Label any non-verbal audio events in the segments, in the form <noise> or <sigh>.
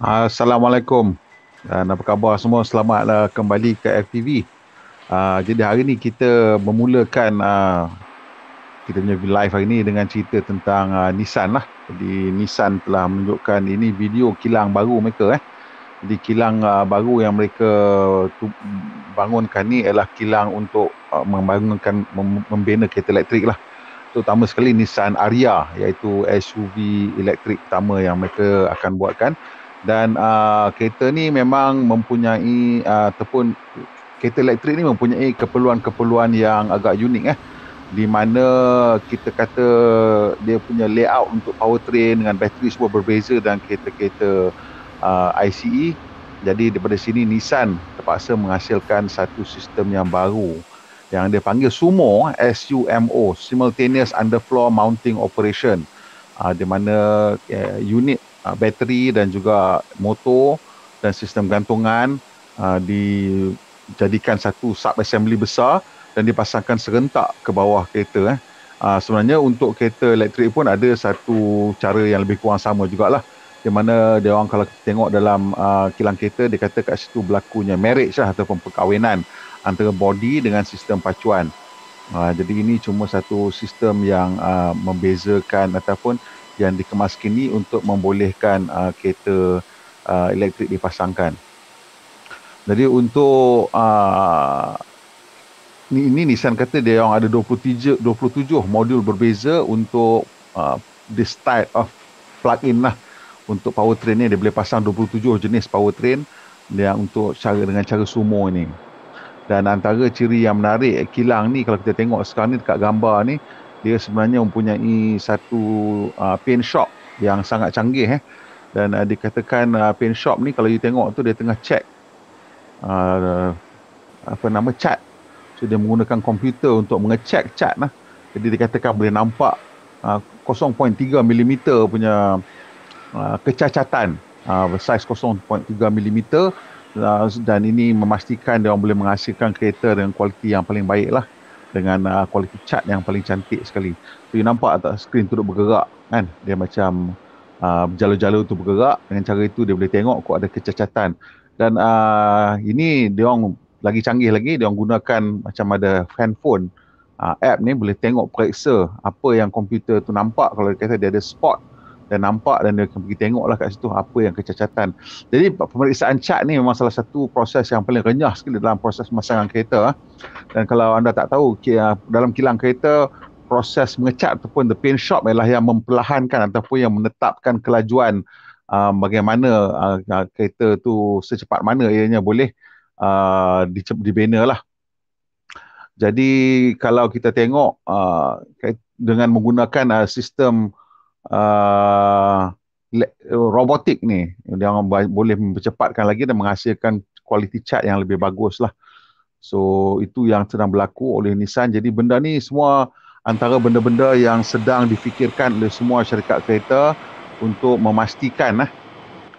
Assalamualaikum dan apa khabar semua selamat uh, kembali ke FTV uh, ah, jadi hari ni kita memulakan uh, kita punya live hari ni dengan cerita tentang uh, Nissan lah jadi Nissan telah menunjukkan ini video kilang baru mereka eh jadi kilang uh, baru yang mereka tu, bangunkan ni ialah kilang untuk uh, membangunkan mem- membina kereta elektrik lah terutama sekali Nissan Ariya iaitu SUV elektrik pertama yang mereka akan buatkan dan uh, kereta ni memang mempunyai uh, ataupun kereta elektrik ni mempunyai keperluan-keperluan yang agak unik eh di mana kita kata dia punya layout untuk powertrain dengan bateri semua berbeza dengan kereta-kereta uh, ah, ICE jadi daripada sini Nissan terpaksa menghasilkan satu sistem yang baru yang dia panggil Sumo eh, S U M O simultaneous underfloor mounting operation uh, di mana uh, unit uh, bateri dan juga motor dan sistem gantungan uh, dijadikan satu sub assembly besar dan dipasangkan serentak ke bawah kereta eh. Uh, sebenarnya untuk kereta elektrik pun ada satu cara yang lebih kurang sama jugalah di mana dia orang kalau kita tengok dalam uh, kilang kereta dia kata kat situ berlakunya marriage lah ataupun perkahwinan antara body dengan sistem pacuan. Uh, jadi ini cuma satu sistem yang uh, membezakan ataupun yang dikemas kini untuk membolehkan uh, kereta uh, elektrik dipasangkan. Jadi untuk uh, ini, ini Nissan kata dia orang ada 27 27 modul berbeza untuk uh, this type of plug-in lah untuk powertrain ni dia boleh pasang 27 jenis powertrain yang untuk cara dengan cara sumo ni. Dan antara ciri yang menarik kilang ni kalau kita tengok sekarang ni dekat gambar ni dia sebenarnya mempunyai satu uh, paint shop yang sangat canggih eh. dan uh, dikatakan uh, paint shop ni kalau you tengok tu dia tengah check uh, apa nama cat so dia menggunakan komputer untuk mengecek cat lah jadi dikatakan boleh nampak uh, 0.3mm punya uh, kecacatan uh, size 0.3mm uh, dan ini memastikan dia orang boleh menghasilkan kereta dengan kualiti yang paling baik lah dengan uh, quality chart yang paling cantik sekali. So, you nampak atas skrin tu duduk bergerak kan. Dia macam uh, jalur-jalur tu bergerak. Dengan cara itu dia boleh tengok kok ada kecacatan. Dan uh, ini dia orang lagi canggih lagi. Dia orang gunakan macam ada handphone uh, app ni boleh tengok periksa apa yang komputer tu nampak. Kalau dia kata dia ada spot dan nampak dan dia akan pergi tengoklah kat situ apa yang kecacatan. Jadi pemeriksaan cat ni memang salah satu proses yang paling renyah sekali dalam proses pemasangan kereta. Ah. Dan kalau anda tak tahu ah, dalam kilang kereta proses mengecat ataupun the paint shop ialah yang memperlahankan ataupun yang menetapkan kelajuan uh, bagaimana uh, kereta tu secepat mana ianya boleh uh, dibina lah. Jadi kalau kita tengok uh, dengan menggunakan uh, sistem uh, robotik ni dia boleh mempercepatkan lagi dan menghasilkan kualiti cat yang lebih bagus lah. So itu yang sedang berlaku oleh Nissan. Jadi benda ni semua antara benda-benda yang sedang difikirkan oleh semua syarikat kereta untuk memastikan lah,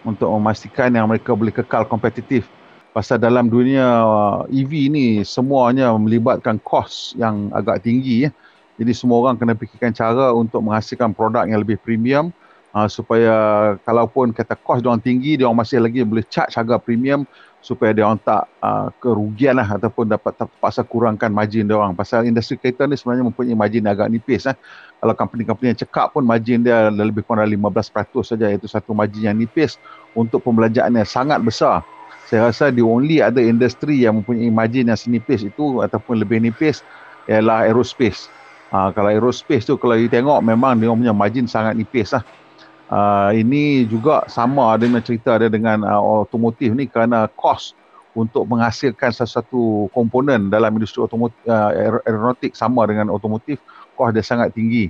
untuk memastikan yang mereka boleh kekal kompetitif. Pasal dalam dunia ah, EV ni semuanya melibatkan kos yang agak tinggi. Ya. Jadi semua orang kena fikirkan cara untuk menghasilkan produk yang lebih premium uh, supaya kalaupun kata kos dia orang tinggi, dia orang masih lagi boleh charge harga premium supaya dia orang tak uh, kerugian lah ataupun dapat terpaksa kurangkan margin dia orang. Pasal industri kereta ni sebenarnya mempunyai margin agak nipis. Eh. Kalau company-company yang cekap pun margin dia lebih kurang dari 15% saja iaitu satu margin yang nipis untuk pembelanjaan yang sangat besar. Saya rasa the only other industry yang mempunyai margin yang senipis itu ataupun lebih nipis ialah aerospace. Ha, kalau aerospace tu kalau kita tengok memang dia punya margin sangat nipis lah. Ha, ini juga sama dengan cerita ha, ada dengan uh, automotive ni kerana cost untuk menghasilkan sesuatu komponen dalam industri automotif uh, ha, aeronautik sama dengan otomotif kos dia sangat tinggi.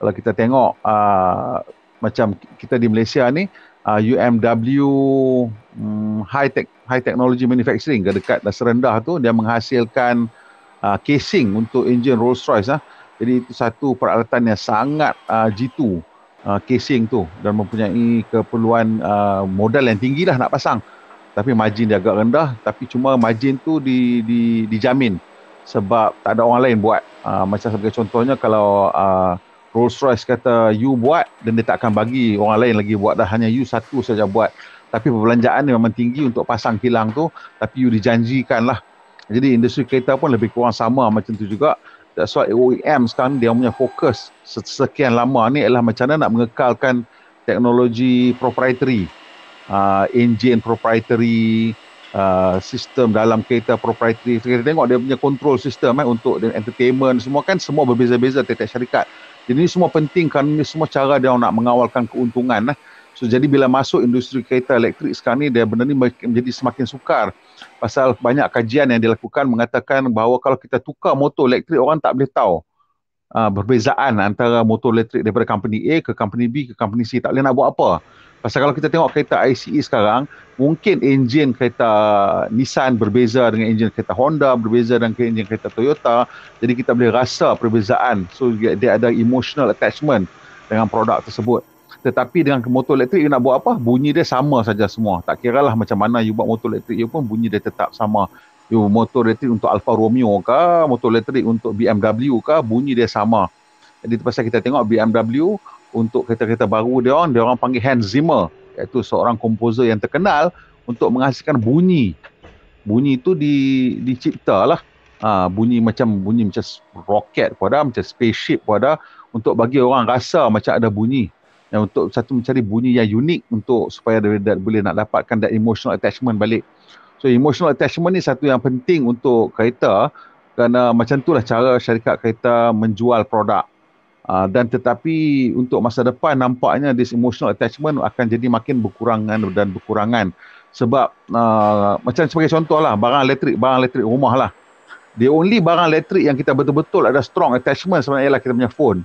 Kalau kita tengok uh, macam kita di Malaysia ni uh, UMW um, hmm, high tech high technology manufacturing dekat dasar rendah tu dia menghasilkan uh, casing untuk enjin Rolls-Royce lah. Uh, jadi itu satu peralatan yang sangat uh, jitu uh, casing tu dan mempunyai keperluan uh, modal yang tinggi lah nak pasang. Tapi margin dia agak rendah tapi cuma margin tu di, di, dijamin sebab tak ada orang lain buat. Uh, macam sebagai contohnya kalau uh, Rolls Royce kata you buat dan dia tak akan bagi orang lain lagi buat dah hanya you satu saja buat. Tapi perbelanjaan ni memang tinggi untuk pasang kilang tu tapi you dijanjikan lah. Jadi industri kereta pun lebih kurang sama macam tu juga that's why OEM sekarang dia punya fokus sekian lama ni adalah macam mana nak mengekalkan teknologi proprietary uh, engine proprietary uh, sistem dalam kereta proprietary kita tengok dia punya control system eh, untuk entertainment semua kan semua berbeza-beza tiap syarikat jadi ini semua penting kerana ini semua cara dia nak mengawalkan keuntungan eh. so jadi bila masuk industri kereta elektrik sekarang ni dia benda ni menjadi semakin sukar pasal banyak kajian yang dilakukan mengatakan bahawa kalau kita tukar motor elektrik orang tak boleh tahu uh, perbezaan antara motor elektrik daripada company A ke company B ke company C tak boleh nak buat apa pasal kalau kita tengok kereta ICE sekarang mungkin enjin kereta Nissan berbeza dengan enjin kereta Honda berbeza dengan enjin kereta Toyota jadi kita boleh rasa perbezaan so dia ada emotional attachment dengan produk tersebut tetapi dengan motor elektrik nak buat apa bunyi dia sama saja semua tak kira lah macam mana you buat motor elektrik you pun bunyi dia tetap sama you motor elektrik untuk Alfa Romeo ke motor elektrik untuk BMW ke bunyi dia sama jadi pasal kita tengok BMW untuk kereta-kereta baru dia orang dia orang panggil Hans Zimmer iaitu seorang komposer yang terkenal untuk menghasilkan bunyi bunyi itu di dicipta lah ha, bunyi macam bunyi macam roket pada macam spaceship pada untuk bagi orang rasa macam ada bunyi yang untuk satu mencari bunyi yang unik untuk supaya dia, dia boleh nak dapatkan that emotional attachment balik. So emotional attachment ni satu yang penting untuk kereta kerana macam tu lah cara syarikat kereta menjual produk. Uh, dan tetapi untuk masa depan nampaknya this emotional attachment akan jadi makin berkurangan dan berkurangan sebab uh, macam sebagai contoh lah, barang elektrik barang elektrik rumah lah the only barang elektrik yang kita betul-betul ada strong attachment sebenarnya ialah kita punya phone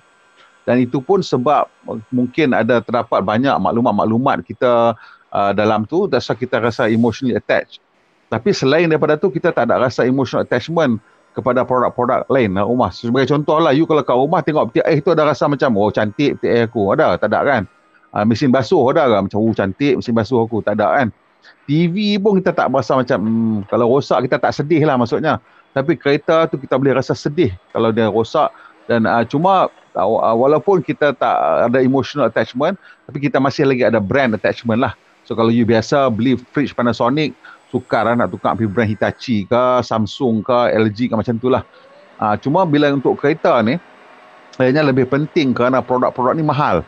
dan itu pun sebab mungkin ada terdapat banyak maklumat-maklumat kita uh, dalam tu dasar kita rasa emotionally attached tapi selain daripada tu kita tak ada rasa emotional attachment kepada produk-produk lain lah rumah sebagai contoh lah, you kalau kat rumah tengok peti air tu ada rasa macam oh cantik peti air aku ada tak ada kan uh, mesin basuh ada kan? macam oh cantik mesin basuh aku tak ada kan TV pun kita tak rasa macam hmm, kalau rosak kita tak sedih lah maksudnya tapi kereta tu kita boleh rasa sedih kalau dia rosak dan uh, cuma uh, walaupun kita tak ada emotional attachment tapi kita masih lagi ada brand attachment lah so kalau you biasa beli fridge Panasonic sukar lah nak tukar pergi brand Hitachi ke Samsung ke LG ke macam tu lah uh, cuma bila untuk kereta ni sebenarnya lebih penting kerana produk-produk ni mahal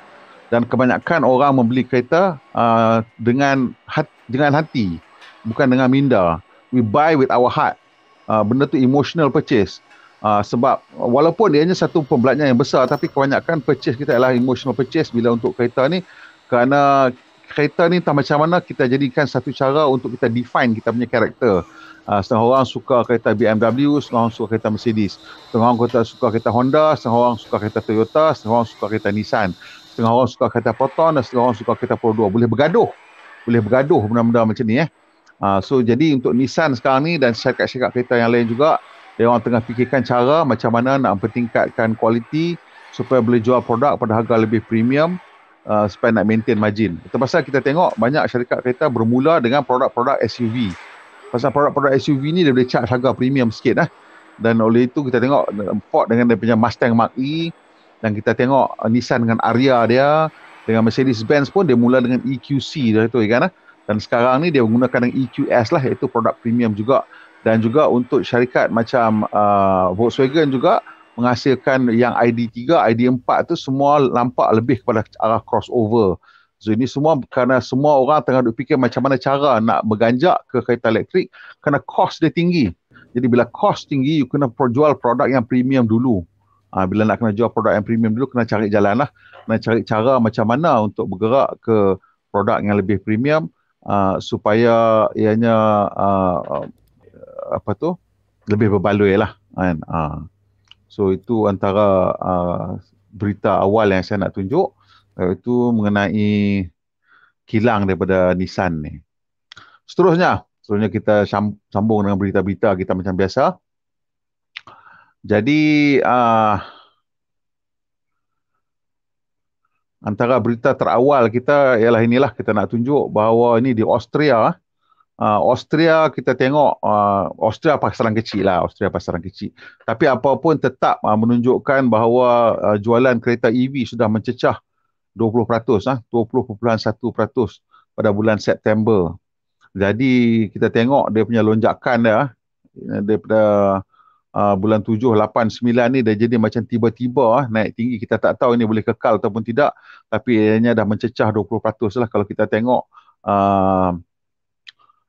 dan kebanyakan orang membeli kereta uh, dengan hati, dengan hati bukan dengan minda we buy with our heart uh, benda tu emotional purchase Uh, sebab walaupun dia hanya satu pembelanjaan yang besar tapi kebanyakan purchase kita adalah emotional purchase bila untuk kereta ni kerana kereta ni entah macam mana kita jadikan satu cara untuk kita define kita punya karakter. Uh, setengah orang suka kereta BMW, setengah orang suka kereta Mercedes. Setengah orang kata suka kereta Honda, setengah orang suka kereta Toyota, setengah orang suka kereta Nissan. Setengah orang suka kereta Proton dan setengah orang suka kereta Pro 2. Boleh bergaduh. Boleh bergaduh benda-benda macam ni eh. Uh, so jadi untuk Nissan sekarang ni dan syarikat-syarikat kereta yang lain juga dia orang tengah fikirkan cara macam mana nak pertingkatkan kualiti supaya boleh jual produk pada harga lebih premium uh, supaya nak maintain margin. Itu pasal kita tengok banyak syarikat kereta bermula dengan produk-produk SUV. Pasal produk-produk SUV ni dia boleh charge harga premium sikit lah. Dan oleh itu kita tengok uh, Ford dengan dia punya Mustang Mach-E dan kita tengok uh, Nissan dengan Aria dia dengan Mercedes-Benz pun dia mula dengan EQC dia tu kan lah. Dan sekarang ni dia menggunakan EQS lah iaitu produk premium juga dan juga untuk syarikat macam uh, Volkswagen juga menghasilkan yang ID3, ID4 tu semua nampak lebih kepada arah crossover. So ini semua kerana semua orang tengah duk fikir macam mana cara nak berganjak ke kereta elektrik kerana kos dia tinggi. Jadi bila kos tinggi, you kena jual produk yang premium dulu. Ha, bila nak kena jual produk yang premium dulu, kena cari jalan lah. Kena cari cara macam mana untuk bergerak ke produk yang lebih premium uh, supaya ianya uh, apa tu lebih berbaloi lah kan uh. so itu antara uh, berita awal yang saya nak tunjuk iaitu mengenai kilang daripada Nissan ni seterusnya seterusnya kita sambung dengan berita-berita kita macam biasa jadi uh, antara berita terawal kita ialah inilah kita nak tunjuk bahawa ini di Austria uh, Austria kita tengok uh, Austria pasaran kecil lah Austria pasaran kecil tapi apapun tetap uh, menunjukkan bahawa uh, jualan kereta EV sudah mencecah 20% ha 20.1% pada bulan September jadi kita tengok dia punya lonjakan dia daripada uh, bulan 7, 8, 9 ni dia jadi macam tiba-tiba naik tinggi kita tak tahu ini boleh kekal ataupun tidak tapi ianya dah mencecah 20% lah kalau kita tengok uh,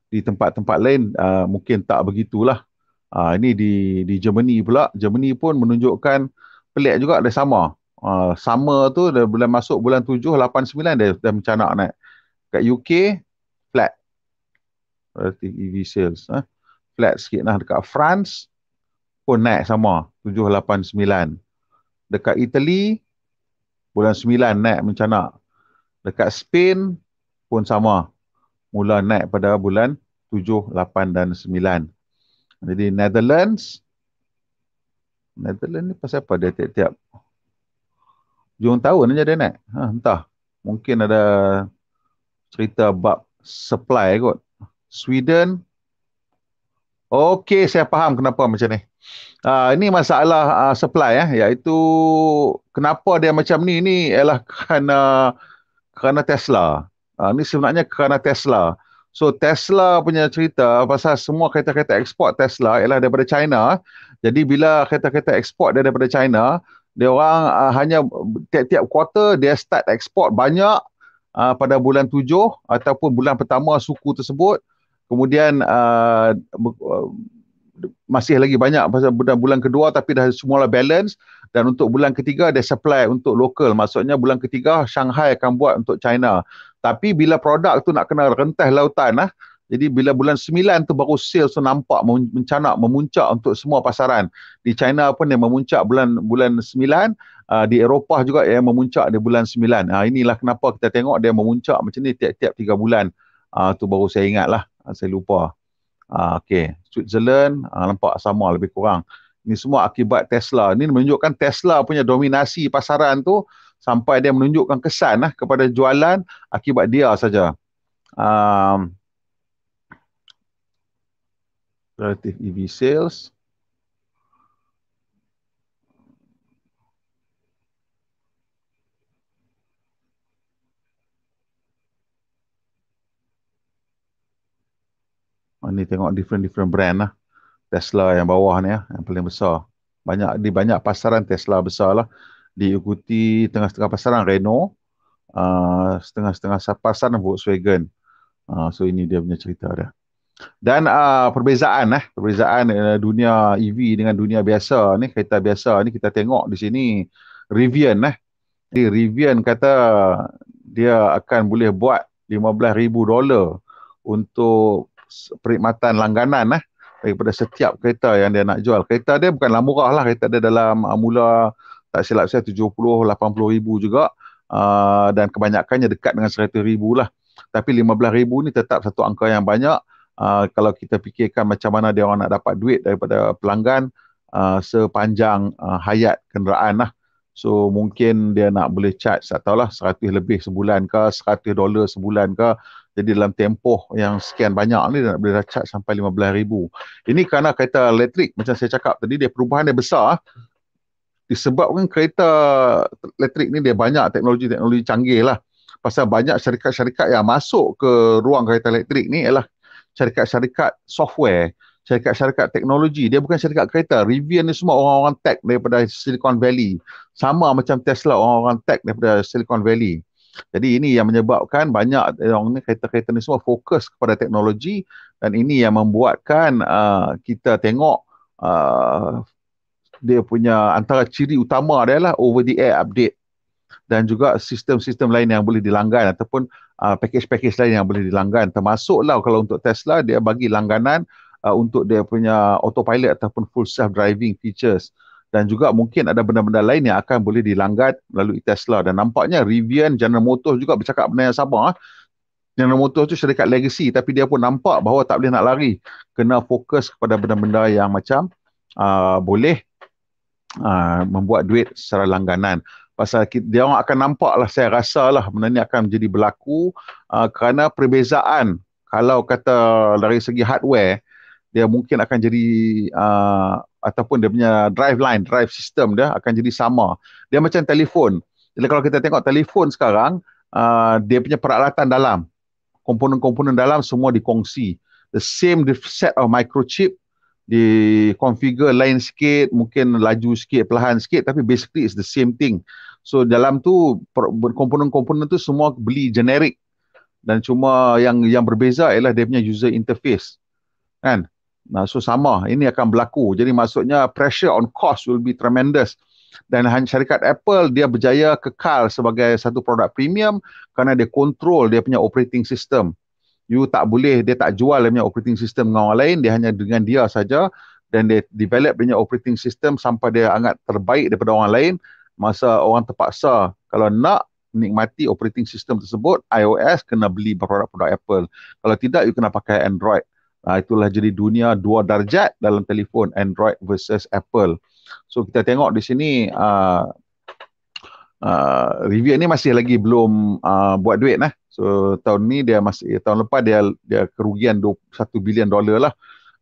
di tempat-tempat lain uh, mungkin tak begitulah. Uh, ini di di Germany pula, Germany pun menunjukkan pelik juga ada sama. Uh, sama tu dah bulan masuk bulan 7 8 9 dia dah macam nak naik. Kat UK flat. Berarti EV sales eh. Flat sikit lah dekat France pun naik sama 7 8 9. Dekat Italy bulan 9 naik macam nak. Dekat Spain pun sama mula naik pada bulan 7, 8 dan 9. Jadi Netherlands Netherlands ni pasal apa dia tiap-tiap hujung tahun aja dia naik. Ha, entah. Mungkin ada cerita bab supply kot. Sweden Okey, saya faham kenapa macam ni. Uh, ini masalah uh, supply eh, iaitu kenapa dia macam ni ni ialah kerana kerana Tesla. Uh, ni sebenarnya kerana Tesla. So Tesla punya cerita pasal semua kereta-kereta ekspor Tesla ialah daripada China. Jadi bila kereta-kereta ekspor dia daripada China, dia orang uh, hanya tiap-tiap quarter dia start ekspor banyak uh, pada bulan tujuh ataupun bulan pertama suku tersebut. Kemudian uh, masih lagi banyak pasal bulan-bulan kedua tapi dah semua balance dan untuk bulan ketiga dia supply untuk lokal maksudnya bulan ketiga Shanghai akan buat untuk China tapi bila produk tu nak kena rentah lautan lah, jadi bila bulan 9 tu baru sales tu nampak mencanak memuncak untuk semua pasaran. Di China pun yang memuncak bulan bulan 9, uh, ah, di Eropah juga yang memuncak di bulan 9. uh, ah, inilah kenapa kita tengok dia memuncak macam ni tiap-tiap 3 bulan. Uh, tu baru saya ingat lah, saya lupa. Uh, okay, Switzerland uh, nampak sama lebih kurang. Ini semua akibat Tesla. Ini menunjukkan Tesla punya dominasi pasaran tu sampai dia menunjukkan kesan lah kepada jualan akibat dia saja. Um, relative EV sales. Ini tengok different different brand lah. Tesla yang bawah ni ya, yang paling besar. Banyak di banyak pasaran Tesla besar lah diikuti tengah-tengah pasaran Renault, setengah setengah-setengah pasaran Volkswagen. Uh, so ini dia punya cerita dia. Dan uh, perbezaan eh, perbezaan uh, dunia EV dengan dunia biasa ni, kereta biasa ni kita tengok di sini Rivian eh. Jadi Rivian kata dia akan boleh buat 15,000 dolar untuk perikmatan langganan eh daripada setiap kereta yang dia nak jual. Kereta dia bukan lah murah lah, kereta dia dalam uh, mula tak silap saya 70 80 ribu juga uh, dan kebanyakannya dekat dengan 100 ribu lah tapi 15 ribu ni tetap satu angka yang banyak uh, kalau kita fikirkan macam mana dia orang nak dapat duit daripada pelanggan uh, sepanjang uh, hayat kenderaan lah so mungkin dia nak boleh charge tak tahulah 100 lebih sebulan ke 100 dolar sebulan ke jadi dalam tempoh yang sekian banyak ni dia nak boleh charge sampai ribu. Ini kerana kereta elektrik macam saya cakap tadi dia perubahan dia besar disebabkan kereta elektrik ni dia banyak teknologi-teknologi canggih lah. Pasal banyak syarikat-syarikat yang masuk ke ruang kereta elektrik ni ialah syarikat-syarikat software, syarikat-syarikat teknologi. Dia bukan syarikat kereta. Rivian ni semua orang-orang tech daripada Silicon Valley. Sama macam Tesla orang-orang tech daripada Silicon Valley. Jadi ini yang menyebabkan banyak orang ni kereta-kereta ni semua fokus kepada teknologi dan ini yang membuatkan uh, kita tengok uh, dia punya antara ciri utama adalah over the air update dan juga sistem-sistem lain yang boleh dilanggan ataupun uh, package-package lain yang boleh dilanggan termasuklah kalau untuk Tesla dia bagi langganan uh, untuk dia punya autopilot ataupun full self driving features dan juga mungkin ada benda-benda lain yang akan boleh dilanggar melalui Tesla dan nampaknya Rivian General Motors juga bercakap benda yang sama ah. General Motors tu syarikat legacy tapi dia pun nampak bahawa tak boleh nak lari kena fokus kepada benda-benda yang macam uh, boleh Ah, membuat duit secara langganan pasal kita, dia orang akan nampak lah saya rasa lah benda ni akan menjadi berlaku uh, kerana perbezaan kalau kata dari segi hardware dia mungkin akan jadi uh, ataupun dia punya drive line drive system dia akan jadi sama dia macam telefon jadi kalau kita tengok telefon sekarang uh, dia punya peralatan dalam komponen-komponen dalam semua dikongsi the same set of microchip di configure lain sikit mungkin laju sikit perlahan sikit tapi basically it's the same thing so dalam tu komponen-komponen tu semua beli generic dan cuma yang yang berbeza ialah dia punya user interface kan nah so sama ini akan berlaku jadi maksudnya pressure on cost will be tremendous dan hanya syarikat Apple dia berjaya kekal sebagai satu produk premium kerana dia control dia punya operating system you tak boleh dia tak jual dia punya operating system dengan orang lain dia hanya dengan dia saja dan dia develop dia punya operating system sampai dia anggap terbaik daripada orang lain masa orang terpaksa kalau nak nikmati operating system tersebut iOS kena beli produk-produk Apple kalau tidak you kena pakai Android Nah, itulah jadi dunia dua darjat dalam telefon Android versus Apple. So kita tengok di sini uh, uh, review ni masih lagi belum uh, buat duit nah. So tahun ni dia masih eh, tahun lepas dia dia kerugian 21 bilion dolar lah.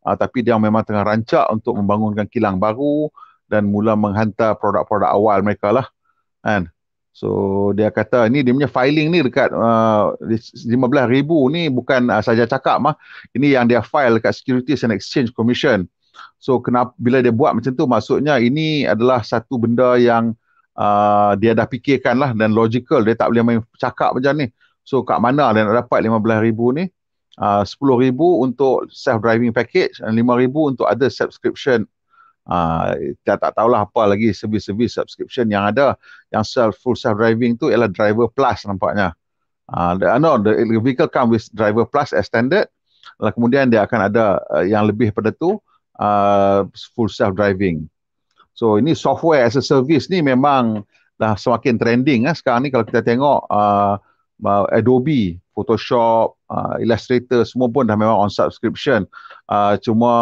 Uh, tapi dia memang tengah rancak untuk membangunkan kilang baru dan mula menghantar produk-produk awal mereka lah. Kan? So dia kata ni dia punya filing ni dekat uh, ah, 15 ribu ni bukan uh, saja cakap mah. Ini yang dia file dekat Securities and Exchange Commission. So kenapa bila dia buat macam tu maksudnya ini adalah satu benda yang uh, dia dah fikirkan lah dan logical. Dia tak boleh main cakap macam ni. So kat mana dia nak dapat RM15,000 ni? Ah, uh, RM10,000 untuk self-driving package dan RM5,000 untuk ada subscription. Ah, kita uh, tak tahulah apa lagi servis-servis subscription yang ada. Yang self full self-driving tu ialah driver plus nampaknya. Uh, the, no, the vehicle come with driver plus as standard. Lalu kemudian dia akan ada uh, yang lebih pada tu uh, full self-driving. So ini software as a service ni memang dah semakin trending. Eh. Sekarang ni kalau kita tengok uh, uh, Adobe, Photoshop, uh, Illustrator semua pun dah memang on subscription. Uh, cuma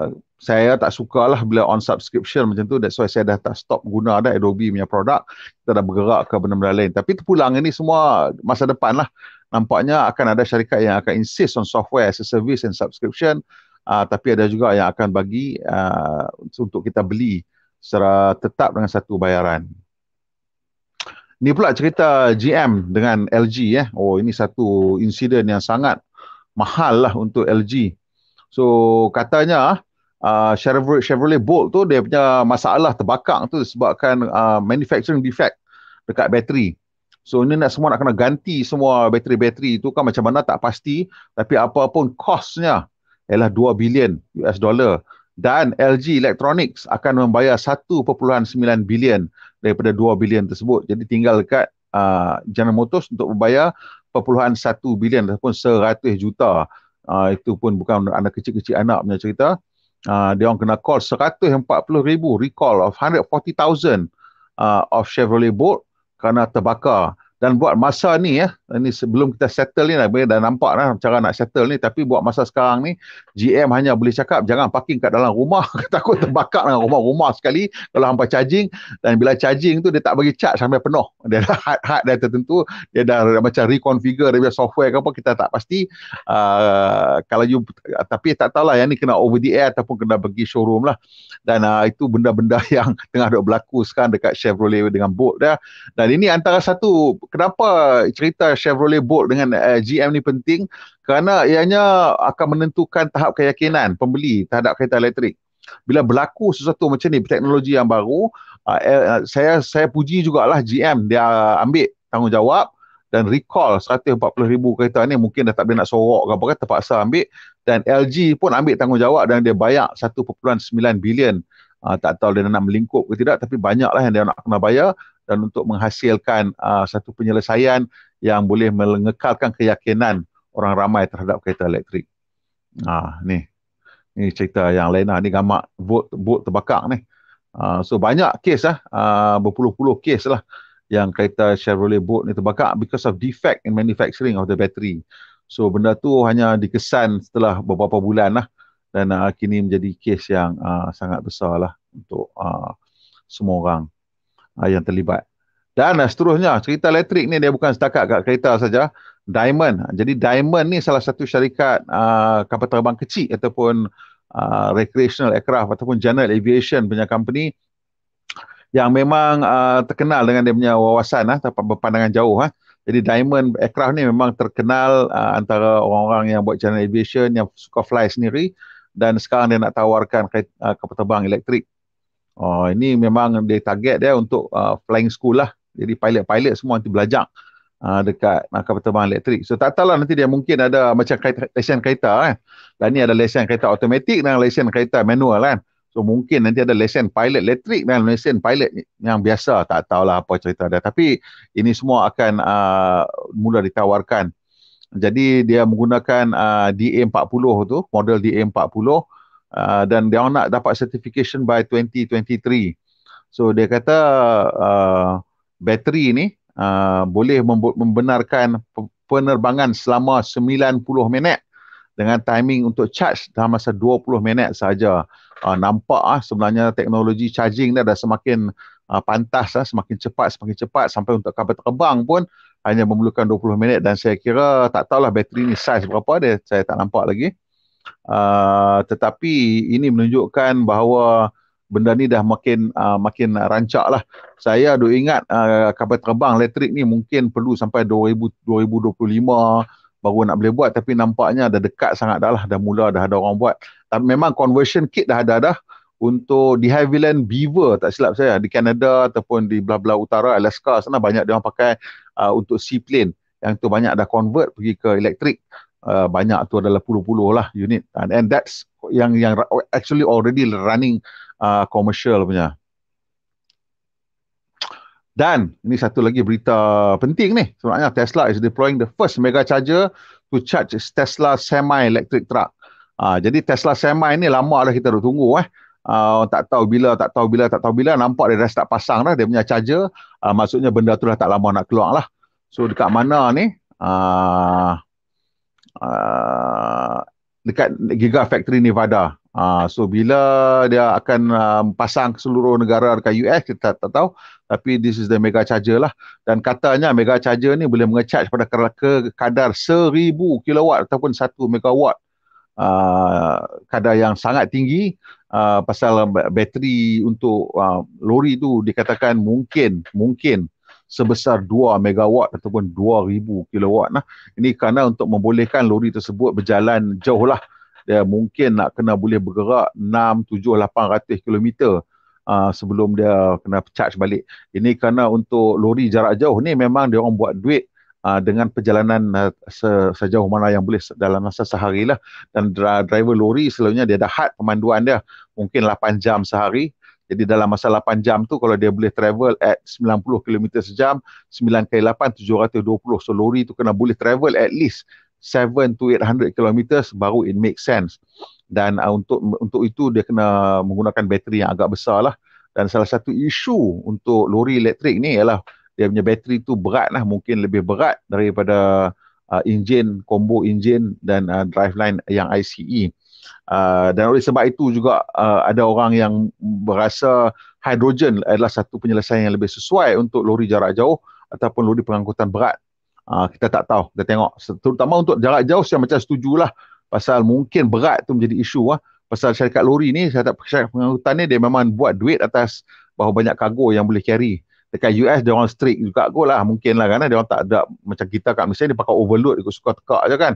uh, saya tak suka lah bila on subscription macam tu. That's why saya dah tak stop guna dah Adobe punya produk. Kita dah bergerak ke benda-benda lain. Tapi terpulang ini semua masa depan lah. Nampaknya akan ada syarikat yang akan insist on software as a service and subscription. Uh, tapi ada juga yang akan bagi uh, untuk kita beli secara tetap dengan satu bayaran. Ni pula cerita GM dengan LG eh. Oh ini satu insiden yang sangat mahal lah untuk LG. So katanya uh, Chevrolet, Chevrolet Bolt tu dia punya masalah terbakar tu sebabkan uh, ah, manufacturing defect dekat bateri. So ini nak semua nak kena ganti semua bateri-bateri itu kan macam mana tak pasti tapi apa pun kosnya ialah 2 bilion US dollar dan LG Electronics akan membayar 1.9 bilion daripada 2 bilion tersebut. Jadi tinggal dekat uh, General Motors untuk membayar 0.1 bilion ataupun 100 juta. Uh, itu pun bukan anak kecil-kecil anak punya cerita. Uh, dia orang kena call 140 ribu recall of 140,000 uh, of Chevrolet Bolt kerana terbakar dan buat masa ni ya ini sebelum kita settle ni dah, dah nampak lah cara nak settle ni tapi buat masa sekarang ni GM hanya boleh cakap jangan parking kat dalam rumah <laughs> takut terbakar dengan rumah-rumah sekali kalau hampa charging dan bila charging tu dia tak bagi charge sampai penuh dia dah hard-hard dia tertentu dia dah, macam reconfigure dia punya software ke apa kita tak pasti uh, kalau you tapi tak tahulah yang ni kena over the air ataupun kena pergi showroom lah dan uh, itu benda-benda <laughs> yang tengah duk berlaku sekarang dekat Chevrolet dengan Bolt dia dan ini antara satu kenapa cerita Chevrolet Bolt dengan uh, eh, GM ni penting? Kerana ianya akan menentukan tahap keyakinan pembeli terhadap kereta elektrik. Bila berlaku sesuatu macam ni, teknologi yang baru, uh, saya saya puji jugalah GM dia ambil tanggungjawab dan recall ribu kereta ni mungkin dah tak boleh nak sorok ke apa ke terpaksa ambil dan LG pun ambil tanggungjawab dan dia bayar 1.9 bilion Uh, tak tahu dia nak melingkup ke tidak tapi banyaklah yang dia nak kena bayar dan untuk menghasilkan uh, satu penyelesaian yang boleh mengekalkan keyakinan orang ramai terhadap kereta elektrik. Ah uh, ni. Ni cerita yang lain lah. Ni gamak bot bot terbakar ni. Uh, so banyak kes ah, Uh, berpuluh-puluh kes lah yang kereta Chevrolet Bolt ni terbakar because of defect in manufacturing of the battery. So benda tu hanya dikesan setelah beberapa bulan lah dan uh, kini menjadi kes yang uh, sangat besar lah untuk uh, semua orang uh, yang terlibat. Dan uh, seterusnya, cerita elektrik ni dia bukan setakat kat kereta saja. Diamond. Jadi Diamond ni salah satu syarikat uh, kapal terbang kecil ataupun uh, recreational aircraft ataupun general aviation punya company yang memang uh, terkenal dengan dia punya wawasan uh, berpandangan jauh. Uh. Jadi Diamond aircraft ni memang terkenal uh, antara orang-orang yang buat general aviation yang suka fly sendiri dan sekarang dia nak tawarkan uh, kapal terbang elektrik Oh ini memang dia target dia untuk uh, flying school lah. Jadi pilot-pilot semua nanti belajar uh, dekat markah penerbangan elektrik. So tak tahulah nanti dia mungkin ada macam lesen kereta kan. Dan ni ada lesen kereta automatik dan lesen kereta manual kan. So mungkin nanti ada lesen pilot elektrik dan lesen pilot yang biasa tak tahulah apa cerita dia. Tapi ini semua akan uh, mula ditawarkan. Jadi dia menggunakan uh, DA40 tu, model DA40 uh, Ah, dan dia orang nak dapat certification by 2023. So dia kata uh, bateri ni uh, boleh membenarkan penerbangan selama 90 minit dengan timing untuk charge dalam masa 20 minit saja. Uh, nampak ah sebenarnya teknologi charging ni dah semakin uh, pantas uh, semakin cepat semakin cepat sampai untuk kapal terbang pun hanya memerlukan 20 minit dan saya kira tak tahulah bateri ni size berapa dia saya tak nampak lagi. Uh, tetapi ini menunjukkan bahawa benda ni dah makin uh, makin rancak lah. Saya duk ingat uh, kapal terbang elektrik ni mungkin perlu sampai 2000, 2025 baru nak boleh buat tapi nampaknya dah dekat sangat dah lah. Dah mula dah ada orang buat. Tapi memang conversion kit dah ada dah untuk di Havilland Beaver tak silap saya di Canada ataupun di belah-belah utara Alaska sana banyak dia orang pakai uh, untuk seaplane yang tu banyak dah convert pergi ke elektrik. Uh, banyak tu adalah puluh-puluh lah unit and, and that's yang yang actually already running uh, commercial punya dan ini satu lagi berita penting ni sebenarnya Tesla is deploying the first mega charger to charge Tesla semi electric truck uh, jadi Tesla semi ni lama dah kita dah tunggu eh Uh, tak tahu bila, tak tahu bila, tak tahu bila nampak dia dah start pasang dah, dia punya charger uh, maksudnya benda tu dah tak lama nak keluar lah so dekat mana ni uh, Ah, dekat Giga Factory Nevada. Uh, so bila dia akan um, pasang ke seluruh negara dekat US kita tak, tak tahu tapi this is the mega charger lah dan katanya mega charger ni boleh mengecharge pada kadar, ke kadar 1000 kilowatt ataupun 1 megawatt uh, kadar yang sangat tinggi uh, pasal bateri untuk uh, lori tu dikatakan mungkin mungkin sebesar 2 megawatt ataupun 2000 kilowatt lah. Ini kerana untuk membolehkan lori tersebut berjalan jauh lah. Dia mungkin nak kena boleh bergerak 6, 7, 800 kilometer uh, sebelum dia kena charge balik. Ini kerana untuk lori jarak jauh ni memang dia orang buat duit ah, dengan perjalanan ah, sejauh mana yang boleh dalam masa sehari lah. Dan driver lori selalunya dia dah had pemanduan dia mungkin 8 jam sehari. Jadi dalam masa 8 jam tu kalau dia boleh travel at 90 km sejam, 9 kali 8, 720. So lori tu kena boleh travel at least 7 to 800 km baru it make sense. Dan uh, untuk untuk itu dia kena menggunakan bateri yang agak besar lah. Dan salah satu isu untuk lori elektrik ni ialah dia punya bateri tu berat lah. Mungkin lebih berat daripada uh, enjin, combo enjin dan uh, driveline yang ICE. Ah, dan oleh sebab itu juga uh, ada orang yang berasa hidrogen adalah satu penyelesaian yang lebih sesuai untuk lori jarak jauh ataupun lori pengangkutan berat. Uh, kita tak tahu, kita tengok. Terutama untuk jarak jauh saya macam setuju lah pasal mungkin berat tu menjadi isu lah. Pasal syarikat lori ni, syarikat pengangkutan ni dia memang buat duit atas bahawa banyak kargo yang boleh carry dekat US dia orang strict juga kot mungkinlah mungkin kan eh, dia orang tak ada macam kita kat Malaysia dia pakai overload ikut suka tekak je kan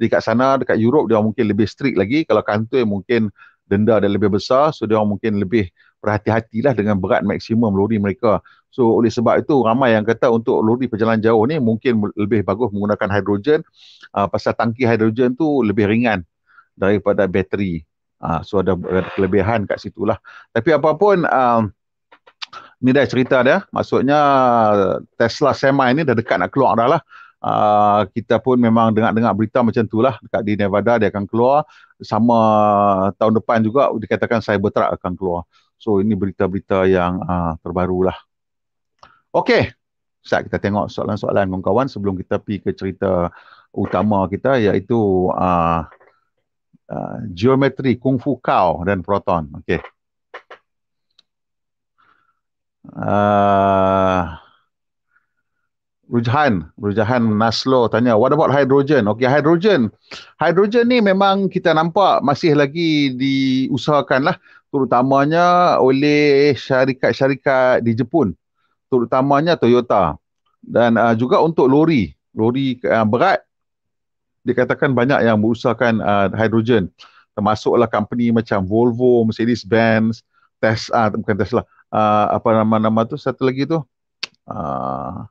jadi kat sana dekat Europe dia orang mungkin lebih strict lagi kalau kantor mungkin denda dia lebih besar so dia orang mungkin lebih berhati-hatilah dengan berat maksimum lori mereka so oleh sebab itu ramai yang kata untuk lori perjalanan jauh ni mungkin lebih bagus menggunakan hidrogen uh, pasal tangki hidrogen tu lebih ringan daripada bateri uh, so ada, ada kelebihan kat situlah tapi apapun uh, ah, ni dah cerita dia. Maksudnya Tesla Semi ini dah dekat nak keluar dah lah. Uh, kita pun memang dengar-dengar berita macam tu lah. Dekat di Nevada dia akan keluar. Sama tahun depan juga dikatakan Cybertruck akan keluar. So ini berita-berita yang uh, terbaru lah. Okay. Ustaz kita tengok soalan-soalan kawan-kawan sebelum kita pergi ke cerita utama kita iaitu uh, uh, geometri Kung Fu Kao dan Proton. Okay uh, rujahan Rujhan Naslo tanya, what about hydrogen? Okay, hydrogen. Hydrogen ni memang kita nampak masih lagi diusahakan lah. Terutamanya oleh syarikat-syarikat di Jepun. Terutamanya Toyota. Dan uh, juga untuk lori. Lori uh, berat, dikatakan banyak yang mengusahakan uh, hydrogen. Termasuklah company macam Volvo, Mercedes-Benz, Tesla, uh, bukan Tesla, uh, apa nama-nama tu satu lagi tu uh, ah,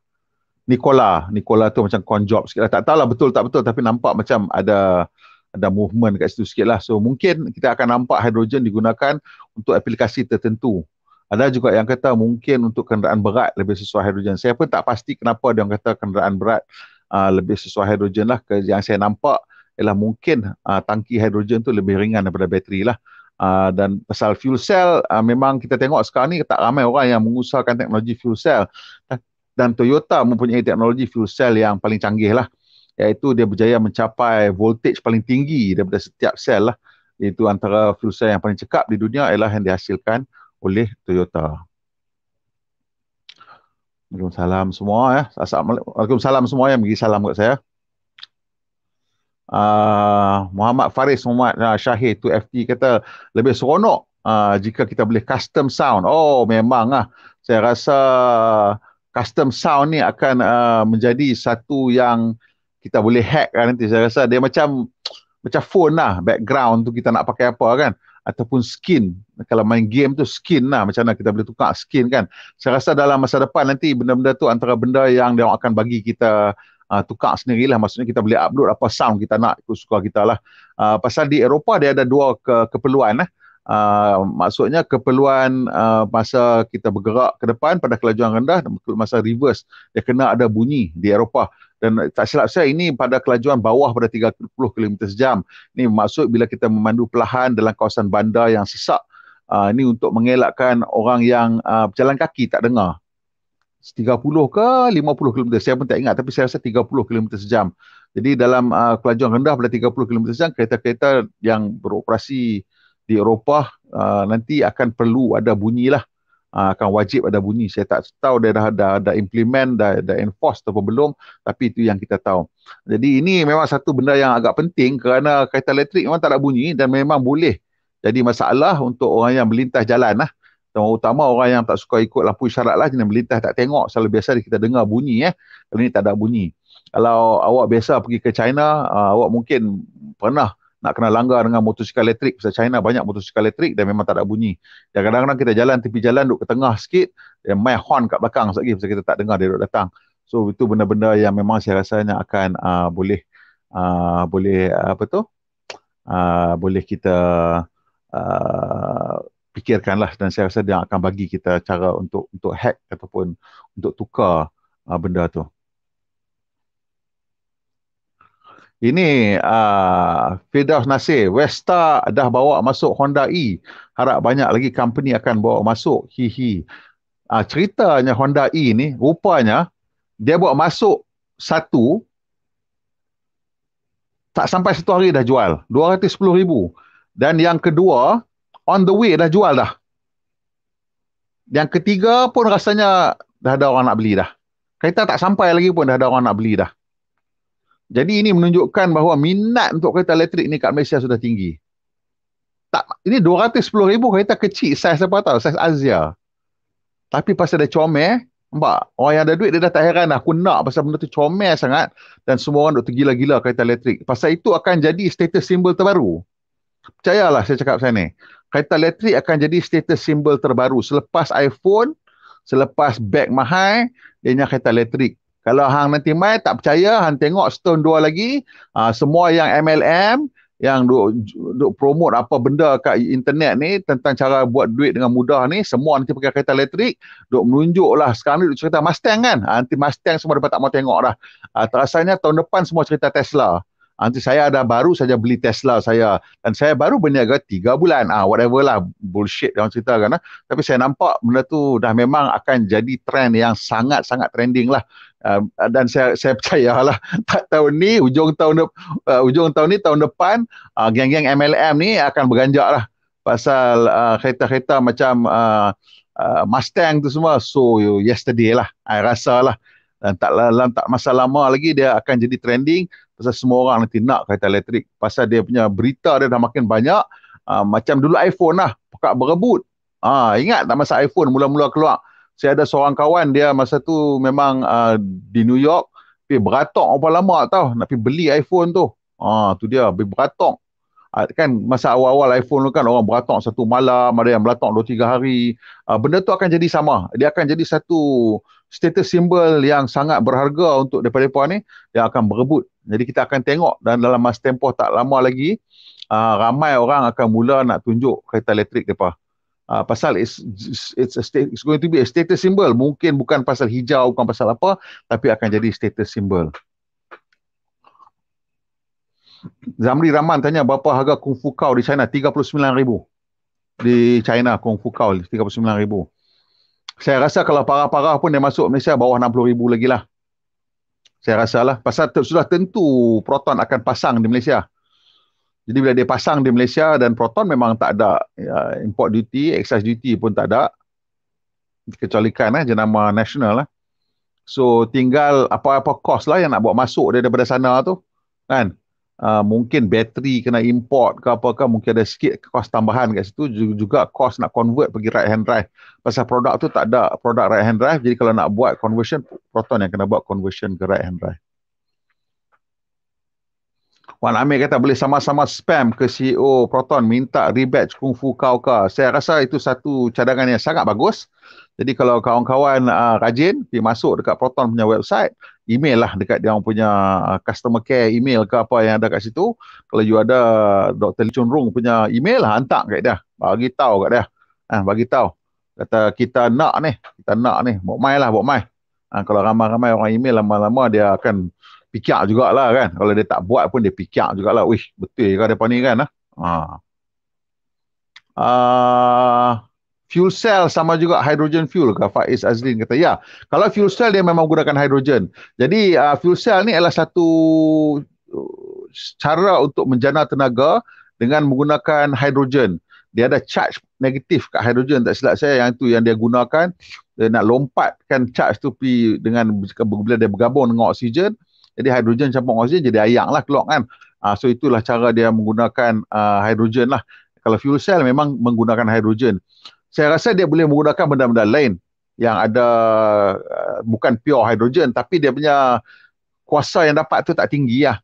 Nikola, Nikola tu macam konjob sikit lah. Tak tahulah betul tak betul tapi nampak macam ada ada movement kat situ sikit lah. So mungkin kita akan nampak hidrogen digunakan untuk aplikasi tertentu. Ada juga yang kata mungkin untuk kenderaan berat lebih sesuai hidrogen. Saya pun tak pasti kenapa dia orang kata kenderaan berat uh, lebih sesuai hidrogen lah. Yang saya nampak ialah mungkin uh, tangki hidrogen tu lebih ringan daripada bateri lah. Ah, dan pasal fuel cell uh, memang kita tengok sekarang ni tak ramai orang yang mengusahakan teknologi fuel cell dan Toyota mempunyai teknologi fuel cell yang paling canggih lah iaitu dia berjaya mencapai voltage paling tinggi daripada setiap sel lah itu antara fuel cell yang paling cekap di dunia ialah yang dihasilkan oleh Toyota eh. Assalamualaikum semua ya. Assalamualaikum semua yang bagi salam kat saya. Ah, Muhammad Faris Muhammad uh, ah, Syahid tu FT kata lebih seronok uh, jika kita boleh custom sound. Oh memang ah. Saya rasa custom sound ni akan uh, menjadi satu yang kita boleh hack kan nanti. Saya rasa dia macam macam phone lah background tu kita nak pakai apa kan ataupun skin kalau main game tu skin lah macam mana kita boleh tukar skin kan saya rasa dalam masa depan nanti benda-benda tu antara benda yang dia akan bagi kita uh, tukar sendiri lah maksudnya kita boleh upload apa sound kita nak ikut suka kita lah uh, pasal di Eropah dia ada dua ke- keperluan lah Uh, maksudnya keperluan uh, masa kita bergerak ke depan pada kelajuan rendah masa reverse dia kena ada bunyi di Eropah dan tak silap saya ini pada kelajuan bawah pada 30 km sejam ini maksud bila kita memandu perlahan dalam kawasan bandar yang sesak uh, ini untuk mengelakkan orang yang uh, berjalan kaki tak dengar 30 ke 50 km saya pun tak ingat tapi saya rasa 30 km sejam jadi dalam uh, kelajuan rendah pada 30 km sejam kereta-kereta yang beroperasi di Eropah uh, nanti akan perlu ada bunyi lah uh, akan wajib ada bunyi saya tak tahu dia dah, dah, dah implement dah, dah enforce ataupun belum tapi itu yang kita tahu jadi ini memang satu benda yang agak penting kerana kereta elektrik memang tak ada bunyi dan memang boleh jadi masalah untuk orang yang melintas jalan lah utama orang yang tak suka ikut lampu isyarat lah jenis melintas tak tengok selalu biasa kita dengar bunyi eh. Kali ni tak ada bunyi. Kalau awak biasa pergi ke China, uh, awak mungkin pernah nak kena langgar dengan motosikal elektrik sebab China banyak motosikal elektrik dan memang tak ada bunyi. Dan kadang-kadang kita jalan tepi jalan duduk ke tengah sikit, dia main horn kat belakang sekejap sebab kita tak dengar dia duduk datang. So itu benda-benda yang memang saya rasa yang akan uh, boleh uh, boleh apa tu? Uh, boleh kita fikirkanlah dan saya rasa dia akan bagi kita cara untuk untuk hack ataupun untuk tukar uh, benda tu. Ini uh, Firdaus Nasir, Westa dah bawa masuk Honda E. Harap banyak lagi company akan bawa masuk. Hihi. Uh, ah, ceritanya Honda E ni rupanya dia bawa masuk satu tak sampai satu hari dah jual. 210,000. Dan yang kedua, on the way dah jual dah. Yang ketiga pun rasanya dah ada orang nak beli dah. Kereta tak sampai lagi pun dah ada orang nak beli dah. Jadi ini menunjukkan bahawa minat untuk kereta elektrik ni kat Malaysia sudah tinggi. Tak ini 210 ribu kereta kecil saiz siapa tahu saiz Asia. Tapi pasal dia comel, nampak orang yang ada duit dia dah tak heran lah. aku nak pasal benda tu comel sangat dan semua orang duk tergila-gila kereta elektrik. Pasal itu akan jadi status simbol terbaru. Percayalah saya cakap saya ni kereta elektrik akan jadi status simbol terbaru selepas iPhone, selepas beg mahal, dia kereta elektrik. Kalau hang nanti mai tak percaya, hang tengok setahun dua lagi, uh, semua yang MLM yang duk, duk promote apa benda kat internet ni tentang cara buat duit dengan mudah ni, semua nanti pakai kereta elektrik, duk menunjuk lah. Sekarang ni duk cerita Mustang kan? Uh, nanti Mustang semua dapat tak mau tengok dah. Uh, ah, terasanya tahun depan semua cerita Tesla. Nanti saya ada baru saja beli Tesla saya. Dan saya baru berniaga tiga bulan. Ah, whatever lah. Bullshit orang cerita kan. Lah. Tapi saya nampak benda tu dah memang akan jadi trend yang sangat-sangat trending lah. Uh, dan saya saya <laughs> percaya lah. Tak tahun ni, ujung tahun uh, ujung tahun ni, tahun depan, uh, geng-geng MLM ni akan berganjak lah. Pasal uh, kereta-kereta macam uh, uh, Mustang tu semua. So, yesterday lah. Saya rasa lah. Dan tak, dalam tak masa lama lagi dia akan jadi trending pasal semua orang nanti nak kereta elektrik pasal dia punya berita dia dah makin banyak uh, macam dulu iPhone lah pekat berebut uh, ingat tak masa iPhone mula-mula keluar saya ada seorang kawan dia masa tu memang uh, di New York tapi beratok apa lama tau nak pergi beli iPhone tu Ah, tu dia pergi beratok kan masa awal-awal iPhone tu kan orang beratok satu malam ada yang beratok dua tiga hari benda tu akan jadi sama dia akan jadi satu status simbol yang sangat berharga untuk daripada puan ni yang akan berebut jadi kita akan tengok dan dalam masa tempoh tak lama lagi uh, ramai orang akan mula nak tunjuk kereta elektrik depa. Uh, pasal it's it's a state, it's going to be a status symbol. Mungkin bukan pasal hijau, bukan pasal apa, tapi akan jadi status symbol. Zamri Rahman tanya berapa harga Kung Fu Kau di China? 39,000. Di China Kung Fu Kau 39,000. Saya rasa kalau parah-parah pun dia masuk Malaysia bawah 60,000 lagi lah. Saya rasa lah. Pasal sudah tentu Proton akan pasang di Malaysia. Jadi bila dia pasang di Malaysia dan Proton memang tak ada ya, import duty, excise duty pun tak ada. Kecualikan eh, jenama nasional lah. So tinggal apa-apa kos lah yang nak buat masuk dia daripada sana tu. Kan? Ah, mungkin bateri kena import ke apa ke mungkin ada sikit kos tambahan kat situ juga, juga kos nak convert pergi right hand drive pasal produk tu tak ada produk right hand drive jadi kalau nak buat conversion proton yang kena buat conversion ke right hand drive Wan Amir kata boleh sama-sama spam ke CEO Proton minta rebadge Kung Fu Kau Ka. Saya rasa itu satu cadangan yang sangat bagus. Jadi kalau kawan-kawan uh, rajin pergi masuk dekat Proton punya website, email lah dekat dia orang punya ah, customer care email ke apa yang ada kat situ. Kalau you ada Dr. Lee Chun Rung punya email lah, hantar kat dia. Bagi tahu kat dia. Ha, bagi tahu. Kata kita nak ni, kita nak ni. Buat mai lah, buat mai. Ha, kalau ramai-ramai orang email lama-lama dia akan pikir jugalah kan. Kalau dia tak buat pun dia pikir jugalah. Wih, betul ke depan ni kan. Ha? Ha. Ah, ha. Uh, fuel cell sama juga hydrogen fuel ke Faiz Azrin kata. Ya, kalau fuel cell dia memang gunakan hydrogen. Jadi uh, fuel cell ni adalah satu cara untuk menjana tenaga dengan menggunakan hydrogen. Dia ada charge negatif kat hydrogen tak silap saya yang tu yang dia gunakan dia nak lompatkan charge tu pi dengan bila dia bergabung dengan oksigen jadi hidrogen campur oksigen jadi ayang lah keluar kan. Uh, so itulah cara dia menggunakan uh, hidrogen lah. Kalau fuel cell memang menggunakan hidrogen. Saya rasa dia boleh menggunakan benda-benda lain yang ada uh, bukan pure hidrogen tapi dia punya kuasa yang dapat tu tak tinggi lah.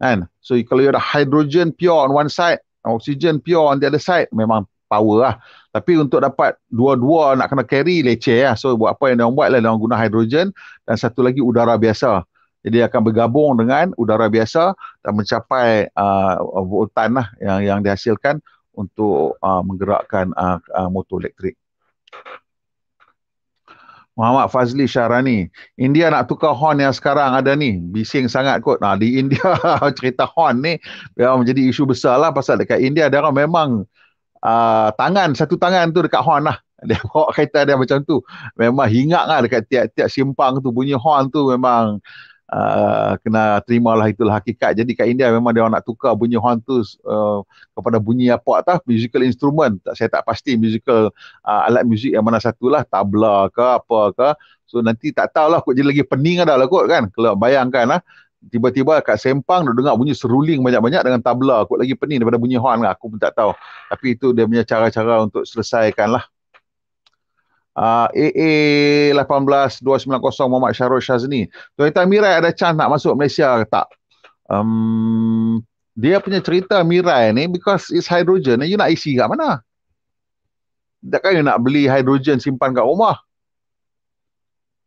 Kan? So kalau you ada hidrogen pure on one side, oksigen pure on the other side, memang power lah. Tapi untuk dapat dua-dua nak kena carry, leceh lah. So buat apa yang dia buat lah, dia guna hidrogen dan satu lagi udara biasa jadi akan bergabung dengan udara biasa dan mencapai uh, voltan lah yang yang dihasilkan untuk uh, menggerakkan uh, uh, motor elektrik. Muhammad Fazli Syahrani, India nak tukar horn yang sekarang ada ni, bising sangat kot. Nah, di India <laughs> cerita horn ni memang menjadi isu besar lah pasal dekat India dia orang memang uh, tangan, satu tangan tu dekat horn lah. <laughs> Dia bawa kereta dia macam tu. Memang hingat lah dekat tiap-tiap simpang tu, bunyi horn tu memang Ah, kena terimalah itulah hakikat. Jadi kat India memang dia nak tukar bunyi horn tu uh, kepada bunyi apa tah musical instrument. Tak saya tak pasti musical uh, alat muzik yang mana satulah tabla ke apa ke. So nanti tak tahulah kot jadi lagi pening adalah kot kan. Kalau bayangkan ah tiba-tiba kat sempang dia dengar bunyi seruling banyak-banyak dengan tabla kot lagi pening daripada bunyi horn lah. aku pun tak tahu tapi itu dia punya cara-cara untuk selesaikan lah AA ah, 18290 Muhammad Syarul Shazni. Toyota Mirai ada chance nak masuk Malaysia ke tak? Um, dia punya cerita Mirai ni because it's hydrogen you nak isi kat mana? Takkan you nak beli hydrogen simpan kat rumah?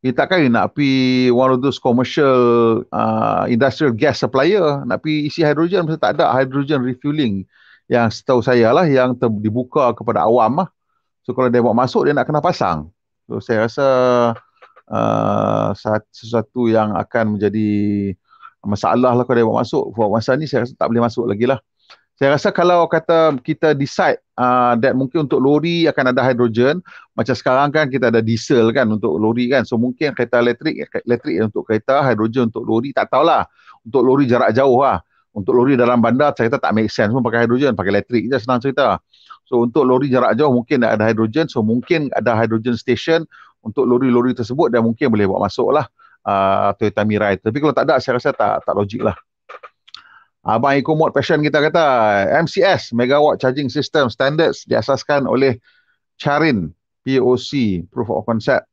You takkan you nak pi one of those commercial uh, industrial gas supplier nak pi isi hydrogen? Maksudnya tak ada hydrogen refueling yang setahu saya lah yang dibuka kepada awam lah. So kalau dia buat masuk dia nak kena pasang. So saya rasa uh, sesuatu yang akan menjadi masalah lah kalau dia buat masuk. Buat masa ni saya rasa tak boleh masuk lagi lah. Saya rasa kalau kata kita decide uh, that mungkin untuk lori akan ada hidrogen macam sekarang kan kita ada diesel kan untuk lori kan so mungkin kereta elektrik elektrik untuk kereta hidrogen untuk lori tak tahulah untuk lori jarak jauh lah untuk lori dalam bandar saya kata tak make sense pun pakai hidrogen pakai elektrik je senang cerita So untuk lori jarak jauh mungkin ada hidrogen. So mungkin ada hidrogen station untuk lori-lori tersebut dan mungkin boleh buat masuk lah uh, Toyota Mirai. Tapi kalau tak ada saya rasa tak, tak logik lah. Abang Eko Mod Passion kita kata MCS Megawatt Charging System Standards diasaskan oleh Charin POC Proof of Concept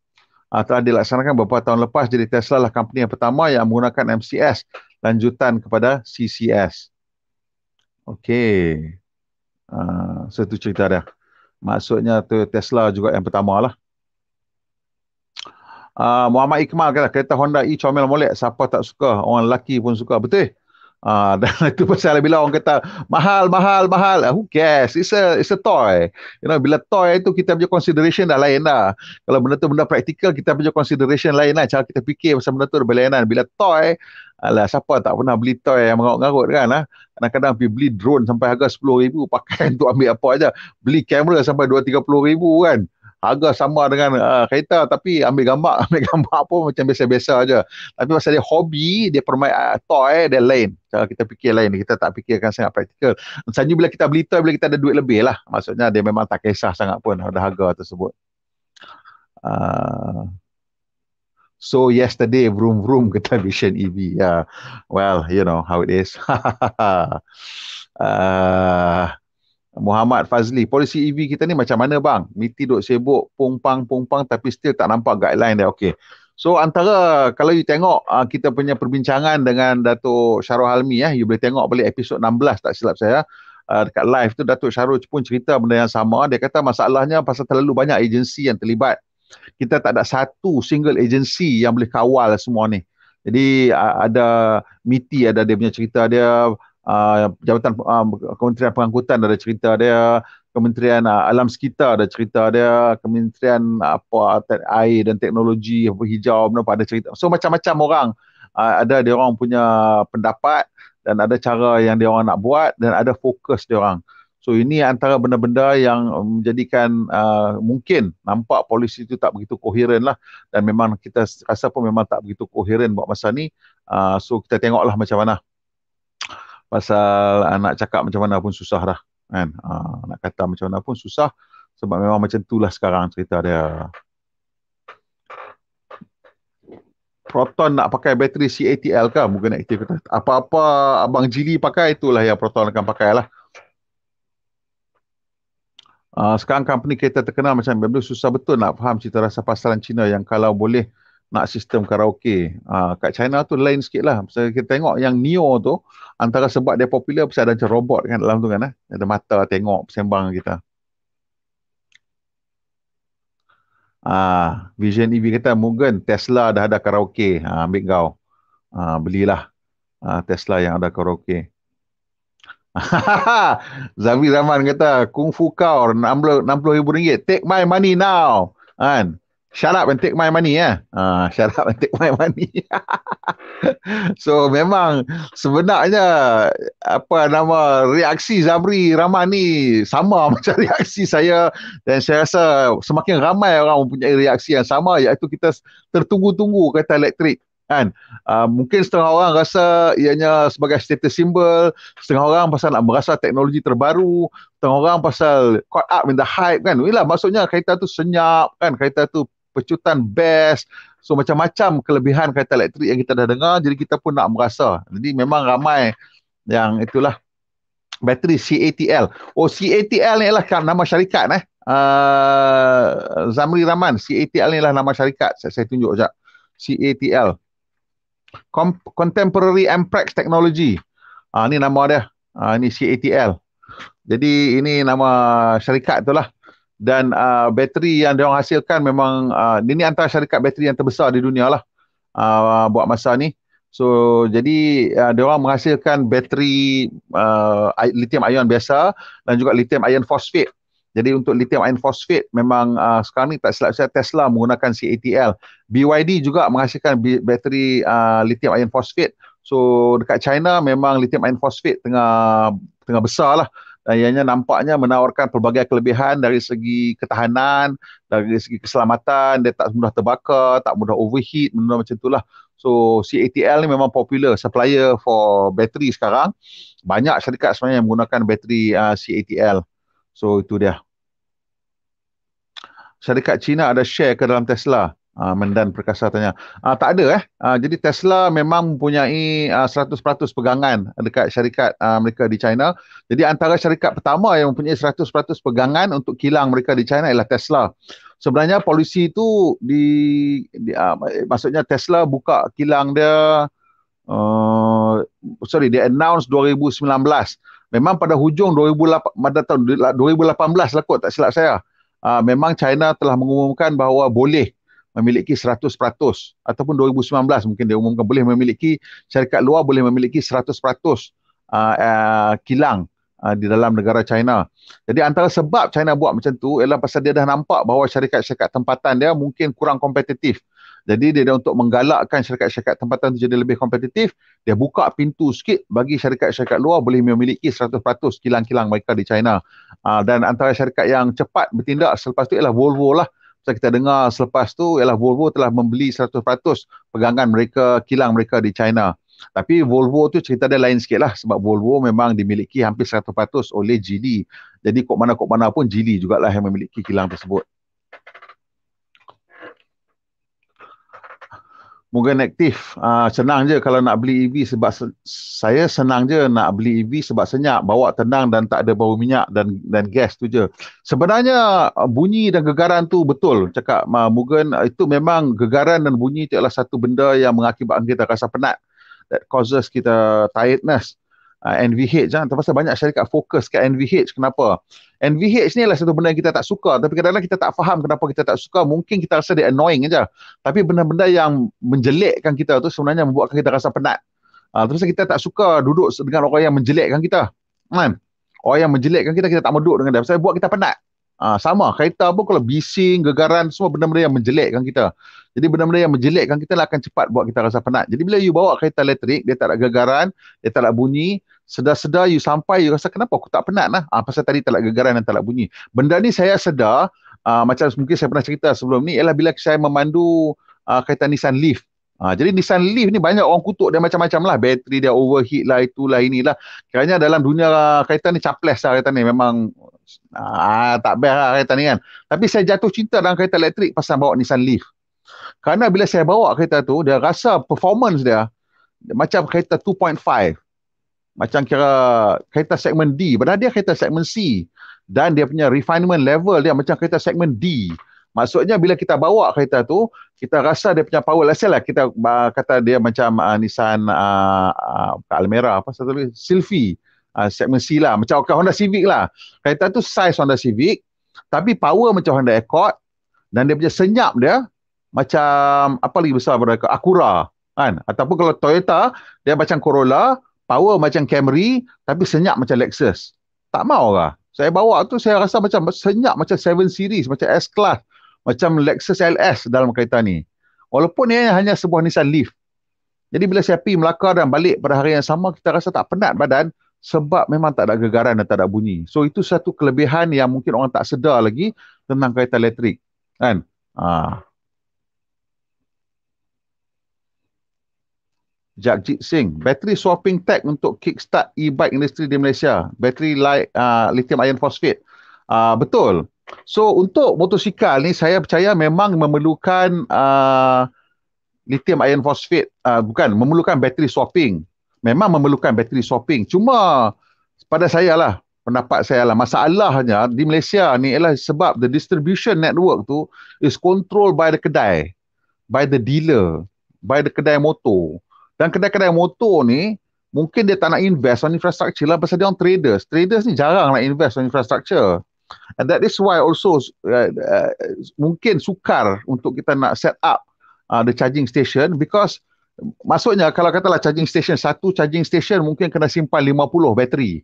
uh, telah dilaksanakan beberapa tahun lepas jadi Tesla lah company yang pertama yang menggunakan MCS lanjutan kepada CCS. Okay. Ah, so itu cerita dia. Maksudnya tu Tesla juga yang pertama lah. Uh, Muhammad Ikmal kata, kereta Honda e-comel molek, siapa tak suka, orang lelaki pun suka. Betul? Ah, <laughs> dan itu pasal bila orang kata mahal, mahal, mahal. Ah, who cares? It's a, it's a toy. You know, bila toy itu kita punya consideration dah lain dah. Kalau benda tu benda practical kita punya consideration lain lah. Cara kita fikir pasal benda tu berlainan. Bila toy, Alah, siapa tak pernah beli toy yang mengarut-ngarut kan? Ha? Kadang-kadang pergi beli drone sampai harga RM10,000, pakai <laughs> untuk ambil apa aja. Beli kamera sampai RM230,000 kan? harga sama dengan uh, kereta tapi ambil gambar <laughs> ambil gambar apa macam biasa-biasa aja tapi pasal dia hobi dia permain uh, ah, toy eh, dia lain kalau kita fikir lain kita tak fikirkan sangat praktikal misalnya bila kita beli toy bila kita ada duit lebih lah maksudnya dia memang tak kisah sangat pun ada harga tersebut uh, So yesterday vroom vroom kita Vision EV. Yeah. Well, you know how it is. uh, <laughs> Muhammad Fazli, polisi EV kita ni macam mana bang? Miti duk sibuk, pungpang-pungpang tapi still tak nampak guideline dia. Okay. So antara kalau you tengok uh, kita punya perbincangan dengan Dato' Syarul Halmi, eh, you boleh tengok balik episod 16 tak silap saya. Uh, dekat live tu Datuk Syarul pun cerita benda yang sama dia kata masalahnya pasal terlalu banyak agensi yang terlibat kita tak ada satu single agensi yang boleh kawal semua ni jadi uh, ada MITI ada dia punya cerita dia uh, jabatan uh, Kementerian Pengangkutan ada cerita dia, Kementerian uh, Alam Sekitar ada cerita dia, Kementerian uh, apa air dan teknologi hijau apa ada cerita. So macam-macam orang uh, ada dia orang punya pendapat dan ada cara yang dia orang nak buat dan ada fokus dia orang. So ini antara benda-benda yang menjadikan uh, mungkin nampak polisi itu tak begitu koheren lah dan memang kita rasa pun memang tak begitu koheren buat masa ni. Uh, so kita tengoklah macam mana pasal anak cakap macam mana pun susah dah kan uh, nak kata macam mana pun susah sebab memang macam itulah sekarang cerita dia proton nak pakai bateri CATL ke moga nak aktif kata apa-apa abang Jili pakai itulah yang proton akan pakai lah uh, sekarang company kereta terkenal macam BMW susah betul nak faham cerita rasa pasaran Cina yang kalau boleh nak sistem karaoke. Ha, kat China tu lain sikit lah. Pasal kita tengok yang Neo tu, antara sebab dia popular, pasal ada macam robot kan dalam tu kan. Eh? Ada mata tengok, sembang kita. Ah, ha, Vision EV kata, mungkin Tesla dah ada karaoke. Ha, ambil kau. Ha, belilah ha, Tesla yang ada karaoke. Zabi <laughs> Zaman kata, Kung Fu Kau, RM60,000. Take my money now. Kan? Shut up and take my money ya. Eh? Ah, <laughs> shut up and take my money. <laughs> so memang sebenarnya apa nama reaksi Zamri Rahman ni sama <laughs> macam reaksi saya dan saya rasa semakin ramai orang mempunyai reaksi yang sama iaitu kita tertunggu-tunggu kereta elektrik kan. Ah, mungkin setengah orang rasa ianya sebagai status simbol, setengah orang pasal nak merasa teknologi terbaru, setengah orang pasal caught up in the hype kan. Yalah maksudnya kereta tu senyap kan, kereta tu pecutan best so macam-macam kelebihan kereta elektrik yang kita dah dengar jadi kita pun nak merasa jadi memang ramai yang itulah bateri CATL oh CATL ni lah nama syarikat eh uh, Zamri Rahman CATL ni lah nama syarikat saya, saya tunjuk sekejap CATL Com- Contemporary Amprex Technology ah uh, ni nama dia ah uh, ni CATL jadi ini nama syarikat tu lah dan uh, bateri yang dia hasilkan memang uh, ini antara syarikat bateri yang terbesar di dunia lah uh, buat masa ni so jadi uh, dia orang menghasilkan bateri uh, lithium ion biasa dan juga lithium ion phosphate jadi untuk lithium ion phosphate memang uh, sekarang ni tak silap saya Tesla menggunakan CATL BYD juga menghasilkan bateri uh, lithium ion phosphate so dekat China memang lithium ion phosphate tengah tengah besar lah Eh, ianya nampaknya menawarkan pelbagai kelebihan dari segi ketahanan, dari segi keselamatan, dia tak mudah terbakar, tak mudah overheat, benda macam itulah. So CATL ni memang popular supplier for battery sekarang. Banyak syarikat sebenarnya yang menggunakan bateri uh, eh, CATL. So itu dia. Syarikat China ada share ke dalam Tesla? Uh, Mendan Perkasa tanya. Uh, tak ada eh. Uh, jadi Tesla memang mempunyai uh, 100% pegangan dekat syarikat uh, mereka di China. Jadi antara syarikat pertama yang mempunyai 100% pegangan untuk kilang mereka di China ialah Tesla. Sebenarnya polisi itu di, di uh, maksudnya Tesla buka kilang dia uh, sorry dia announce 2019. Memang pada hujung 2008 pada tahun 2018 lah kot tak silap saya. Uh, memang China telah mengumumkan bahawa boleh memiliki 100% ataupun 2019 mungkin dia umumkan boleh memiliki syarikat luar boleh memiliki 100% uh, uh, kilang uh, di dalam negara China. Jadi antara sebab China buat macam tu ialah pasal dia dah nampak bahawa syarikat-syarikat tempatan dia mungkin kurang kompetitif. Jadi dia dah untuk menggalakkan syarikat-syarikat tempatan tu jadi lebih kompetitif, dia buka pintu sikit bagi syarikat-syarikat luar boleh memiliki 100% kilang-kilang mereka di China. Uh, dan antara syarikat yang cepat bertindak selepas tu ialah Volvo lah. Sebab kita dengar selepas tu ialah Volvo telah membeli 100% pegangan mereka, kilang mereka di China. Tapi Volvo tu cerita dia lain sikit lah sebab Volvo memang dimiliki hampir 100% oleh Geely. Jadi kok mana-kok mana pun Geely jugalah yang memiliki kilang tersebut. mungkin aktif uh, ah, senang je kalau nak beli EV sebab se- saya senang je nak beli EV sebab senyap bawa tenang dan tak ada bau minyak dan dan gas tu je sebenarnya ah, bunyi dan gegaran tu betul cakap uh, ah, mungkin uh, itu memang gegaran dan bunyi itu adalah satu benda yang mengakibatkan kita rasa penat that causes kita tiredness uh, ah, NVH kan. Lah. Terpaksa banyak syarikat fokus ke NVH. Kenapa? NVH ni adalah satu benda yang kita tak suka. Tapi kadang-kadang kita tak faham kenapa kita tak suka. Mungkin kita rasa dia annoying aja. Tapi benda-benda yang menjelekkan kita tu sebenarnya membuatkan kita rasa penat. Uh, ah, terus kita tak suka duduk dengan orang yang menjelekkan kita. Kan? Orang yang menjelekkan kita, kita tak mau duduk dengan dia. Sebab buat kita penat. Uh, sama, kereta pun kalau bising, gegaran, semua benda-benda yang menjelekkan kita. Jadi benda-benda yang menjelekkan kita lah akan cepat buat kita rasa penat. Jadi bila you bawa kereta elektrik, dia tak ada gegaran, dia tak ada bunyi, sedar-sedar you sampai you rasa kenapa aku tak penat lah. Ah, pasal tadi tak ada gegaran dan tak ada bunyi. Benda ni saya sedar, uh, macam mungkin saya pernah cerita sebelum ni, ialah bila saya memandu uh, kereta Nissan Leaf. Ha, jadi Nissan Leaf ni banyak orang kutuk dia macam-macam lah. Bateri dia overheat lah, itulah, inilah. Kiranya dalam dunia kaitan ni capless, lah kaitan ni. Memang uh, tak best lah kaitan ni kan. Tapi saya jatuh cinta dalam kereta elektrik pasal bawa Nissan Leaf. Karena bila saya bawa kereta tu, dia rasa performance dia macam kereta 2.5. Macam kira kereta segmen D. Padahal dia kereta segmen C. Dan dia punya refinement level dia macam kereta segmen D. Maksudnya bila kita bawa kereta tu, kita rasa dia punya power. Let's lah kita uh, kata dia macam uh, Nissan uh, uh, Almera, apa satu lagi? Silvi Uh, segmen C lah. Macam okay, Honda Civic lah. Kereta tu size Honda Civic. Tapi power macam Honda Accord. Dan dia punya senyap dia, macam apa lagi besar mereka Acura kan ataupun kalau Toyota dia macam Corolla power macam Camry tapi senyap macam Lexus tak mau lah saya bawa tu saya rasa macam senyap macam 7 series macam S class macam Lexus LS dalam kereta ni walaupun ni hanya sebuah Nissan Leaf jadi bila saya pergi Melaka dan balik pada hari yang sama kita rasa tak penat badan sebab memang tak ada gegaran dan tak ada bunyi so itu satu kelebihan yang mungkin orang tak sedar lagi tentang kereta elektrik kan ah ha. Jagjit Singh. Battery swapping tech untuk kickstart e-bike industri di Malaysia. Battery light, uh, ah, lithium iron phosphate. Uh, betul. So untuk motosikal ni saya percaya memang memerlukan uh, lithium iron phosphate. Uh, bukan, memerlukan battery swapping. Memang memerlukan battery swapping. Cuma pada saya lah, pendapat saya lah. Masalahnya di Malaysia ni ialah sebab the distribution network tu is controlled by the kedai. By the dealer. By the kedai motor. Dan kedai-kedai motor ni, mungkin dia tak nak invest on infrastructure lah pasal dia orang traders. Traders ni jarang nak invest on infrastructure. And that is why also uh, uh, mungkin sukar untuk kita nak set up uh, the charging station because maksudnya kalau katalah charging station, satu charging station mungkin kena simpan 50 bateri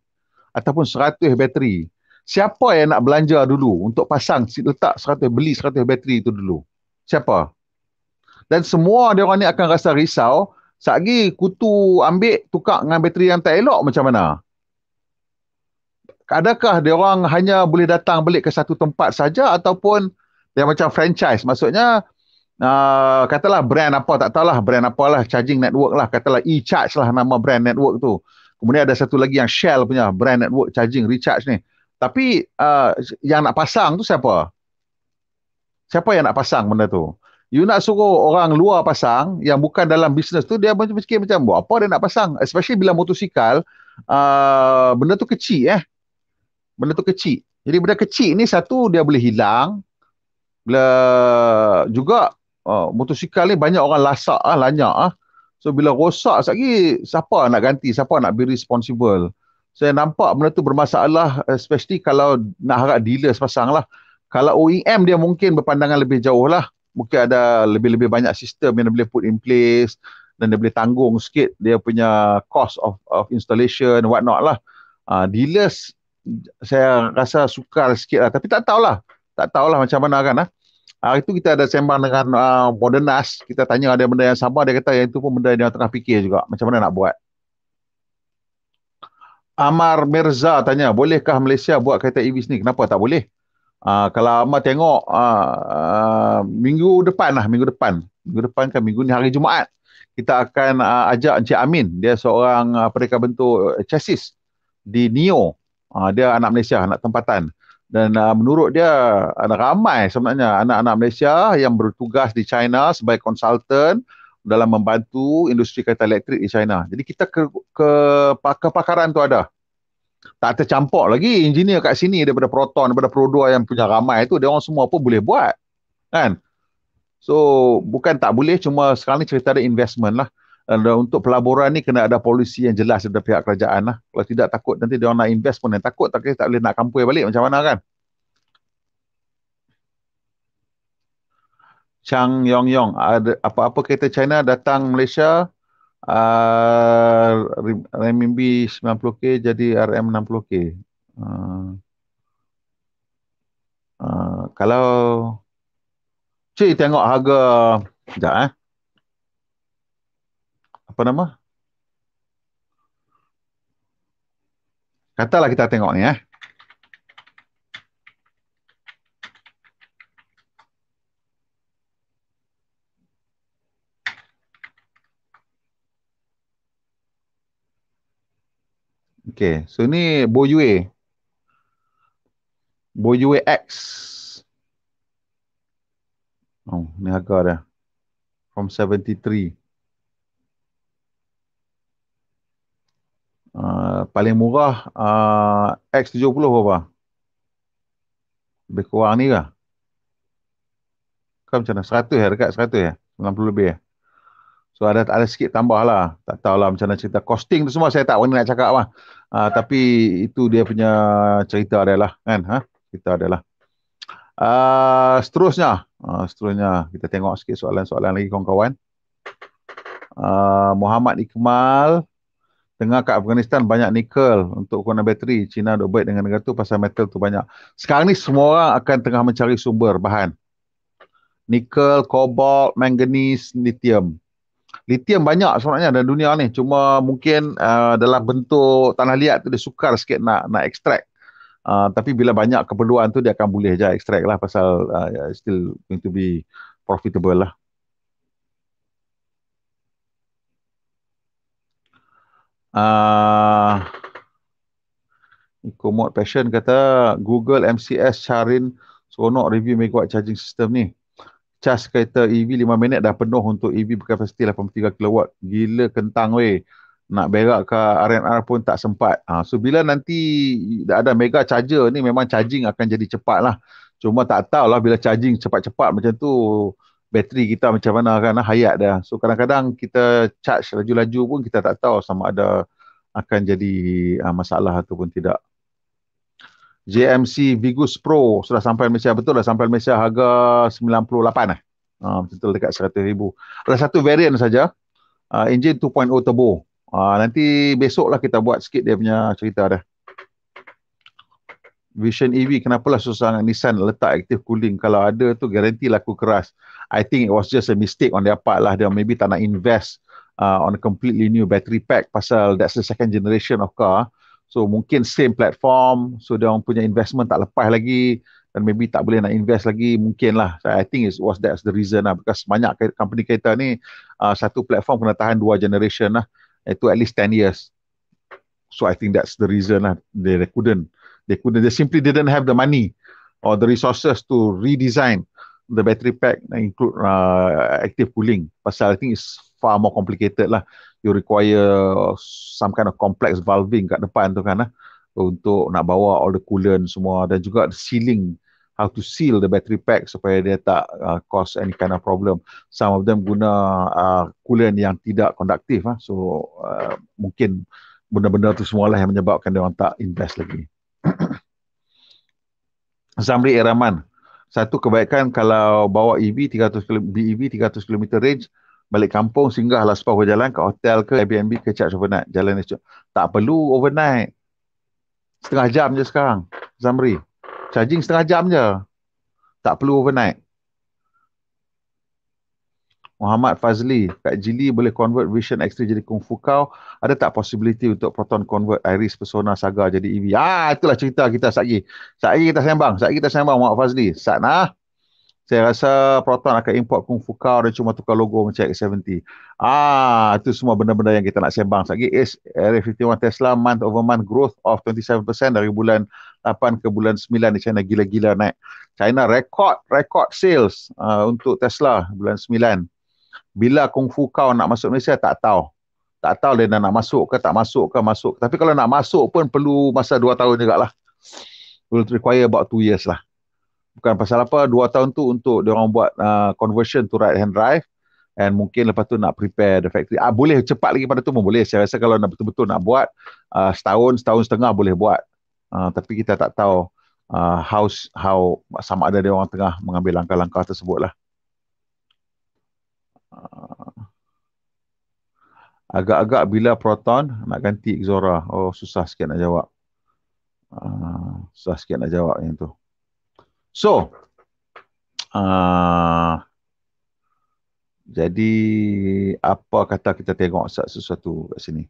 ataupun 100 bateri. Siapa yang nak belanja dulu untuk pasang, letak 100, beli 100 bateri itu dulu? Siapa? Dan semua dia orang ni akan rasa risau Sagi kutu ambil tukar dengan bateri yang tak elok macam mana? Adakah dia orang hanya boleh datang balik ke satu tempat saja ataupun dia macam franchise maksudnya uh, katalah brand apa tak tahulah brand apa lah charging network lah katalah e-charge lah nama brand network tu. Kemudian ada satu lagi yang Shell punya brand network charging recharge ni. Tapi uh, yang nak pasang tu siapa? Siapa yang nak pasang benda tu? you nak suruh orang luar pasang yang bukan dalam bisnes tu dia macam fikir macam buat apa dia nak pasang especially bila motosikal uh, benda tu kecil eh benda tu kecil jadi benda kecil ni satu dia boleh hilang bila juga uh, motosikal ni banyak orang lasak ah lanyak ah so bila rosak satgi siapa nak ganti siapa nak be responsible saya nampak benda tu bermasalah especially kalau nak harap dealer pasang lah kalau OEM dia mungkin berpandangan lebih jauh lah mungkin ada lebih-lebih banyak sistem yang dia boleh put in place dan dia boleh tanggung sikit dia punya cost of of installation what not lah. Uh, dealers saya rasa sukar sikit lah tapi tak tahulah. Tak tahulah macam mana kan. Lah. Ha. Uh, itu kita ada sembang dengan uh, ah, Modernas. Kita tanya ada benda yang sama. Dia kata yang itu pun benda yang dia tengah fikir juga. Macam mana nak buat. Amar Mirza tanya, bolehkah Malaysia buat kereta EV sini? Kenapa tak boleh? Uh, kalau Amar tengok uh, uh, minggu depan lah, minggu depan. Minggu depan kan, minggu ni hari Jumaat. Kita akan uh, ajak Encik Amin. Dia seorang uh, pereka bentuk eh, chassis di NIO. Uh, dia anak Malaysia, anak tempatan. Dan uh, menurut dia, ada ramai sebenarnya anak-anak Malaysia yang bertugas di China sebagai konsultan dalam membantu industri kereta elektrik di China. Jadi kita ke, ke, ke pakaran tu ada tak tercampur lagi engineer kat sini daripada proton daripada produa yang punya ramai tu dia orang semua pun boleh buat kan so bukan tak boleh cuma sekarang ni cerita ada investment lah And untuk pelaburan ni kena ada polisi yang jelas daripada pihak kerajaan lah kalau tidak takut nanti dia orang nak invest pun yang takut tak, tak boleh nak kampui balik macam mana kan Chang Yong Yong, ada apa-apa kereta China datang Malaysia, uh, RMB 90k jadi RM 60k. Uh, uh, kalau cik tengok harga sekejap eh. Apa nama? Katalah kita tengok ni eh. Okay. So ni Boyue, Boyue X. Oh, ni harga dia. From 73. Uh, ah, paling murah ah, uh, X70 berapa? Lebih kurang ni lah. Kan macam mana? 100 ya? Dekat 100 ya? 90 lebih ya? So ada ada sikit tambah lah. Tak tahulah macam mana cerita costing tu semua saya tak berani nak cakap lah. Ha, tapi itu dia punya cerita dia lah kan. Ha? Cerita dia lah. Uh, ah, seterusnya, uh, seterusnya kita tengok sikit soalan-soalan lagi kawan-kawan. Uh, Muhammad Iqmal Tengah kat Afghanistan banyak nikel untuk guna bateri. China duk baik dengan negara tu pasal metal tu banyak. Sekarang ni semua orang akan tengah mencari sumber bahan. Nikel, kobalt, manganese, lithium. Lithium banyak sebenarnya dalam dunia ni. Cuma mungkin uh, dalam bentuk tanah liat tu dia sukar sikit nak nak extract. Uh, tapi bila banyak keperluan tu dia akan boleh je extract lah pasal uh, ya, still going to be profitable lah. Uh, Ikomod Passion kata Google MCS Charin seronok review megawatt charging system ni charge kereta EV 5 minit dah penuh untuk EV berkapasiti 83 kW. Gila kentang weh. Nak berak ke R&R pun tak sempat. Ha, so bila nanti ada mega charger ni memang charging akan jadi cepat lah. Cuma tak tahulah bila charging cepat-cepat macam tu bateri kita macam mana kan hayat dia. So kadang-kadang kita charge laju-laju pun kita tak tahu sama ada akan jadi ha, masalah ataupun tidak. JMC Vigus Pro sudah sampai Malaysia betul lah sampai Malaysia harga 98 eh. Ha, ah, betul lah, dekat 100,000. Ada satu varian saja. Uh, enjin 2.0 turbo. Uh, nanti besok lah kita buat sikit dia punya cerita dah. Vision EV kenapa lah susah dengan Nissan letak active cooling kalau ada tu garanti laku lah keras. I think it was just a mistake on their part lah dia maybe tak nak invest uh, on a completely new battery pack pasal that's the second generation of car. So mungkin same platform, so dia orang punya investment tak lepas lagi dan maybe tak boleh nak invest lagi mungkin lah. So, I think it was that's the reason lah because banyak company kita ni uh, satu platform kena tahan dua generation lah itu at least 10 years. So I think that's the reason lah they, they couldn't. They couldn't. They simply didn't have the money or the resources to redesign the battery pack include uh, active cooling pasal I think it's far more complicated lah you require some kind of complex valving kat depan tu kan lah untuk nak bawa all the coolant semua dan juga the sealing how to seal the battery pack supaya dia tak uh, cause any kind of problem some of them guna uh, coolant yang tidak konduktif lah. Eh. so uh, mungkin benda-benda tu lah yang menyebabkan dia orang tak invest lagi <coughs> Zamri Eraman, satu kebaikan kalau bawa EV 300 BEV 300 km range balik kampung singgahlah separuh jalan ke hotel ke Airbnb ke charge overnight jalan esok tak perlu overnight setengah jam je sekarang Zamri charging setengah jam je tak perlu overnight Muhammad Fazli Kak Jili boleh convert Vision X3 jadi Kung Fu Kau ada tak possibility untuk Proton convert Iris Persona Saga jadi EV ah itulah cerita kita sat lagi sat lagi kita sembang sat lagi kita sembang Muhammad Fazli sat nah saya rasa Proton akan import Kung Fu Kau dan cuma tukar logo macam X70 ah itu semua benda-benda yang kita nak sembang sat lagi is RA51 Tesla month over month growth of 27% dari bulan 8 ke bulan 9 di China gila-gila naik China record record sales uh, untuk Tesla bulan 9 bila Kung Fu Kau nak masuk Malaysia tak tahu. Tak tahu dia dah nak masuk ke tak masuk ke masuk. Tapi kalau nak masuk pun perlu masa 2 tahun juga lah. Will require about 2 years lah. Bukan pasal apa, 2 tahun tu untuk dia orang buat uh, conversion to right hand drive. And mungkin lepas tu nak prepare the factory. Ah, boleh cepat lagi pada tu pun boleh. Saya rasa kalau nak betul-betul nak buat uh, setahun, setahun setengah boleh buat. Uh, tapi kita tak tahu uh, how, how sama ada dia orang tengah mengambil langkah-langkah tersebut lah. Ah. Agak-agak bila proton nak ganti Xora. Oh, susah sikit nak jawab. Uh, susah sikit nak jawab yang tu. So, uh, jadi apa kata kita tengok sesuatu kat sini.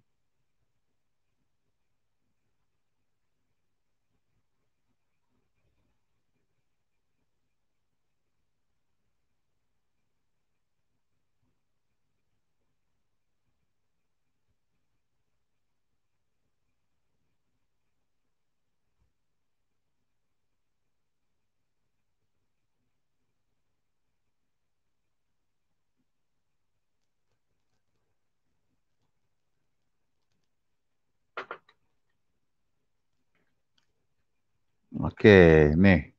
Okey, ni.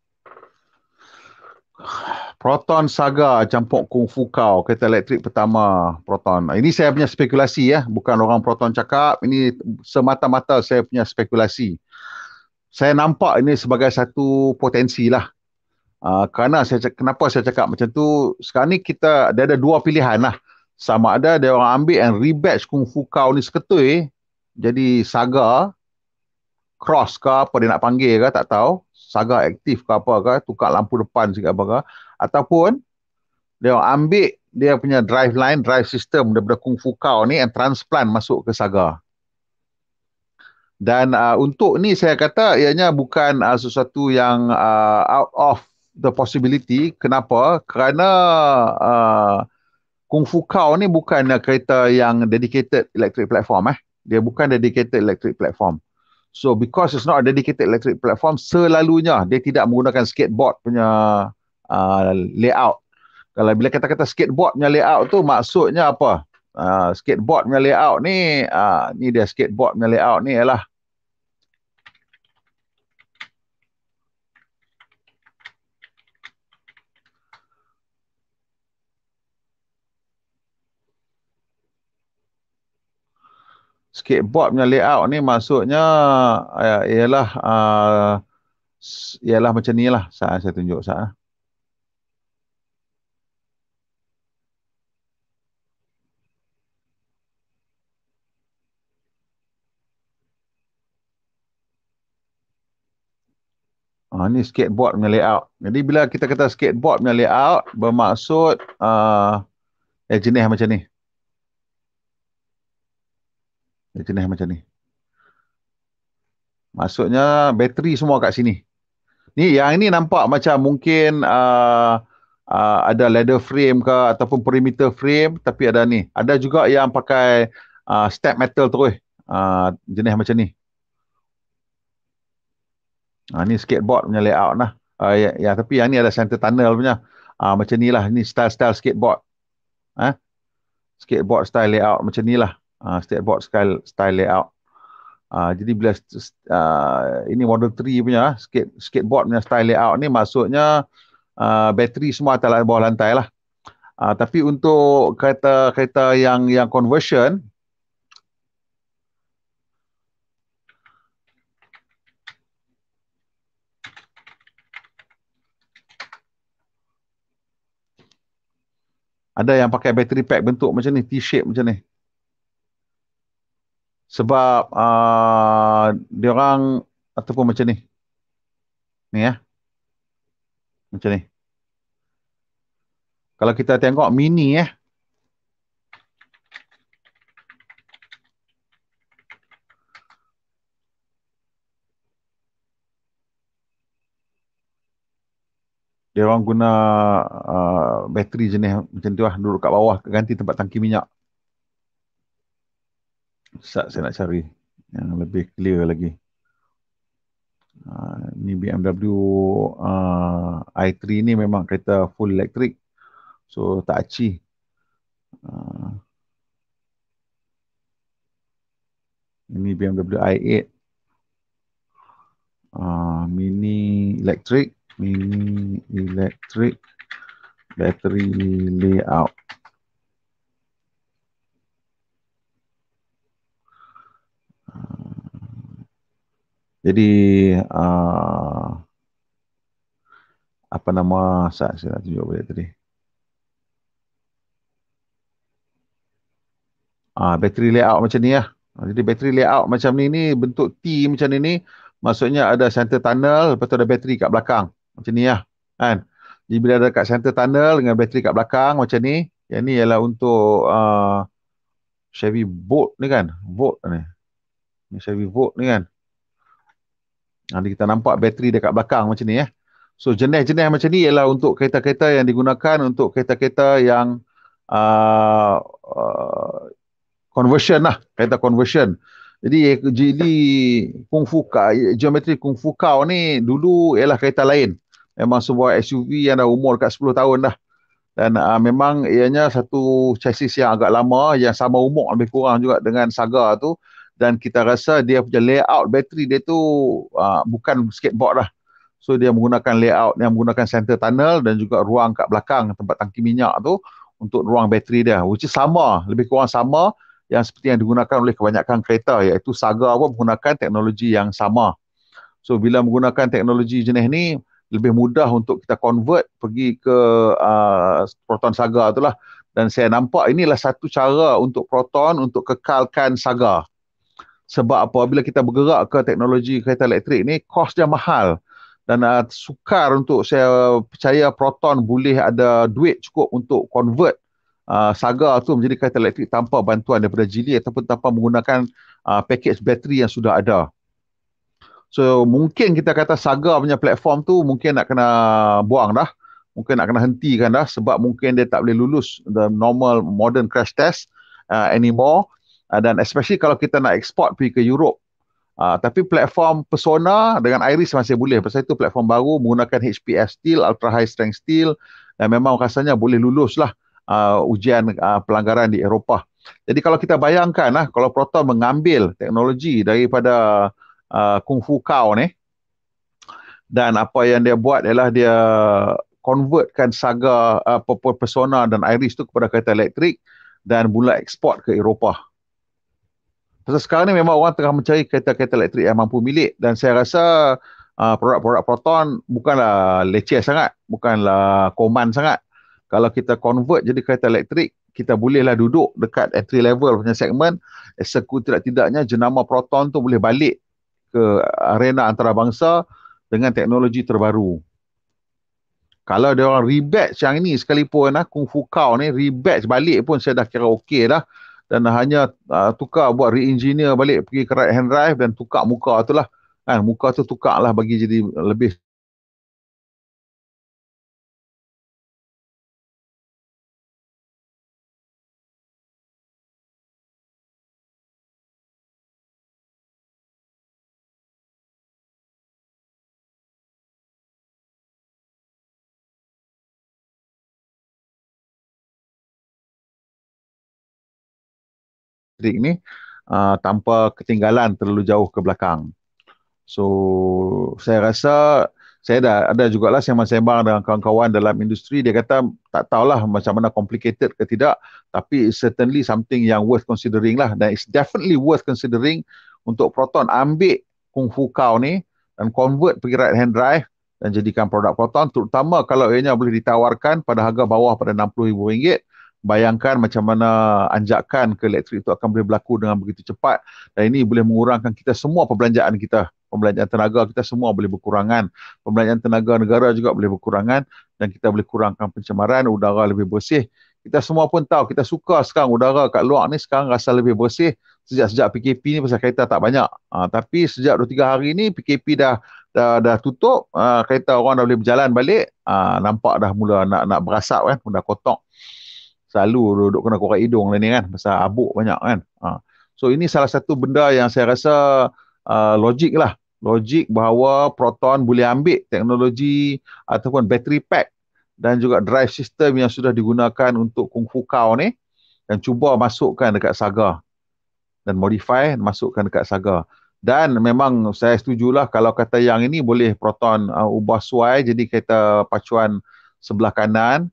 Proton Saga campur Kung Fu Kau, kereta elektrik pertama Proton. Ini saya punya spekulasi ya, bukan orang Proton cakap. Ini semata-mata saya punya spekulasi. Saya nampak ini sebagai satu potensi lah. Uh, kerana saya, kenapa saya cakap macam tu, sekarang ni kita dia ada dua pilihan lah. Sama ada dia orang ambil and rebatch Kung Fu Kau ni seketul jadi Saga, Cross ke apa dia nak panggil ke tak tahu saga aktif ke apa ke tukar lampu depan sikit apa ke ataupun dia ambil dia punya drive line drive system daripada kung fu kau ni and transplant masuk ke saga dan uh, untuk ni saya kata ianya bukan uh, sesuatu yang uh, out of the possibility kenapa kerana uh, kung fu kau ni bukan kereta yang dedicated electric platform eh dia bukan dedicated electric platform So because it's not a dedicated electric platform, selalunya dia tidak menggunakan skateboard punya uh, layout. Kalau bila kata-kata skateboard punya layout tu maksudnya apa? Uh, skateboard punya layout ni, uh, ni dia skateboard punya layout ni ialah skateboard punya layout ni maksudnya uh, ialah uh, ialah macam ni lah saya saya tunjuk saat. Uh, ah, ni skateboard punya layout. Jadi bila kita kata skateboard punya layout bermaksud uh, eh, jenis macam ni. Dia jenis macam ni. Maksudnya bateri semua kat sini. Ni yang ini nampak macam mungkin uh, uh, ada leather frame ke ataupun perimeter frame tapi ada ni. Ada juga yang pakai uh, step metal terus. Uh, jenis macam ni. Ha, ni skateboard punya layout lah. Uh, ya, ya, tapi yang ni ada center tunnel punya. Uh, macam ni lah. Ni style-style skateboard. Ha? Skateboard style layout macam ni lah. Ah, state board style style layout. Uh, jadi bila uh, ini model 3 punya skate skateboard punya style layout ni maksudnya uh, bateri semua atas bawah lantai lah. Uh, tapi untuk kereta-kereta yang yang conversion ada yang pakai bateri pack bentuk macam ni, T shape macam ni sebab uh, ah, dia orang ataupun macam ni. Ni ya. Macam ni. Kalau kita tengok mini ya. Eh. Dia orang guna uh, bateri jenis macam tu lah. Duduk kat bawah ganti tempat tangki minyak. Ustaz saya nak cari yang lebih clear lagi. Uh, ni BMW uh, ah, i3 ni memang kereta full electric. So tak aci. Uh, ah, ini BMW i8. Uh, mini electric. Mini electric. Battery layout. Jadi uh, apa nama saat saya nak tunjuk balik tadi. Ah, bateri layout macam ni ya. Jadi bateri layout macam ni ni bentuk T macam ni ni. Maksudnya ada center tunnel lepas tu ada bateri kat belakang. Macam ni ya. Kan? Jadi bila ada kat center tunnel dengan bateri kat belakang macam ni. Yang ni ialah untuk uh, Chevy Bolt ni kan. Volt ni. Ni saya revolt ni kan. Ah, Nanti kita nampak bateri dekat belakang macam ni ya. Eh. So jenis-jenis macam ni ialah untuk kereta-kereta yang digunakan untuk kereta-kereta yang uh, uh, conversion lah. Kereta conversion. Jadi jadi kung fu geometri kung fu kau ni dulu ialah kereta lain. Memang sebuah SUV yang dah umur dekat 10 tahun dah. Dan uh, memang ianya satu chassis yang agak lama yang sama umur lebih kurang juga dengan Saga tu dan kita rasa dia punya layout bateri dia tu uh, bukan skateboard lah. So dia menggunakan layout yang menggunakan center tunnel dan juga ruang kat belakang tempat tangki minyak tu untuk ruang bateri dia. Which is sama, lebih kurang sama yang seperti yang digunakan oleh kebanyakan kereta iaitu Saga pun menggunakan teknologi yang sama. So bila menggunakan teknologi jenis ni lebih mudah untuk kita convert pergi ke uh, Proton Saga lah. dan saya nampak inilah satu cara untuk Proton untuk kekalkan Saga sebab apa bila kita bergerak ke teknologi kereta elektrik ni kos dia mahal dan uh, sukar untuk saya percaya proton boleh ada duit cukup untuk convert Uh, saga tu menjadi kereta elektrik tanpa bantuan daripada Geely ataupun tanpa menggunakan uh, package bateri yang sudah ada. So mungkin kita kata saga punya platform tu mungkin nak kena buang dah. Mungkin nak kena hentikan dah sebab mungkin dia tak boleh lulus the normal modern crash test uh, anymore uh, dan especially kalau kita nak export pergi ke Europe Uh, tapi platform Persona dengan Iris masih boleh. Pasal itu platform baru menggunakan HPS steel, ultra high strength steel dan memang rasanya boleh lulus lah uh, ujian uh, pelanggaran di Eropah. Jadi kalau kita bayangkan lah, kalau Proton mengambil teknologi daripada uh, Kung Fu Kao ni dan apa yang dia buat ialah dia convertkan saga uh, Persona dan Iris tu kepada kereta elektrik dan mula ekspor ke Eropah. Pasal sekarang ni memang orang tengah mencari kereta-kereta elektrik yang mampu milik dan saya rasa uh, produk-produk Proton bukanlah leceh sangat, bukanlah command sangat. Kalau kita convert jadi kereta elektrik, kita bolehlah duduk dekat entry level punya segmen, eksekutif tidak-tidaknya jenama Proton tu boleh balik ke arena antarabangsa dengan teknologi terbaru. Kalau dia orang rebadge yang ni sekalipun ah Kung Fu Kau ni rebadge balik pun saya dah kira okey dah dan hanya uh, tukar buat re-engineer balik pergi ke right hand drive dan tukar muka tu lah kan muka tu tukar lah bagi jadi lebih elektrik ni uh, tanpa ketinggalan terlalu jauh ke belakang. So saya rasa saya dah ada juga lah sembang-sembang dengan kawan-kawan dalam industri dia kata tak tahulah macam mana complicated ke tidak tapi certainly something yang worth considering lah dan it's definitely worth considering untuk Proton ambil Kung Fu Kau ni dan convert pergi right hand drive dan jadikan produk Proton terutama kalau ianya boleh ditawarkan pada harga bawah pada RM60,000 bayangkan macam mana anjakan ke elektrik itu akan boleh berlaku dengan begitu cepat dan ini boleh mengurangkan kita semua perbelanjaan kita pembelanjaan tenaga kita semua boleh berkurangan pembelanjaan tenaga negara juga boleh berkurangan dan kita boleh kurangkan pencemaran udara lebih bersih kita semua pun tahu kita suka sekarang udara kat luar ni sekarang rasa lebih bersih sejak-sejak PKP ni pasal kereta tak banyak ha, tapi sejak 2-3 hari ni PKP dah dah, dah tutup ha, kereta orang dah boleh berjalan balik ha, nampak dah mula nak nak berasap kan dah kotak selalu duduk kena korek hidung lah ni kan pasal abuk banyak kan ha. so ini salah satu benda yang saya rasa uh, logik lah logik bahawa proton boleh ambil teknologi ataupun battery pack dan juga drive system yang sudah digunakan untuk Kung Fu kau ni dan cuba masukkan dekat Saga dan modify masukkan dekat Saga dan memang saya setujulah kalau kata yang ini boleh proton uh, ubah suai jadi kereta pacuan sebelah kanan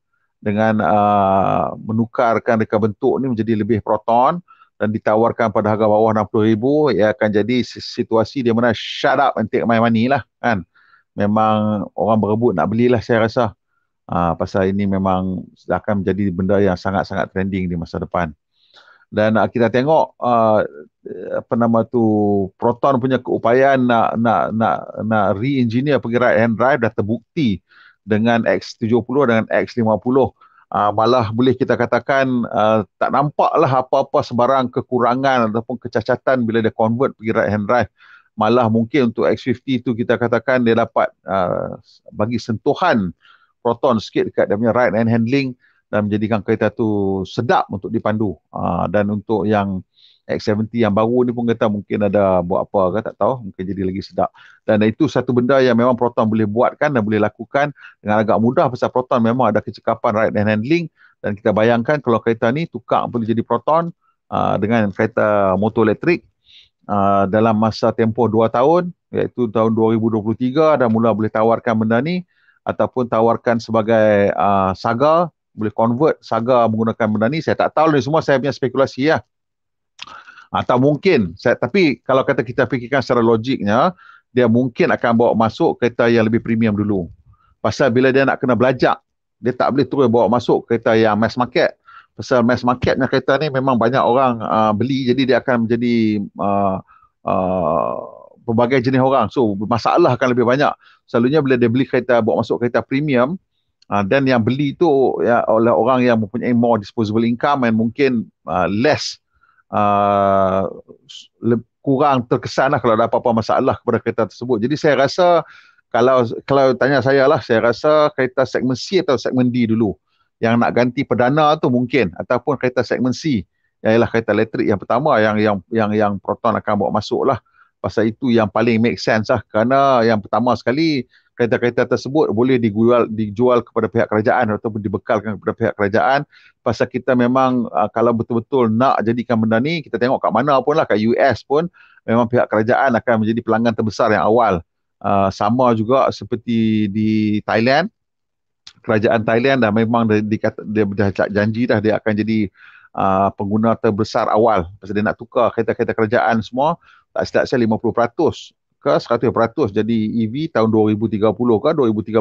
dengan uh, menukarkan reka bentuk ni menjadi lebih proton dan ditawarkan pada harga bawah rm ribu, ia akan jadi situasi di mana shut up and take my money lah kan memang orang berebut nak belilah saya rasa uh, pasal ini memang akan menjadi benda yang sangat-sangat trending di masa depan dan uh, kita tengok uh, apa nama tu proton punya keupayaan nak nak nak nak re-engineer pergerakan hand drive dah terbukti dengan X70 dengan X50 uh, ah, malah boleh kita katakan uh, tak nampaklah apa-apa sebarang kekurangan ataupun kecacatan bila dia convert pergi right hand drive malah mungkin untuk X50 tu kita katakan dia dapat uh, bagi sentuhan proton sikit dekat dia punya right hand handling dan menjadikan kereta tu sedap untuk dipandu uh, dan untuk yang X70 yang baru ni pun kata mungkin ada buat apa ke tak tahu mungkin jadi lagi sedap dan itu satu benda yang memang Proton boleh buatkan dan boleh lakukan dengan agak mudah pasal Proton memang ada kecekapan ride and handling dan kita bayangkan kalau kereta ni tukar boleh jadi Proton uh, dengan kereta motor elektrik uh, dalam masa tempoh 2 tahun iaitu tahun 2023 dan mula boleh tawarkan benda ni ataupun tawarkan sebagai uh, saga boleh convert saga menggunakan benda ni saya tak tahu ni semua saya punya spekulasi lah ya. Ah, tak mungkin saya, tapi kalau kata kita fikirkan secara logiknya dia mungkin akan bawa masuk kereta yang lebih premium dulu pasal bila dia nak kena belajar dia tak boleh terus bawa masuk kereta yang mass market pasal mass marketnya kereta ni memang banyak orang uh, beli jadi dia akan menjadi uh, uh, pelbagai jenis orang. So masalah akan lebih banyak. Selalunya bila dia beli kereta bawa masuk kereta premium dan uh, yang beli tu ya, oleh orang yang mempunyai more disposable income and mungkin uh, less uh, kurang terkesan lah kalau ada apa-apa masalah kepada kereta tersebut. Jadi saya rasa kalau kalau tanya saya lah, saya rasa kereta segmen C atau segmen D dulu yang nak ganti perdana tu mungkin ataupun kereta segmen C ialah kereta elektrik yang pertama yang yang yang yang proton akan bawa masuk lah. Pasal itu yang paling make sense lah kerana yang pertama sekali kereta-kereta tersebut boleh dijual dijual kepada pihak kerajaan ataupun dibekalkan kepada pihak kerajaan pasal kita memang uh, kalau betul-betul nak jadikan benda ni kita tengok kat mana pun lah kat US pun memang pihak kerajaan akan menjadi pelanggan terbesar yang awal uh, sama juga seperti di Thailand kerajaan Thailand dah memang dia, dia, dia dah janji dah dia akan jadi uh, pengguna terbesar awal pasal dia nak tukar kereta-kereta kerajaan semua tak silap saya 50% ke 100% jadi EV tahun 2030 ke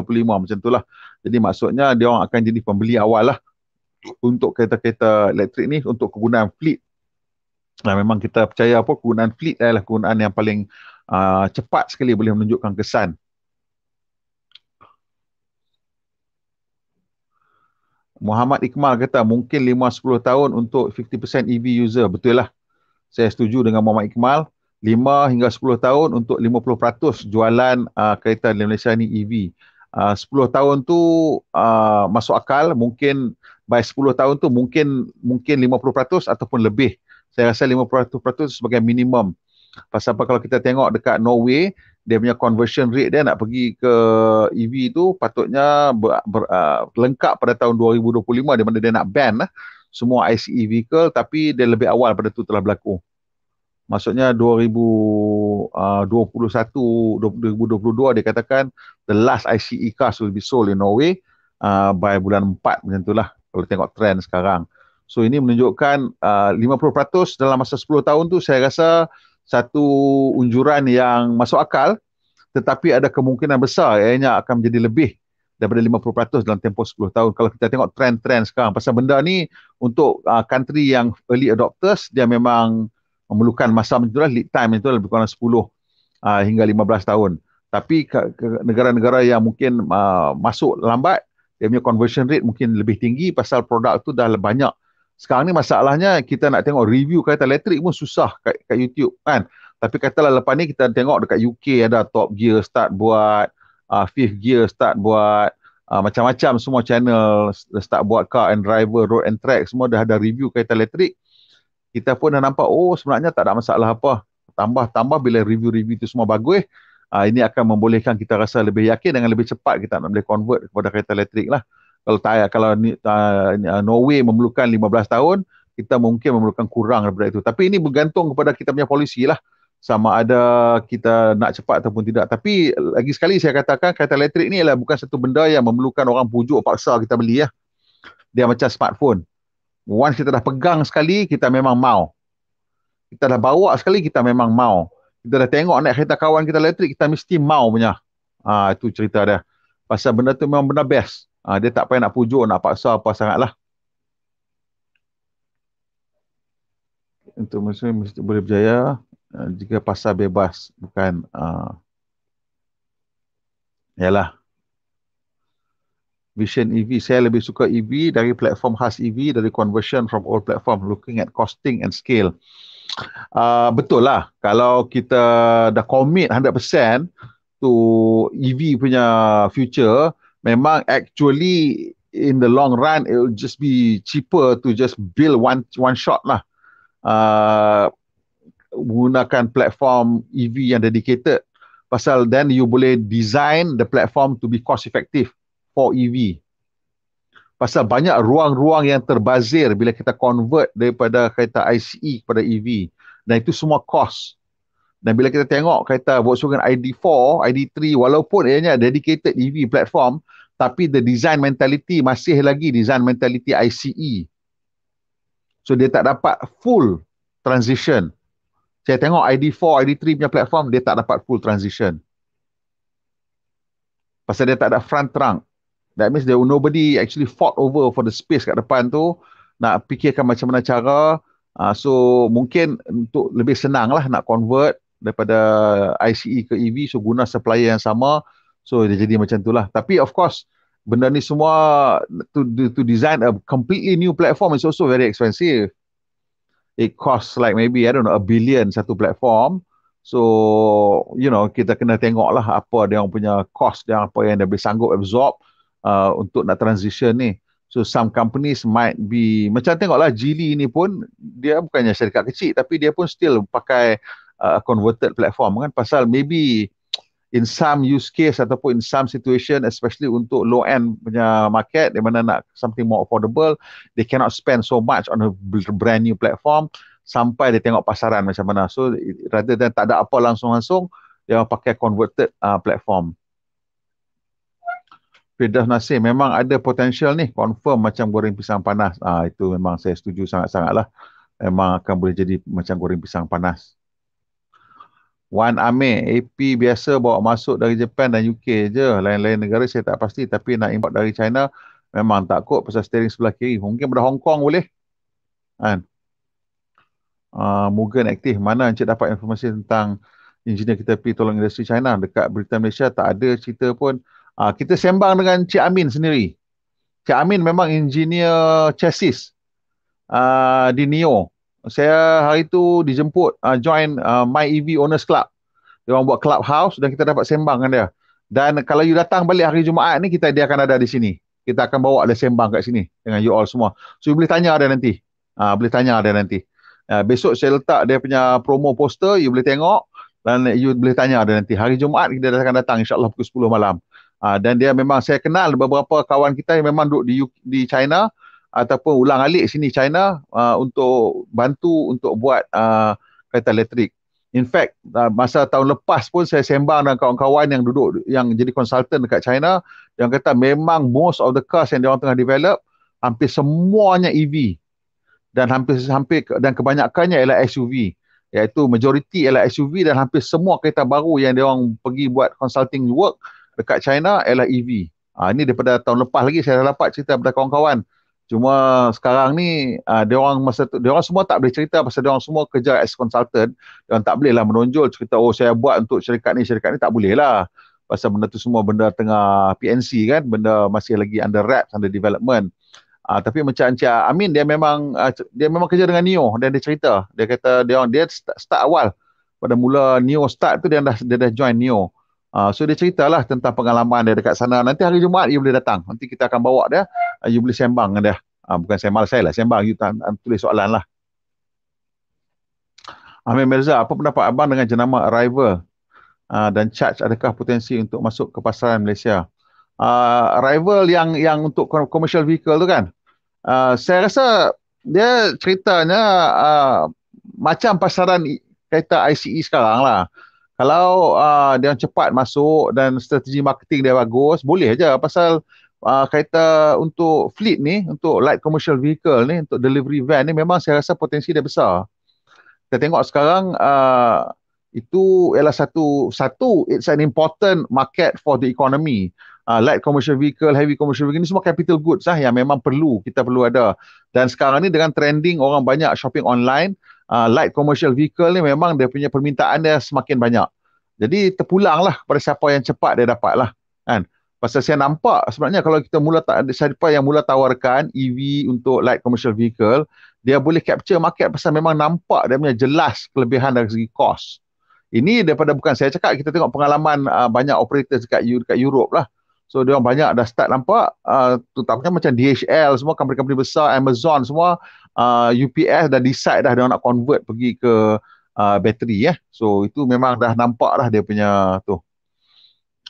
2035 macam tu lah. Jadi maksudnya dia orang akan jadi pembeli awal lah untuk kereta-kereta elektrik ni untuk kegunaan fleet. Nah, memang kita percaya apa kegunaan fleet adalah kegunaan yang paling uh, cepat sekali boleh menunjukkan kesan. Muhammad Iqmal kata mungkin 5-10 tahun untuk 50% EV user. Betul lah. Saya setuju dengan Muhammad Iqmal. 5 hingga 10 tahun untuk 50% jualan uh, kereta di Malaysia ni EV. Uh, 10 tahun tu uh, masuk akal, mungkin by 10 tahun tu mungkin mungkin 50% ataupun lebih. Saya rasa 50% sebagai minimum. Pasal apa kalau kita tengok dekat Norway, dia punya conversion rate dia nak pergi ke EV tu patutnya ber, ber, uh, lengkap pada tahun 2025 di mana dia nak ban lah semua ICE vehicle tapi dia lebih awal pada tu telah berlaku maksudnya 2021 2022 uh, dia katakan the last ICE cars will be sold in Norway uh, by bulan 4 macam itulah kalau tengok trend sekarang so ini menunjukkan uh, 50% dalam masa 10 tahun tu saya rasa satu unjuran yang masuk akal tetapi ada kemungkinan besar ianya akan menjadi lebih daripada 50% dalam tempoh 10 tahun kalau kita tengok trend-trend sekarang pasal benda ni untuk uh, country yang early adopters dia memang memerlukan masa macam itulah lead time itu lebih kurang 10 uh, ah, hingga 15 tahun tapi negara-negara yang mungkin uh, masuk lambat dia punya conversion rate mungkin lebih tinggi pasal produk tu dah lebih banyak sekarang ni masalahnya kita nak tengok review kereta elektrik pun susah kat, kat YouTube kan tapi katalah lepas ni kita tengok dekat UK ada top gear start buat uh, fifth gear start buat uh, macam-macam semua channel start buat car and driver road and track semua dah ada review kereta elektrik kita pun dah nampak oh sebenarnya tak ada masalah apa tambah-tambah bila review-review itu semua bagus uh, ini akan membolehkan kita rasa lebih yakin dengan lebih cepat kita nak boleh convert kepada kereta elektrik lah kalau tak, kalau ni, uh, Norway memerlukan 15 tahun kita mungkin memerlukan kurang daripada itu tapi ini bergantung kepada kita punya polisi lah sama ada kita nak cepat ataupun tidak tapi lagi sekali saya katakan kereta elektrik ni ialah bukan satu benda yang memerlukan orang pujuk paksa kita beli ya dia macam smartphone Once kita dah pegang sekali, kita memang mau. Kita dah bawa sekali, kita memang mau. Kita dah tengok naik kereta kawan kita elektrik, kita mesti mau punya. Ha, itu cerita dia. Pasal benda tu memang benda best. Ha, dia tak payah nak pujuk, nak paksa apa sangat lah. Untuk mesti mesti boleh berjaya ha, jika pasar bebas bukan uh, yalah Vision EV. Saya lebih suka EV dari platform khas EV dari conversion from old platform looking at costing and scale. Uh, betul lah kalau kita dah commit 100% to EV punya future memang actually in the long run it will just be cheaper to just build one one shot lah uh, gunakan platform EV yang dedicated pasal then you boleh design the platform to be cost effective 4EV. Pasal banyak ruang-ruang yang terbazir bila kita convert daripada kereta ICE kepada EV. Dan itu semua cost. Dan bila kita tengok kereta Volkswagen ID4, ID3 walaupun ianya dedicated EV platform tapi the design mentality masih lagi design mentality ICE. So dia tak dapat full transition. Saya tengok ID4, ID3 punya platform dia tak dapat full transition. Pasal dia tak ada front trunk. That means there nobody actually fought over for the space kat depan tu. Nak fikirkan macam mana cara. Uh, so mungkin untuk lebih senang lah nak convert daripada ICE ke EV. So guna supplier yang sama. So dia jadi macam tu lah. Tapi of course benda ni semua to, to design a completely new platform is also very expensive. It costs like maybe I don't know a billion satu platform. So you know kita kena tengoklah apa dia orang punya cost dia apa yang dia boleh sanggup absorb. Uh, untuk nak transition ni. So some companies might be macam tengoklah Geely ni pun dia bukannya syarikat kecil tapi dia pun still pakai uh, converted platform kan pasal maybe in some use case ataupun in some situation especially untuk low end punya market di mana nak something more affordable they cannot spend so much on a brand new platform sampai dia tengok pasaran macam mana so rather than tak ada apa langsung-langsung dia pakai converted uh, platform Firdaus Nasir memang ada potensial ni confirm macam goreng pisang panas ha, itu memang saya setuju sangat-sangat lah memang akan boleh jadi macam goreng pisang panas Wan Ame, AP biasa bawa masuk dari Japan dan UK je lain-lain negara saya tak pasti tapi nak import dari China memang tak kot pasal steering sebelah kiri mungkin pada Hong Kong boleh kan Uh, ah, Mugen aktif mana Encik dapat informasi tentang engineer kita pergi tolong industri China dekat Berita Malaysia tak ada cerita pun Ha, kita sembang dengan Cik Amin sendiri. Cik Amin memang engineer chassis uh, di NIO. Saya hari tu dijemput uh, join uh, My EV Owners Club. Dia orang buat clubhouse dan kita dapat sembang dengan dia. Dan kalau you datang balik hari Jumaat ni, kita dia akan ada di sini. Kita akan bawa dia sembang kat sini dengan you all semua. So you boleh tanya dia nanti. Uh, boleh tanya dia nanti. Uh, besok saya letak dia punya promo poster, you boleh tengok. Dan you boleh tanya dia nanti. Hari Jumaat kita akan datang insyaAllah pukul 10 malam. Uh, dan dia memang saya kenal beberapa kawan kita yang memang duduk di UK, di China ataupun ulang alik sini China uh, untuk bantu untuk buat uh, kereta elektrik. In fact, uh, masa tahun lepas pun saya sembang dengan kawan-kawan yang duduk yang jadi konsultan dekat China yang kata memang most of the cars yang diorang tengah develop hampir semuanya EV dan hampir hampir dan kebanyakannya ialah SUV iaitu majority ialah SUV dan hampir semua kereta baru yang diorang pergi buat consulting work dekat China ialah EV. Ha, ah, ini daripada tahun lepas lagi saya dah dapat cerita daripada kawan-kawan. Cuma sekarang ni uh, dia orang masa tu, dia orang semua tak boleh cerita pasal dia orang semua kerja as consultant dia orang tak boleh lah menonjol cerita oh saya buat untuk syarikat ni syarikat ni tak boleh lah pasal benda tu semua benda tengah PNC kan benda masih lagi under wraps under development uh, tapi macam Encik Amin dia memang dia memang kerja dengan Neo dan dia cerita dia kata dia orang dia start, awal pada mula Neo start tu dia dah dia dah join Neo. Uh, so dia ceritalah tentang pengalaman dia dekat sana. Nanti hari Jumaat you boleh datang. Nanti kita akan bawa dia. Uh, you boleh sembang dengan dia. Uh, bukan sembang saya lah. Sembang you tak, tulis soalan lah. Amir Mirza, apa pendapat abang dengan jenama Arrival uh, dan Charge? Adakah potensi untuk masuk ke pasaran Malaysia? Uh, Arrival yang yang untuk commercial vehicle tu kan? Uh, saya rasa dia ceritanya uh, macam pasaran kereta ICE sekarang lah kalau uh, dia cepat masuk dan strategi marketing dia bagus, boleh aja pasal uh, kereta untuk fleet ni, untuk light commercial vehicle ni, untuk delivery van ni memang saya rasa potensi dia besar. Kita tengok sekarang uh, itu ialah satu satu it's an important market for the economy. Uh, light commercial vehicle, heavy commercial vehicle ni semua capital goods lah yang memang perlu kita perlu ada. Dan sekarang ni dengan trending orang banyak shopping online, uh, light commercial vehicle ni memang dia punya permintaan dia semakin banyak. Jadi terpulang lah kepada siapa yang cepat dia dapat lah. Kan? Pasal saya nampak sebenarnya kalau kita mula tak ada siapa yang mula tawarkan EV untuk light commercial vehicle, dia boleh capture market pasal memang nampak dia punya jelas kelebihan dari segi kos. Ini daripada bukan saya cakap, kita tengok pengalaman uh, banyak operator dekat, dekat Europe lah. So, dia orang banyak dah start nampak, uh, terutamanya macam DHL semua, company-company besar, Amazon semua, UPS uh, dah decide dah dia nak convert pergi ke uh, bateri ya. Eh. So itu memang dah nampak dah dia punya tu.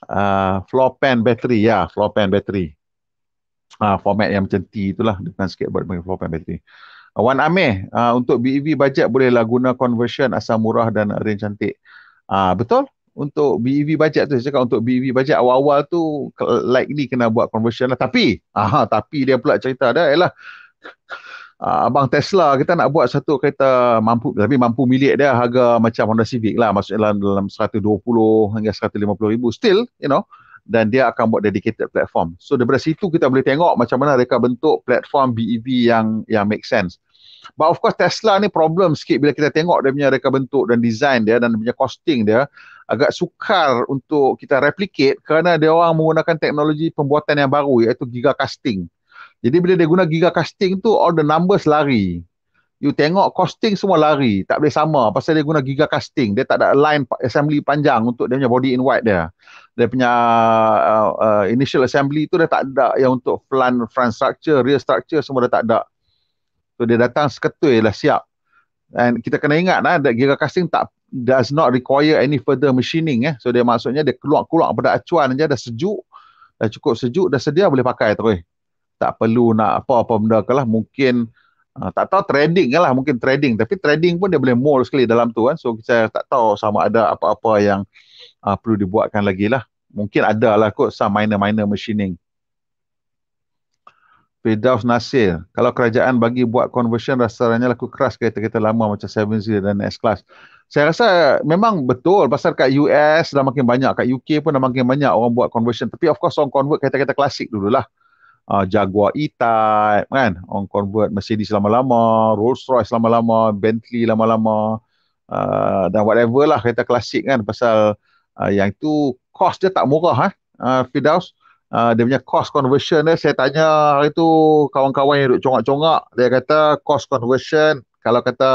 Uh, floor pan bateri ya, yeah, floor pan bateri. Uh, format yang macam T itulah dengan skateboard dengan floor pan bateri. Uh, Wan Ame, uh, untuk BEV budget bolehlah guna conversion asal murah dan range cantik. Uh, betul? Untuk BEV budget tu, saya cakap untuk BEV budget awal-awal tu likely kena buat conversion lah. Tapi, aha, tapi dia pula cerita dah, ialah uh, abang Tesla kita nak buat satu kereta mampu tapi mampu milik dia harga macam Honda Civic lah maksudnya dalam, dalam 120 hingga 150 ribu still you know dan dia akan buat dedicated platform. So daripada situ kita boleh tengok macam mana mereka bentuk platform BEV yang yang make sense. But of course Tesla ni problem sikit bila kita tengok dia punya mereka bentuk dan design dia dan dia punya costing dia agak sukar untuk kita replicate kerana dia orang menggunakan teknologi pembuatan yang baru iaitu gigacasting. Jadi bila dia guna giga casting tu all the numbers lari. You tengok costing semua lari, tak boleh sama pasal dia guna giga casting. Dia tak ada line assembly panjang untuk dia punya body in white dia. Dia punya uh, uh, initial assembly tu dia tak ada yang untuk flan front structure, rear structure semua dia tak ada. So dia datang seketul dah siap. And kita kena ingat lah, that giga casting tak does not require any further machining eh. So dia maksudnya dia keluar-keluar pada acuan je dah sejuk. Dah cukup sejuk, dah sedia boleh pakai terus tak perlu nak apa-apa benda ke lah mungkin uh, tak tahu trading ke lah mungkin trading tapi trading pun dia boleh mole sekali dalam tu kan so saya tak tahu sama ada apa-apa yang uh, perlu dibuatkan lagi lah mungkin ada lah kot some minor-minor machining Firdaus Nasir, kalau kerajaan bagi buat conversion rasanya laku keras kereta-kereta lama macam 7 dan S-Class. Saya rasa memang betul pasal kat US dah makin banyak, kat UK pun dah makin banyak orang buat conversion. Tapi of course orang convert kereta-kereta klasik dululah uh, Jaguar E-Type kan orang convert Mercedes lama-lama Rolls-Royce lama-lama Bentley lama-lama uh, dan whatever lah kereta klasik kan pasal uh, yang tu cost dia tak murah ha? Eh? uh, Fidaus Uh, dia punya cost conversion eh, saya tanya hari tu kawan-kawan yang duduk congak-congak dia kata cost conversion kalau kata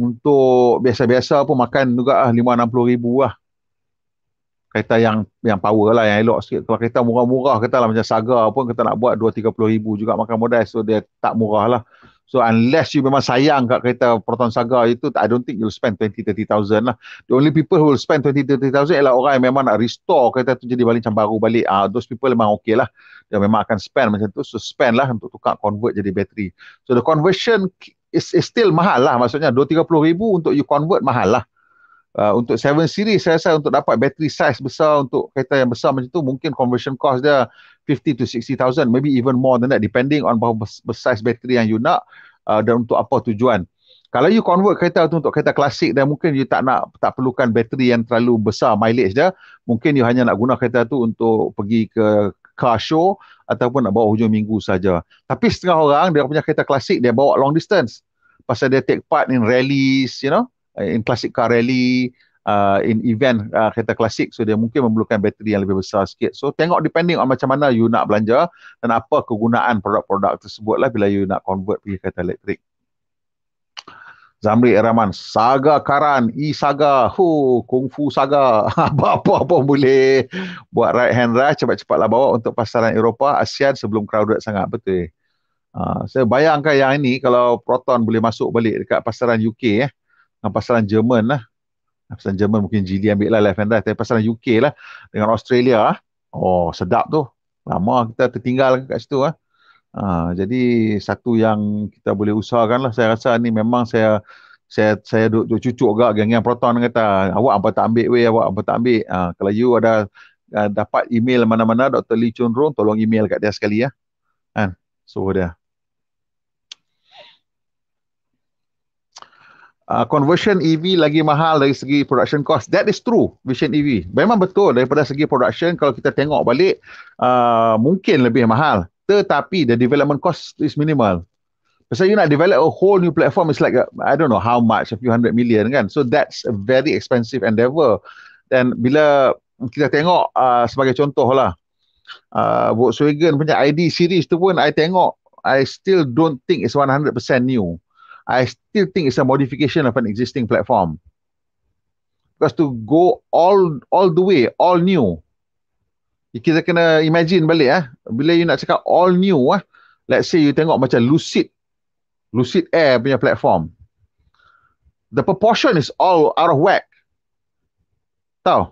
untuk biasa-biasa pun makan juga lah RM560,000 lah kereta yang yang power lah yang elok sikit kalau kereta murah-murah kita lah macam Saga pun kita nak buat dua tiga puluh ribu juga makan modal so dia tak murah lah so unless you memang sayang kat kereta Proton Saga itu I don't think you'll spend twenty thirty thousand. lah the only people who will spend twenty thirty thousand ialah orang yang memang nak restore kereta tu jadi balik macam baru balik Ah, uh, those people memang okey lah dia memang akan spend macam tu so spend lah untuk tukar convert jadi bateri so the conversion is, is still mahal lah maksudnya dua tiga puluh ribu untuk you convert mahal lah Uh, untuk 7 series saya rasa untuk dapat bateri size besar untuk kereta yang besar macam tu mungkin conversion cost dia 50 to 60,000 maybe even more than that depending on berapa size bateri yang you nak uh, dan untuk apa tujuan. Kalau you convert kereta tu untuk kereta klasik dan mungkin you tak nak tak perlukan bateri yang terlalu besar mileage dia, mungkin you hanya nak guna kereta tu untuk pergi ke car show ataupun nak bawa hujung minggu saja. Tapi setengah orang dia punya kereta klasik dia bawa long distance pasal dia take part in rallies, you know. Uh, in classic car rally uh, in event uh, kereta klasik so dia mungkin memerlukan bateri yang lebih besar sikit so tengok depending on macam mana you nak belanja dan apa kegunaan produk-produk tersebut lah bila you nak convert pergi kereta elektrik Zamri Rahman, Saga Karan, E Saga, Ho, Kung Fu Saga, <laughs> apa-apa pun boleh. Buat right hand lah, cepat-cepatlah bawa untuk pasaran Eropah, ASEAN sebelum crowded sangat, betul. Uh, saya bayangkan yang ini kalau Proton boleh masuk balik dekat pasaran UK eh, dengan pasaran Jerman lah. Pasaran Jerman mungkin GD ambil lah Life and Life. Tapi pasaran UK lah. Dengan Australia lah. Oh, sedap tu. Lama kita tertinggal kat situ lah. Ha, jadi satu yang kita boleh usahakan lah. Saya rasa ni memang saya saya saya duk, duk cucuk agak geng-geng proton kata awak apa tak ambil weh awak apa tak ambil ha, kalau you ada uh, dapat email mana-mana Dr. Lee Chun Rong tolong email kat dia sekali ya kan suruh dia uh, conversion EV lagi mahal dari segi production cost. That is true, vision EV. Memang betul daripada segi production kalau kita tengok balik uh, mungkin lebih mahal. Tetapi the development cost is minimal. Because you nak develop a whole new platform it's like a, uh, I don't know how much a few hundred million kan. So that's a very expensive endeavor. Dan bila kita tengok uh, sebagai contoh lah uh, Volkswagen punya ID series tu pun I tengok I still don't think it's 100% new. I still think it's a modification of an existing platform. Because to go all all the way, all new, kita kena imagine balik eh, bila you nak cakap all new eh, let's say you tengok macam Lucid, Lucid Air punya platform. The proportion is all out of whack. Tahu?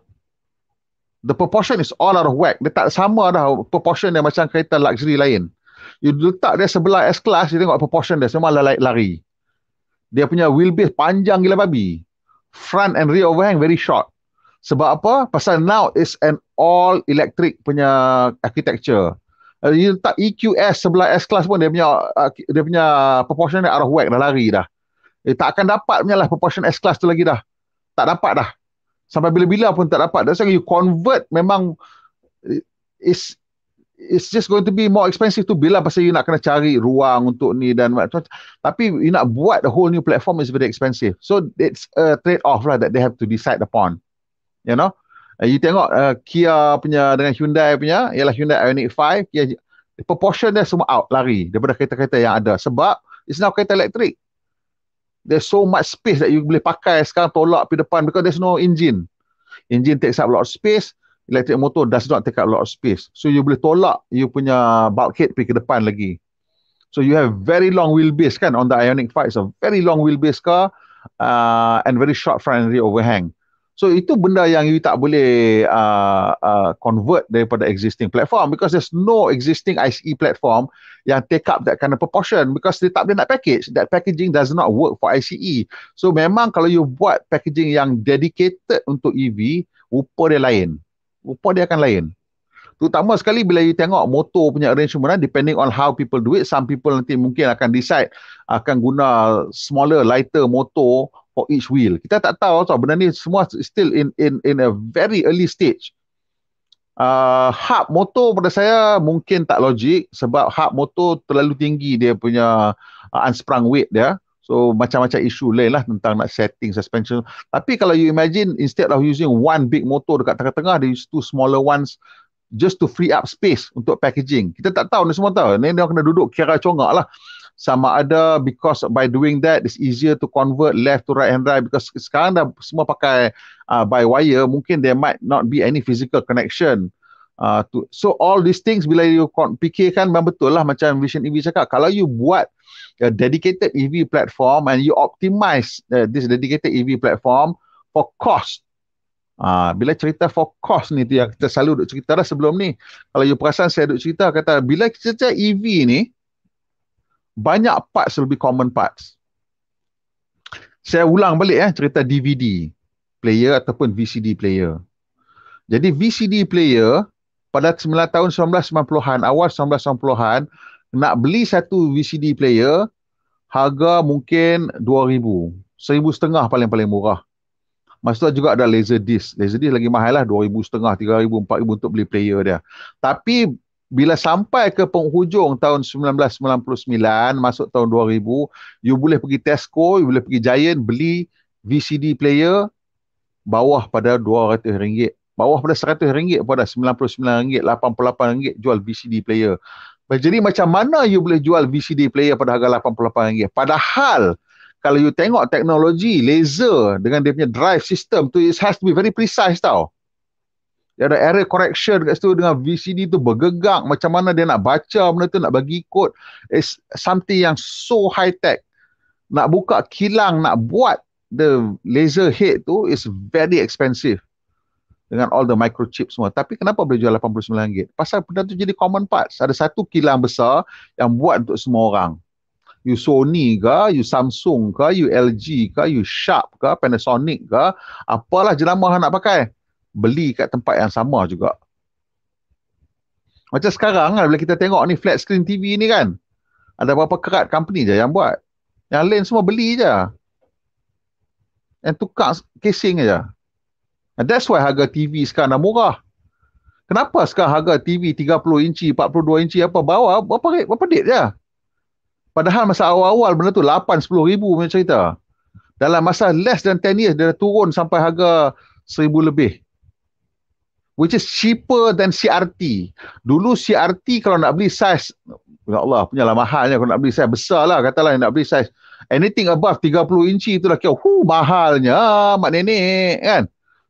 The proportion is all out of whack. Dia tak sama dah proportion dia macam kereta luxury lain. You letak dia sebelah S-Class, you tengok proportion dia semua lari dia punya wheelbase panjang gila babi. Front and rear overhang very short. Sebab apa? Pasal now is an all electric punya architecture. Uh, you letak EQS sebelah S-Class pun dia punya uh, dia punya proportion dia out of whack dah lari dah. Dia eh, tak akan dapat punya lah proportion S-Class tu lagi dah. Tak dapat dah. Sampai bila-bila pun tak dapat. That's why you convert memang eh, is it's just going to be more expensive to build lah, pasal you nak kena cari ruang untuk ni dan tapi you nak buat the whole new platform is very expensive so it's a trade off lah that they have to decide upon you know uh, you tengok uh, Kia punya dengan Hyundai punya ialah Hyundai Ioniq 5 Kia, proportion dia semua out lari daripada kereta-kereta yang ada sebab it's now kereta elektrik there's so much space that you boleh pakai sekarang tolak pergi depan because there's no engine engine takes up a lot of space electric motor does not take up a lot of space. So you boleh tolak you punya bulkhead pergi ke depan lagi. So you have very long wheelbase kan on the Ionic 5. It's a very long wheelbase car uh, and very short front and rear overhang. So itu benda yang you tak boleh uh, uh, convert daripada existing platform because there's no existing ICE platform yang take up that kind of proportion because dia tak boleh nak package. That packaging does not work for ICE. So memang kalau you buat packaging yang dedicated untuk EV, rupa dia lain rupa dia akan lain. Terutama sekali bila you tengok motor punya arrangement eh, kan, depending on how people do it, some people nanti mungkin akan decide akan guna smaller, lighter motor for each wheel. Kita tak tahu so benda ni semua still in in in a very early stage. Uh, hub motor pada saya mungkin tak logik sebab hub motor terlalu tinggi dia punya uh, unsprung weight dia. So macam-macam isu lain lah tentang nak setting suspension. Tapi kalau you imagine instead of using one big motor dekat tengah-tengah, they use two smaller ones just to free up space untuk packaging. Kita tak tahu ni semua tahu. Ni dia kena duduk kira congak lah. Sama ada because by doing that it's easier to convert left to right hand drive because sekarang dah semua pakai uh, by wire mungkin there might not be any physical connection. Uh, ah, to, so all these things bila you fikirkan memang betul lah macam Vision EV cakap kalau you buat a dedicated EV platform and you optimize uh, this dedicated EV platform for cost uh, bila cerita for cost ni tu yang kita selalu duk cerita dah sebelum ni kalau you perasan saya duk cerita kata bila kita cerita EV ni banyak parts lebih common parts saya ulang balik eh cerita DVD player ataupun VCD player jadi VCD player pada sembilan tahun 1990-an, awal 1990-an, nak beli satu VCD player, harga mungkin RM2,000. RM1,500 paling-paling murah. Masa tu juga ada laser disc. Laser disc lagi mahal lah, RM2,500, RM3,000, RM4,000 untuk beli player dia. Tapi bila sampai ke penghujung tahun 1999, masuk tahun 2000, you boleh pergi Tesco, you boleh pergi Giant, beli VCD player bawah pada RM200 bawah pada RM100 pada RM99, RM88 jual VCD player. Jadi macam mana you boleh jual VCD player pada harga RM88? Padahal kalau you tengok teknologi laser dengan dia punya drive system tu it has to be very precise tau. Dia ada error correction dekat situ dengan VCD tu bergegak macam mana dia nak baca benda tu nak bagi kod It's something yang so high tech. Nak buka kilang nak buat the laser head tu is very expensive dengan all the microchip semua. Tapi kenapa boleh jual RM89? Pasal benda tu jadi common parts. Ada satu kilang besar yang buat untuk semua orang. You Sony ke, you Samsung ke, you LG ke, you Sharp ke, Panasonic ke, apalah jenama nak pakai. Beli kat tempat yang sama juga. Macam sekarang kan, bila kita tengok ni flat screen TV ni kan, ada berapa kerat company je yang buat. Yang lain semua beli je. Yang tukar casing je. And that's why harga TV sekarang dah murah. Kenapa sekarang harga TV 30 inci, 42 inci apa bawa berapa rate, berapa date dia? Padahal masa awal-awal benda tu 8 10 ribu punya cerita. Dalam masa less than 10 years dia dah turun sampai harga seribu lebih. Which is cheaper than CRT. Dulu CRT kalau nak beli size Ya Allah punya punyalah mahalnya kalau nak beli size besar lah katalah nak beli size anything above 30 inci itulah kira hu mahalnya mak nenek kan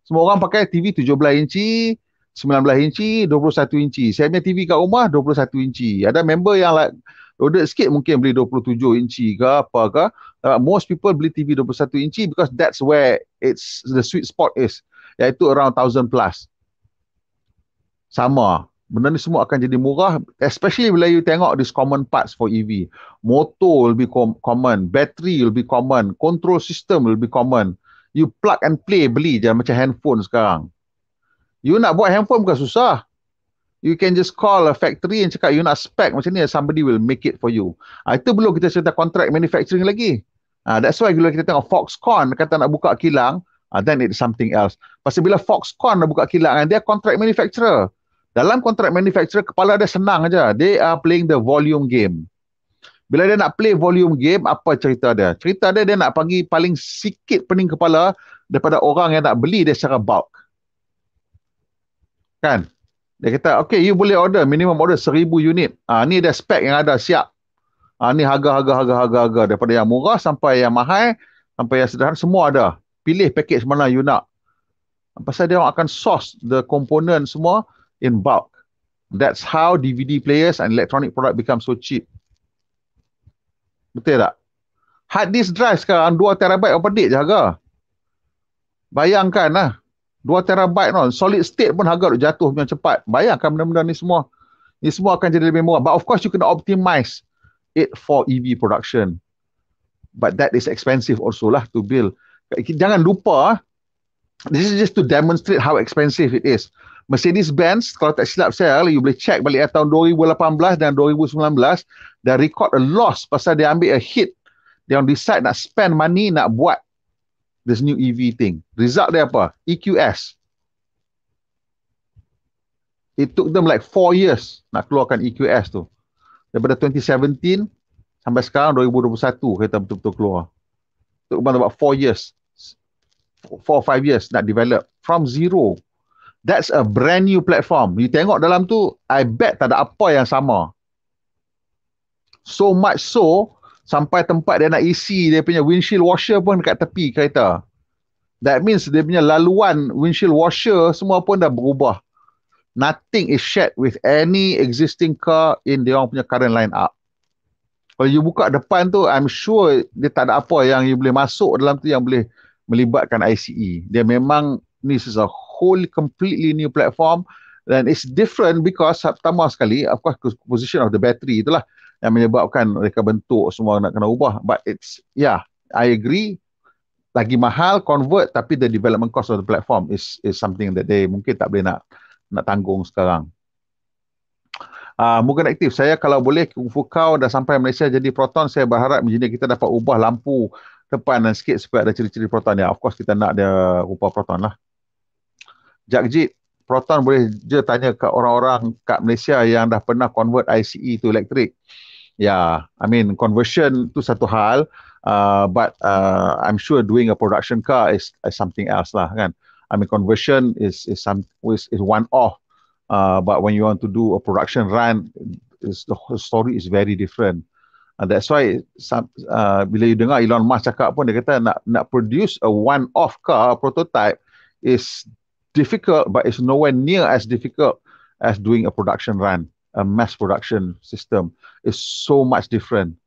semua orang pakai TV 17 inci, 19 inci, 21 inci. Saya punya TV kat rumah 21 inci. Ada member yang like loaded sikit mungkin beli 27 inci ke apa ke. Uh, most people beli TV 21 inci because that's where it's the sweet spot is. Iaitu around 1000 plus. Sama. Benda ni semua akan jadi murah especially bila you tengok this common parts for EV. Motor will be com- common, battery will be common, control system will be common. You plug and play beli je macam handphone sekarang. You nak buat handphone bukan susah. You can just call a factory and cakap you nak spec macam ni somebody will make it for you. Ha, itu belum kita cerita contract manufacturing lagi. Ha, that's why bila kita tengok Foxconn kata nak buka kilang, ha, then it's something else. Pasal bila Foxconn nak buka kilang, dia contract manufacturer. Dalam contract manufacturer, kepala dia senang aja. They are playing the volume game. Bila dia nak play volume game, apa cerita dia? Cerita dia, dia nak panggil paling sikit pening kepala daripada orang yang nak beli dia secara bulk. Kan? Dia kata, okay, you boleh order. Minimum order seribu unit. Ah, ha, ni ada spek yang ada siap. Ah, ha, ni harga, harga, harga, harga, harga. Daripada yang murah sampai yang mahal, sampai yang sederhana, semua ada. Pilih paket mana you nak. Pasal dia akan source the component semua in bulk. That's how DVD players and electronic product become so cheap. Betul tak? Hard disk drive sekarang 2 terabyte apa dik jaga. Bayangkan lah. 2 terabyte non solid state pun harga tu jatuh punya cepat. Bayangkan benda-benda ni semua. Ni semua akan jadi lebih murah. But of course you kena optimize it for EV production. But that is expensive also lah to build. Jangan lupa, this is just to demonstrate how expensive it is. Mercedes-Benz kalau tak silap saya ah, you boleh check balik ah, tahun 2018 dan 2019 dan record a loss pasal dia ambil a hit dia orang decide nak spend money nak buat this new EV thing result dia apa EQS it took them like 4 years nak keluarkan EQS tu daripada 2017 sampai sekarang 2021 kereta betul-betul keluar took about 4 years 4 or 5 years nak develop from zero That's a brand new platform. You tengok dalam tu, I bet tak ada apa yang sama. So much so, sampai tempat dia nak isi dia punya windshield washer pun dekat tepi kereta. That means dia punya laluan windshield washer semua pun dah berubah. Nothing is shared with any existing car in dia orang punya current line up. Kalau you buka depan tu, I'm sure dia tak ada apa yang you boleh masuk dalam tu yang boleh melibatkan ICE. Dia memang, this is a whole completely new platform dan it's different because pertama sekali of course position of the battery itulah yang menyebabkan mereka bentuk semua nak kena ubah but it's yeah I agree lagi mahal convert tapi the development cost of the platform is is something that they mungkin tak boleh nak nak tanggung sekarang Uh, ah, mungkin aktif. Saya kalau boleh kung fu kau dah sampai Malaysia jadi proton, saya berharap engineer kita dapat ubah lampu depan dan sikit supaya ada ciri-ciri proton. Ya, of course kita nak dia ubah proton lah. Jagjit, Proton boleh je tanya ke orang-orang kat Malaysia yang dah pernah convert ICE to electric. Ya, yeah, I mean conversion tu satu hal, uh, but uh, I'm sure doing a production car is, is something else lah kan. I mean conversion is is some is, is one off. Uh, but when you want to do a production run, is the whole story is very different. And that's why some, uh, bila you dengar Elon Musk cakap pun dia kata nak nak produce a one off car prototype is difficult, but it's nowhere near as difficult as doing a production run, a mass production system. It's so much different.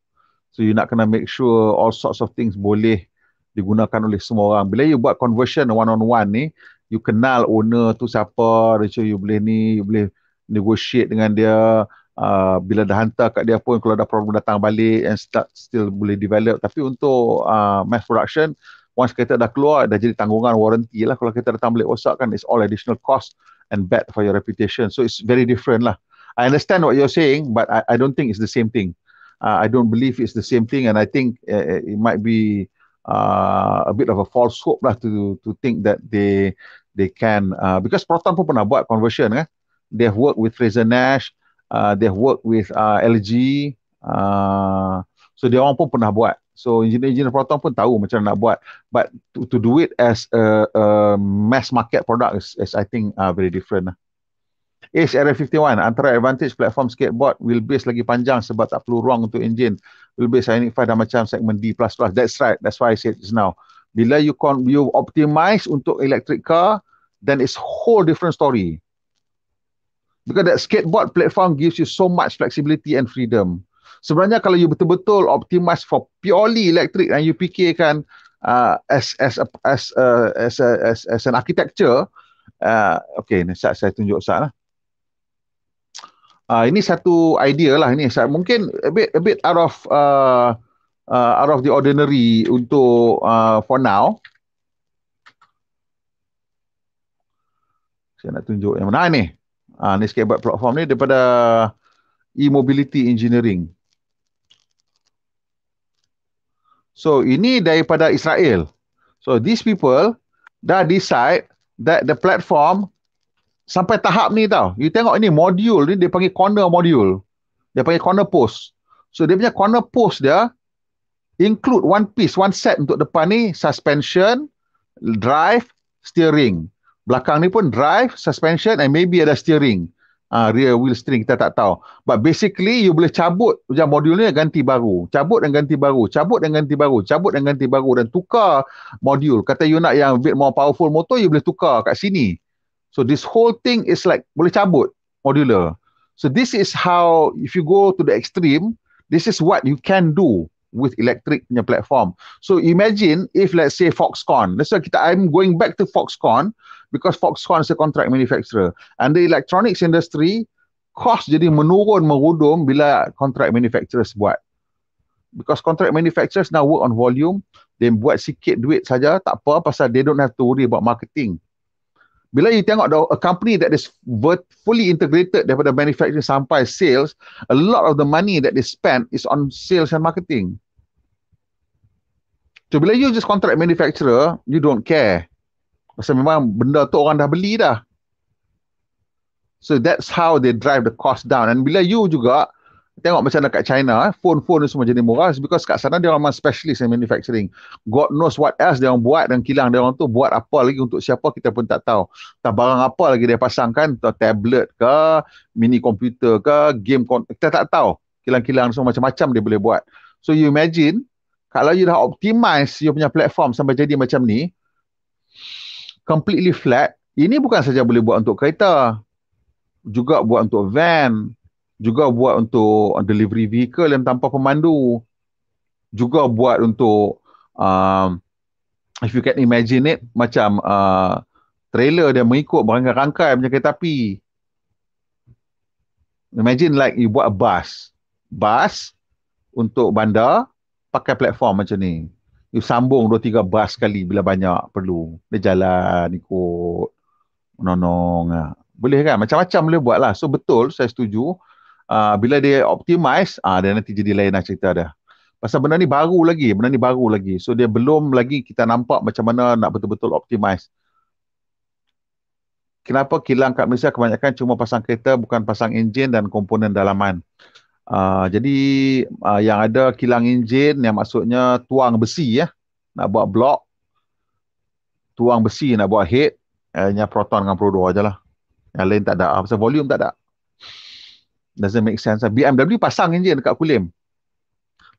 So you not gonna make sure all sorts of things boleh digunakan oleh semua orang. Bila you buat conversion one-on-one ni, you kenal owner tu siapa, Rachel, you boleh ni, you boleh negotiate dengan dia, Uh, bila dah hantar kat dia pun kalau ada problem datang balik and start still boleh develop tapi untuk uh, mass production once kereta dah keluar dah jadi tanggungan warranty lah kalau kereta datang balik rosak kan it's all additional cost and bad for your reputation so it's very different lah I understand what you're saying but I, I don't think it's the same thing uh, I don't believe it's the same thing and I think uh, uh it might be uh, a bit of a false hope lah to to think that they they can uh, because Proton pun pernah buat conversion kan they have worked with Fraser Nash uh, they have worked with uh, LG uh, so dia orang pun pernah buat So engineer-engineer proton pun tahu macam nak buat. But to, to do it as a, a mass market product is, is I think uh, very different lah. HRF51, antara advantage platform skateboard wheelbase lagi panjang sebab tak perlu ruang untuk engine. Wheelbase identify dah macam segmen D++. That's right. That's why I said it's now. Bila you con you optimize untuk electric car, then it's whole different story. Because that skateboard platform gives you so much flexibility and freedom sebenarnya kalau you betul-betul optimize for purely electric and you fikirkan uh, as as a, as a, as a, as, as an architecture uh, okay ni saya, saya tunjuk sat lah uh, ini satu idea lah ini saya mungkin a bit a bit out of uh, uh, out of the ordinary untuk uh, for now saya nak tunjuk yang mana ni Ah, ni skateboard platform ni daripada e-mobility engineering. So ini daripada Israel. So these people dah decide that the platform sampai tahap ni tau. You tengok ini module ni dia panggil corner module. Dia panggil corner post. So dia punya corner post dia include one piece, one set untuk depan ni suspension, drive, steering. Belakang ni pun drive, suspension and maybe ada steering uh, rear wheel string kita tak tahu but basically you boleh cabut macam modul ni ganti baru cabut dan ganti baru cabut dan ganti baru cabut dan ganti baru dan tukar modul kata you nak yang bit more powerful motor you boleh tukar kat sini so this whole thing is like boleh cabut modular so this is how if you go to the extreme this is what you can do with electric punya platform. So imagine if let's say Foxconn. Let's say kita I'm going back to Foxconn because Foxconn is a contract manufacturer and the electronics industry cost jadi menurun merudum bila contract manufacturers buat because contract manufacturers now work on volume then buat sikit duit saja tak apa pasal they don't have to worry about marketing bila you tengok though, a company that is fully integrated daripada manufacturing sampai sales a lot of the money that they spend is on sales and marketing So bila you just contract manufacturer, you don't care. Pasal memang benda tu orang dah beli dah. So that's how they drive the cost down. And bila you juga tengok macam dekat China, eh, phone-phone semua jadi murah because kat sana dia memang specialist in manufacturing. God knows what else dia orang buat dan kilang dia orang tu buat apa lagi untuk siapa kita pun tak tahu. Tak barang apa lagi dia pasangkan, tablet ke, mini komputer ke, game kita tak tahu. Kilang-kilang semua macam-macam dia boleh buat. So you imagine kalau you dah optimize you punya platform sampai jadi macam ni, completely flat, ini bukan saja boleh buat untuk kereta, juga buat untuk van, juga buat untuk uh, delivery vehicle yang tanpa pemandu, juga buat untuk um, if you can imagine it macam uh, trailer dia mengikut berangkai-rangkai macam kereta api. Imagine like you buat a bus. Bus untuk bandar pakai platform macam ni dia sambung dua tiga bas sekali bila banyak perlu. Dia jalan ikut menonong. Ah. Boleh kan? Macam-macam boleh buat lah. So betul saya setuju. Uh, bila dia optimize, uh, dia nanti jadi lain lah cerita dia. Pasal benda ni baru lagi. Benda ni baru lagi. So dia belum lagi kita nampak macam mana nak betul-betul optimize. Kenapa kilang kat Malaysia kebanyakan cuma pasang kereta bukan pasang enjin dan komponen dalaman. Uh, jadi uh, yang ada kilang enjin yang maksudnya tuang besi ya. Nak buat blok. Tuang besi nak buat head. Hanya uh, proton dengan produk aja lah. Yang lain tak ada. Uh, pasal volume tak ada. Doesn't make sense. Lah. BMW pasang enjin dekat kulim.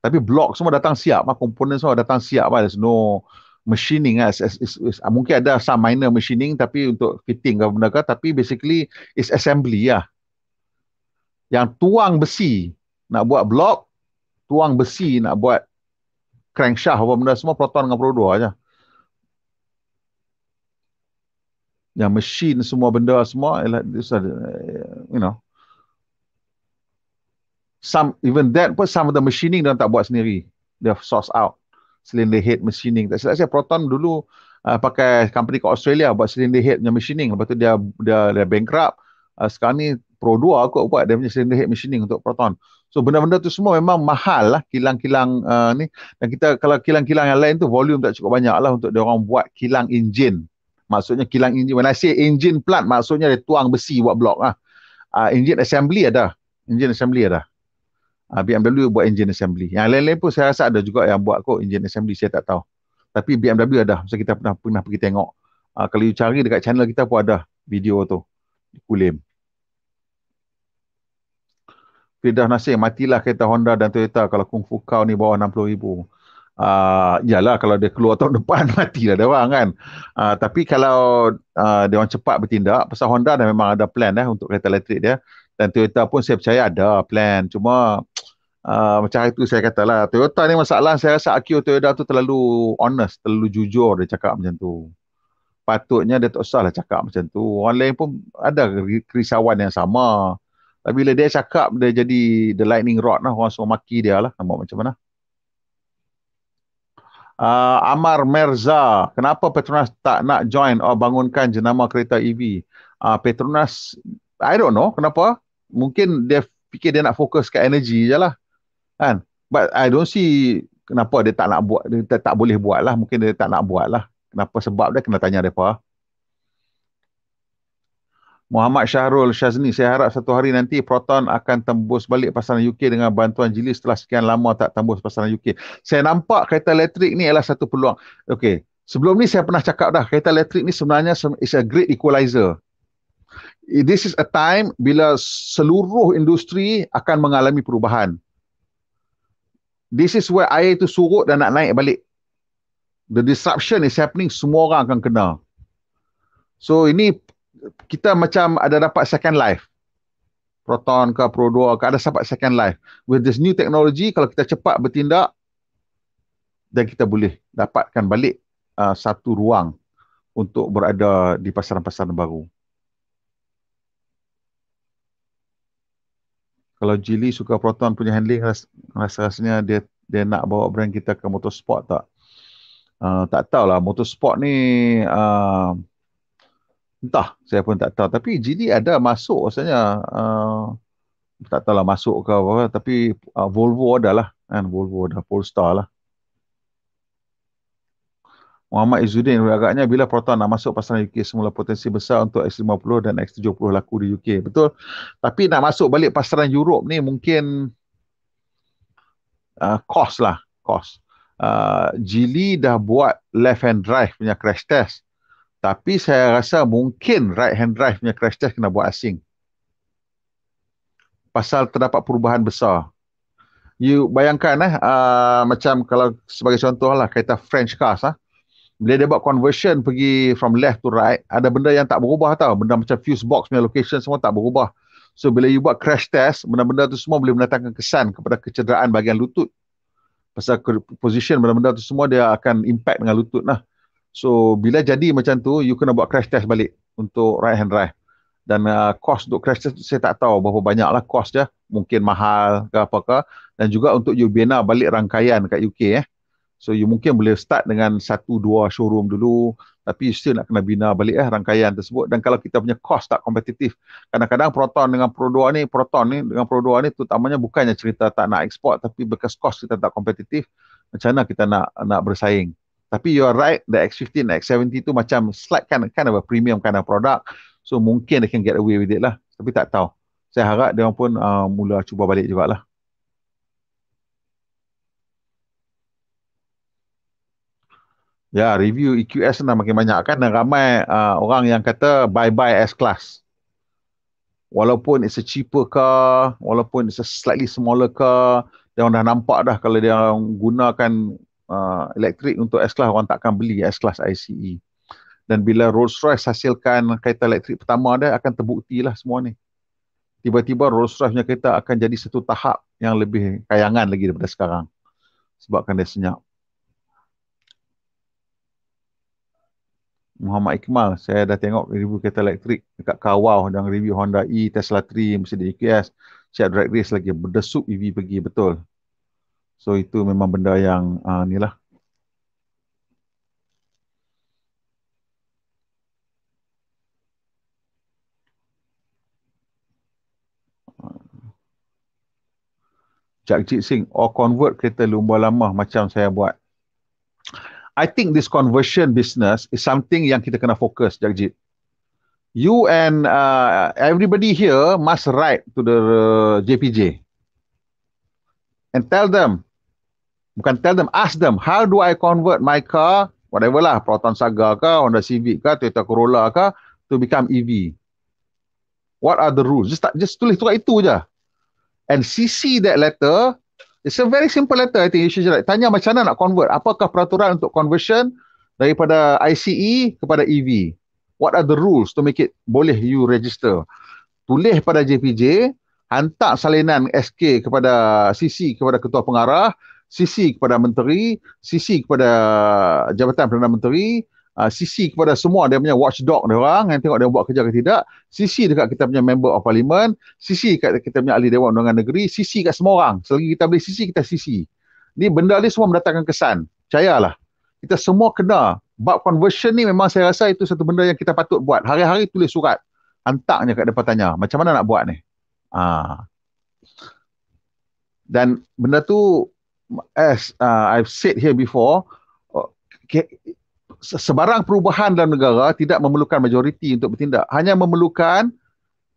Tapi blok semua datang siap. Mah. Komponen semua datang siap. Mah. There's no machining. Lah. It's, it's, it's, it's, uh, mungkin ada some minor machining. Tapi untuk fitting ke benda ke. Tapi basically it's assembly lah. Yang tuang besi nak buat blok, tuang besi nak buat crankshaft apa benda semua proton dengan proton aja. Yang machine semua benda semua ialah eh, you know. Some even that pun some of the machining dia tak buat sendiri. Dia source out cylinder head machining. Tak silap saya proton dulu uh, pakai company kat Australia buat cylinder head punya machining. Lepas tu dia dia dia bankrupt. Uh, sekarang ni Pro 2 aku buat dia punya cylinder head machining untuk proton. So benda-benda tu semua memang mahal lah kilang-kilang uh, ni. Dan kita kalau kilang-kilang yang lain tu volume tak cukup banyak lah untuk dia orang buat kilang enjin. Maksudnya kilang enjin. When I say enjin plant maksudnya dia tuang besi buat blok lah. Uh, enjin assembly ada. Enjin assembly ada. Uh, ah, BMW buat enjin assembly. Yang lain-lain pun saya rasa ada juga yang buat kok enjin assembly saya tak tahu. Tapi BMW ada. So kita pernah pernah pergi tengok. Uh, kalau you cari dekat channel kita pun ada video tu. Kulim. Firdah Nasir, matilah kereta Honda dan Toyota kalau Kung Fu Kau ni bawah RM60,000. Uh, ah, yalah kalau dia keluar tahun <laughs> depan matilah dia orang kan. Uh, tapi kalau uh, dia orang cepat bertindak, pasal Honda dah memang ada plan eh, untuk kereta elektrik dia. Dan Toyota pun saya percaya ada plan. Cuma Uh, macam itu saya kata lah, Toyota ni masalah saya rasa Akio Toyota tu terlalu honest terlalu jujur dia cakap macam tu patutnya dia tak usahlah cakap macam tu orang lain pun ada kerisauan yang sama tapi bila dia cakap dia jadi the lightning rod lah. Orang semua maki dia lah. Nampak macam mana. Uh, Amar Merza. Kenapa Petronas tak nak join or bangunkan jenama kereta EV? Uh, ah, Petronas, I don't know kenapa. Mungkin dia fikir dia nak fokus ke energy je lah. Kan? But I don't see kenapa dia tak nak buat. Dia tak, boleh buat lah. Mungkin dia tak nak buat lah. Kenapa sebab dia kena tanya mereka. Muhammad Syahrul Syazni, saya harap satu hari nanti Proton akan tembus balik pasaran UK dengan bantuan Jili setelah sekian lama tak tembus pasaran UK. Saya nampak kereta elektrik ni adalah satu peluang. Okey, sebelum ni saya pernah cakap dah, kereta elektrik ni sebenarnya is a great equalizer. This is a time bila seluruh industri akan mengalami perubahan. This is where air itu surut dan nak naik balik. The disruption is happening, semua orang akan kenal. So ini kita macam ada dapat second life. Proton ke Pro2 ke ada dapat second life. With this new technology, kalau kita cepat bertindak, dan kita boleh dapatkan balik uh, satu ruang untuk berada di pasaran-pasaran baru. Kalau Jilly suka Proton punya handling, rasa-rasanya dia dia nak bawa brand kita ke motorsport tak? Uh, tak tahulah, motorsport ni uh, entah saya pun tak tahu tapi GD ada masuk maksudnya uh, tak tahulah masuk ke apa tapi uh, Volvo ada lah kan Volvo ada Polestar lah Muhammad Izzuddin agaknya bila Proton nak masuk pasaran UK semula potensi besar untuk X50 dan X70 laku di UK betul tapi nak masuk balik pasaran Europe ni mungkin uh, cost lah cost uh, Gili dah buat left hand drive punya crash test tapi saya rasa mungkin right hand drive punya crash test kena buat asing. Pasal terdapat perubahan besar. You bayangkan eh uh, macam kalau sebagai contoh lah kereta French cars ah. Bila dia buat conversion pergi from left to right, ada benda yang tak berubah tau. Benda macam fuse box punya location semua tak berubah. So bila you buat crash test, benda-benda tu semua boleh mendatangkan kesan kepada kecederaan bahagian lutut. Pasal position benda-benda tu semua dia akan impact dengan lutut lah. So bila jadi macam tu, you kena buat crash test balik untuk right hand drive. Dan uh, cost untuk crash test saya tak tahu berapa banyak lah cost dia. Mungkin mahal ke apakah. Dan juga untuk you bina balik rangkaian kat UK eh. So you mungkin boleh start dengan satu dua showroom dulu. Tapi you still nak kena bina balik eh rangkaian tersebut. Dan kalau kita punya cost tak kompetitif. Kadang-kadang Proton dengan Pro 2 ni, Proton ni dengan Pro 2 ni terutamanya bukannya cerita tak nak export. Tapi bekas cost kita tak kompetitif. Macam mana kita nak nak bersaing. Tapi you are right, the x 15 and X70 tu macam slight kind, kind of a premium kind of product. So mungkin they can get away with it lah. Tapi tak tahu. Saya harap dia pun uh, mula cuba balik juga lah. Ya, review EQS dah makin banyak kan dan ramai uh, orang yang kata bye-bye S-Class. Walaupun it's a cheaper car, walaupun it's a slightly smaller car, dia orang dah nampak dah kalau dia gunakan uh, elektrik untuk S-Class orang takkan beli S-Class ICE dan bila Rolls-Royce hasilkan kereta elektrik pertama dia akan terbukti lah semua ni tiba-tiba Rolls-Royce punya kereta akan jadi satu tahap yang lebih kayangan lagi daripada sekarang sebabkan dia senyap Muhammad Ikmal, saya dah tengok review kereta elektrik dekat Kawau dan review Honda E, Tesla 3, Mercedes EQS, siap drag race lagi, berdesup EV pergi, betul. So itu memang benda yang uh, ni lah. Jagjit Singh, or convert kereta lumba lama macam saya buat. I think this conversion business is something yang kita kena fokus, Jack Jagjit. You and uh, everybody here must write to the uh, JPJ and tell them bukan tell them, ask them, how do I convert my car, whatever lah, Proton Saga ke, Honda Civic ke, Toyota Corolla ke, to become EV. What are the rules? Just, just tulis tukar itu je. And CC that letter, it's a very simple letter, I think you should just tanya macam mana nak convert, apakah peraturan untuk conversion daripada ICE kepada EV? What are the rules to make it boleh you register? Tulis pada JPJ, hantar salinan SK kepada CC kepada ketua pengarah, sisi kepada menteri, sisi kepada jabatan Perdana Menteri, uh, sisi kepada semua dia punya watchdog dia orang yang tengok dia buat kerja ke tidak, sisi dekat kita punya member of parliament, sisi dekat kita punya ahli Dewan Undangan Negeri, sisi dekat semua orang. Selagi kita boleh sisi, kita sisi. Ni benda ni semua mendatangkan kesan. Percayalah. Kita semua kena. Bab conversion ni memang saya rasa itu satu benda yang kita patut buat. Hari-hari tulis surat. Hantaknya kat depan tanya. Macam mana nak buat ni? Ah. Dan benda tu as uh, I've said here before, okay, uh, sebarang perubahan dalam negara tidak memerlukan majoriti untuk bertindak. Hanya memerlukan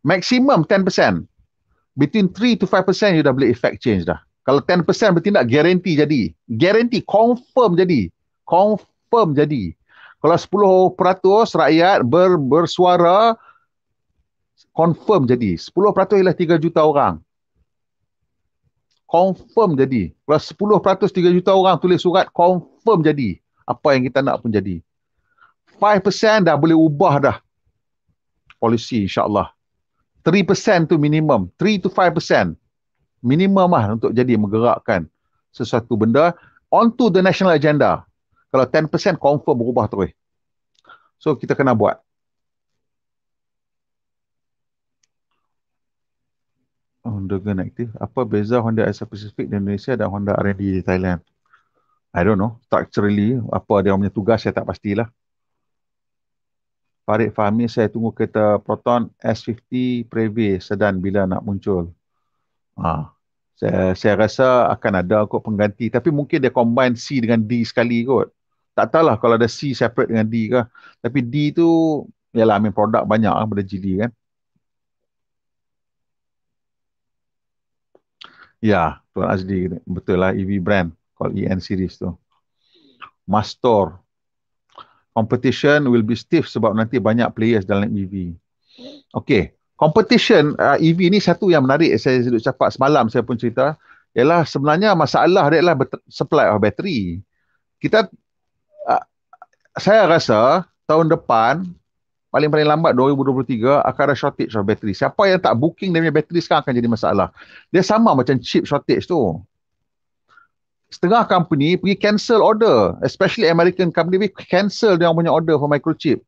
maksimum 10%. Between 3 to 5% you dah boleh effect change dah. Kalau 10% bertindak, garanti jadi. garanti confirm jadi. Confirm jadi. Kalau 10% rakyat ber, bersuara, confirm jadi. 10% ialah 3 juta orang confirm jadi. Kalau 10% 3 juta orang tulis surat, confirm jadi. Apa yang kita nak pun jadi. 5% dah boleh ubah dah. Polisi insyaAllah. 3% tu minimum. 3 to 5%. Minimum lah untuk jadi menggerakkan sesuatu benda onto the national agenda. Kalau 10% confirm berubah terus. So kita kena buat. Honda Grand Active. Apa beza Honda Asia Pacific di Indonesia dan Honda R&D di Thailand? I don't know. Structurally, apa dia punya tugas saya tak pastilah. Farid Fahmi, saya tunggu kereta Proton S50 Preve sedan bila nak muncul. Ha. Saya, saya rasa akan ada kot pengganti. Tapi mungkin dia combine C dengan D sekali kot. Tak tahulah kalau ada C separate dengan D ke. Tapi D tu, ialah I mean, produk banyak lah pada Jili kan. Ya, Tuan Azdi betul lah EV brand called EN series tu. Master competition will be stiff sebab nanti banyak players dalam EV. Okay, competition uh, EV ni satu yang menarik saya duduk cakap semalam saya pun cerita ialah sebenarnya masalah dia ialah supply of battery. Kita uh, saya rasa tahun depan paling-paling lambat 2023 akan ada shortage of battery. Siapa yang tak booking dia punya battery sekarang akan jadi masalah. Dia sama macam chip shortage tu. Setengah company pergi cancel order. Especially American company pergi cancel dia punya order for microchip.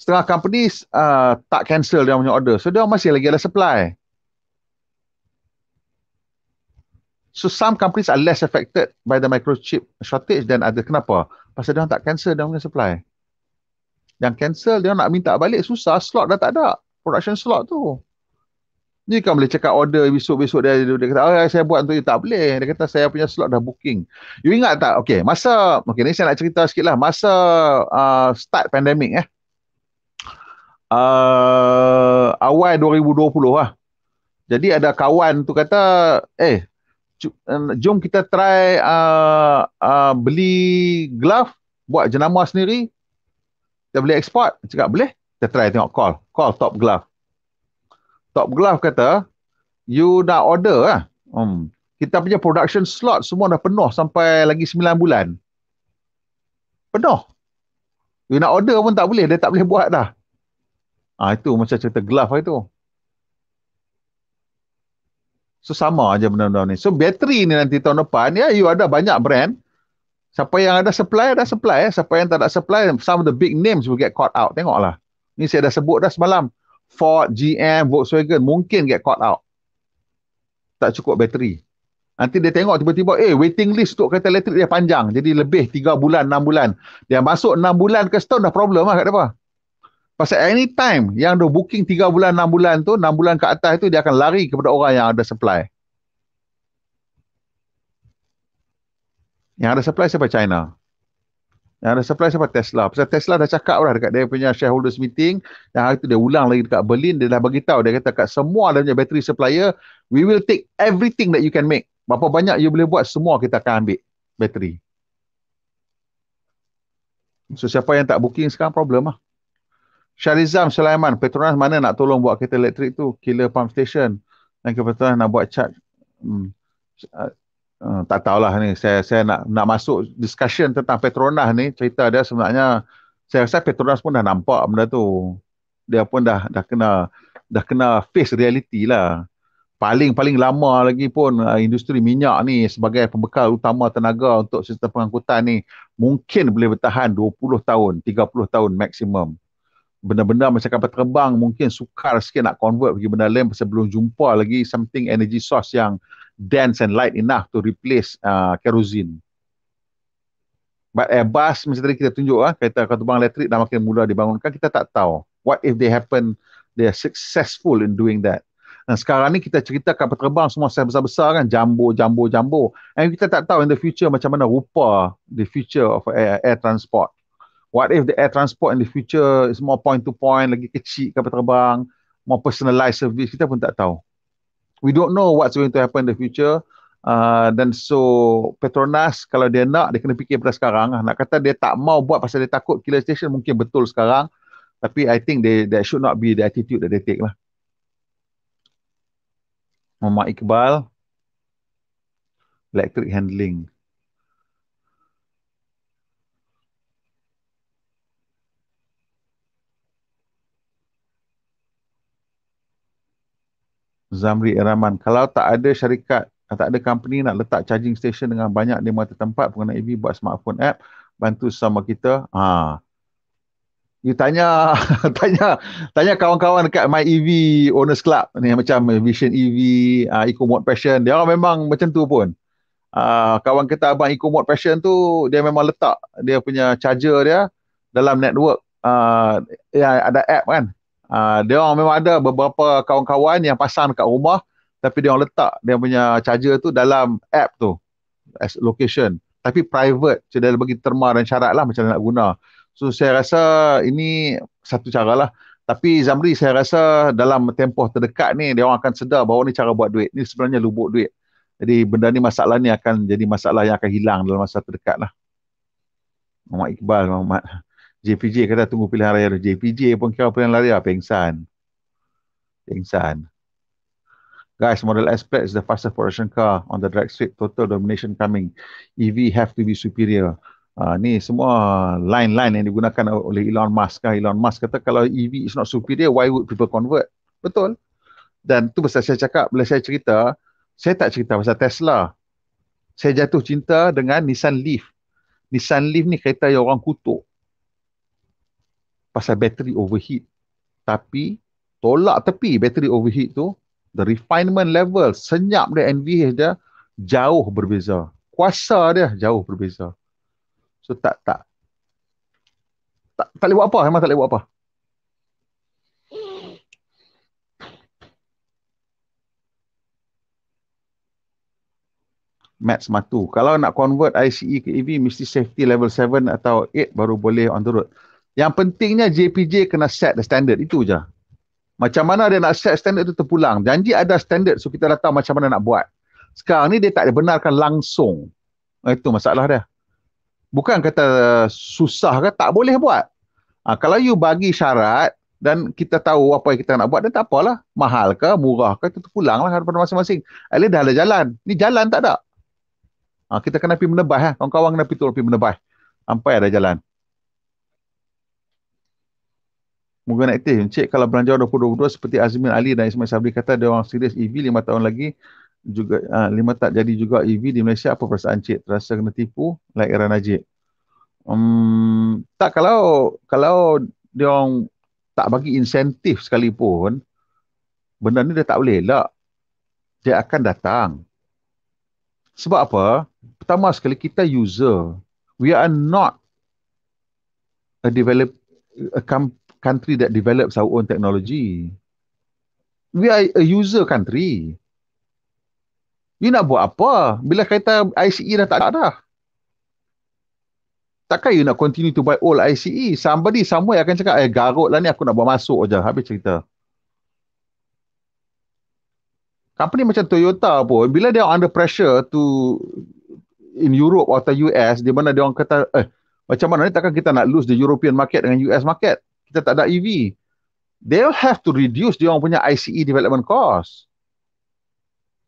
Setengah company uh, tak cancel dia punya order. So dia masih lagi ada supply. So some companies are less affected by the microchip shortage than other. Kenapa? Pasal dia tak cancel dia punya supply yang cancel dia nak minta balik susah slot dah tak ada production slot tu ni kan boleh cakap order besok-besok dia, dia kata oh, saya buat untuk you tak boleh dia kata saya punya slot dah booking you ingat tak okay masa okay ni saya nak cerita sikit lah masa uh, start pandemik eh uh, awal 2020 lah jadi ada kawan tu kata eh, eh jom kita try uh, uh, beli glove buat jenama sendiri kita boleh export. Cakap boleh. Kita try tengok call. Call Top Glove. Top Glove kata, you nak order lah. Hmm. Kita punya production slot semua dah penuh sampai lagi 9 bulan. Penuh. You nak order pun tak boleh. Dia tak boleh buat dah. Ah itu macam cerita glove lah itu. So sama aja benda-benda ni. So bateri ni nanti tahun depan, ya you ada banyak brand. Siapa yang ada supply, ada supply. Eh. Siapa yang tak ada supply, some of the big names will get caught out. Tengoklah. Ini saya dah sebut dah semalam. Ford, GM, Volkswagen mungkin get caught out. Tak cukup bateri. Nanti dia tengok tiba-tiba, eh waiting list untuk kereta elektrik dia panjang. Jadi lebih 3 bulan, 6 bulan. Dia masuk 6 bulan ke setahun dah problem lah kat depan. Pasal anytime yang dia booking 3 bulan, 6 bulan tu, 6 bulan ke atas tu dia akan lari kepada orang yang ada supply. Yang ada supply siapa China. Yang ada supply siapa Tesla. Pasal Tesla dah cakap lah dekat dia punya shareholders meeting. Dan hari tu dia ulang lagi dekat Berlin. Dia dah bagi tahu Dia kata kat semua ada punya battery supplier. We will take everything that you can make. Berapa banyak you boleh buat semua kita akan ambil. Battery. So siapa yang tak booking sekarang problem lah. Syarizam Sulaiman. Petronas mana nak tolong buat kereta elektrik tu? Killer pump station. Dan Petronas nak buat charge. Hmm uh, tak tahulah ni saya saya nak nak masuk discussion tentang Petronas ni cerita dia sebenarnya saya rasa Petronas pun dah nampak benda tu dia pun dah dah kena dah kena face reality lah paling-paling lama lagi pun uh, industri minyak ni sebagai pembekal utama tenaga untuk sistem pengangkutan ni mungkin boleh bertahan 20 tahun 30 tahun maksimum benda-benda macam kapal terbang mungkin sukar sikit nak convert pergi benda lain sebelum jumpa lagi something energy source yang dense and light enough to replace uh, kerosene. But Airbus, macam tadi kita tunjuk, ha, kereta terbang elektrik dah makin mudah dibangunkan, kita tak tahu. What if they happen, they are successful in doing that. Nah, sekarang ni kita cerita kapal terbang semua saya besar-besar kan, jambo, jambo, jambo. And kita tak tahu in the future macam mana rupa the future of air, air transport. What if the air transport in the future is more point to point, lagi kecil kapal terbang, more personalized service, kita pun tak tahu we don't know what's going to happen in the future. Uh, dan so Petronas kalau dia nak dia kena fikir pada sekarang lah. nak kata dia tak mau buat pasal dia takut killer station mungkin betul sekarang tapi I think they, that should not be the attitude that they take lah Muhammad Iqbal electric handling Zamri Eraman. Kalau tak ada syarikat, tak ada company nak letak charging station dengan banyak di mata tempat pengguna EV buat smartphone app, bantu sama kita. Ha. You tanya, <laughs> tanya, tanya kawan-kawan dekat My EV Owners Club ni macam Vision EV, uh, ah, Eco Mode Passion. Dia orang memang macam tu pun. Uh, kawan kita abang Eco Mode Passion tu dia memang letak dia punya charger dia dalam network uh, Ya ada app kan Ah, dia orang memang ada beberapa kawan-kawan yang pasang dekat rumah tapi dia orang letak dia punya charger tu dalam app tu as location tapi private so dia bagi terma dan syarat lah macam nak guna so saya rasa ini satu caralah tapi Zamri saya rasa dalam tempoh terdekat ni dia orang akan sedar bahawa ni cara buat duit ni sebenarnya lubuk duit jadi benda ni masalah ni akan jadi masalah yang akan hilang dalam masa terdekat lah Muhammad Iqbal Muhammad JPJ kata tunggu pilihan raya dulu. JPJ pun kau pilihan raya, lah, pengsan. Pengsan. Guys, model aspect is the fastest production car on the drag strip. Total domination coming. EV have to be superior. Uh, ni semua line-line yang digunakan oleh Elon Musk. Kan? Elon Musk kata kalau EV is not superior, why would people convert? Betul. Dan tu pasal saya cakap, bila saya cerita, saya tak cerita pasal Tesla. Saya jatuh cinta dengan Nissan Leaf. Nissan Leaf ni kereta yang orang kutuk pasal battery overheat. Tapi tolak tepi battery overheat tu, the refinement level, senyap dia NVH dia jauh berbeza. Kuasa dia jauh berbeza. So tak tak tak, tak boleh apa, memang tak boleh apa. Max matu. Kalau nak convert ICE ke EV, mesti safety level 7 atau 8 baru boleh on the road. Yang pentingnya JPJ kena set the standard itu je. Macam mana dia nak set standard itu terpulang. Janji ada standard so kita dah tahu macam mana nak buat. Sekarang ni dia tak dibenarkan langsung. Eh, itu masalah dia. Bukan kata susah ke tak boleh buat. Ha, kalau you bagi syarat dan kita tahu apa yang kita nak buat dan tak apalah. Mahal ke murah ke itu terpulang lah daripada masing-masing. At least dah ada jalan. Ni jalan tak ada. Ha, kita kena pergi menebah. Eh. Ha. Kawan-kawan kena pergi menebah. Sampai ada jalan. mungkin aktif. Encik kalau belanja 2022 seperti Azmin Ali dan Ismail Sabri kata dia orang serius EV 5 tahun lagi juga ah, lima tak jadi juga EV di Malaysia apa perasaan encik rasa kena tipu like Iran Najib. Um, tak kalau kalau dia orang tak bagi insentif sekalipun benda ni dia tak boleh lah dia akan datang. Sebab apa? Pertama sekali kita user. We are not a developer a company country that develops our own technology. We are a user country. You nak buat apa? Bila kereta ICE dah tak ada dah. Takkan you nak continue to buy old ICE? Somebody somewhere akan cakap, eh garuk lah ni aku nak buat masuk je. Habis cerita. Company macam Toyota pun, bila dia under pressure to in Europe atau US, di mana dia orang kata, eh macam mana ni takkan kita nak lose the European market dengan US market? kita tak ada EV. They'll have to reduce dia punya ICE development cost.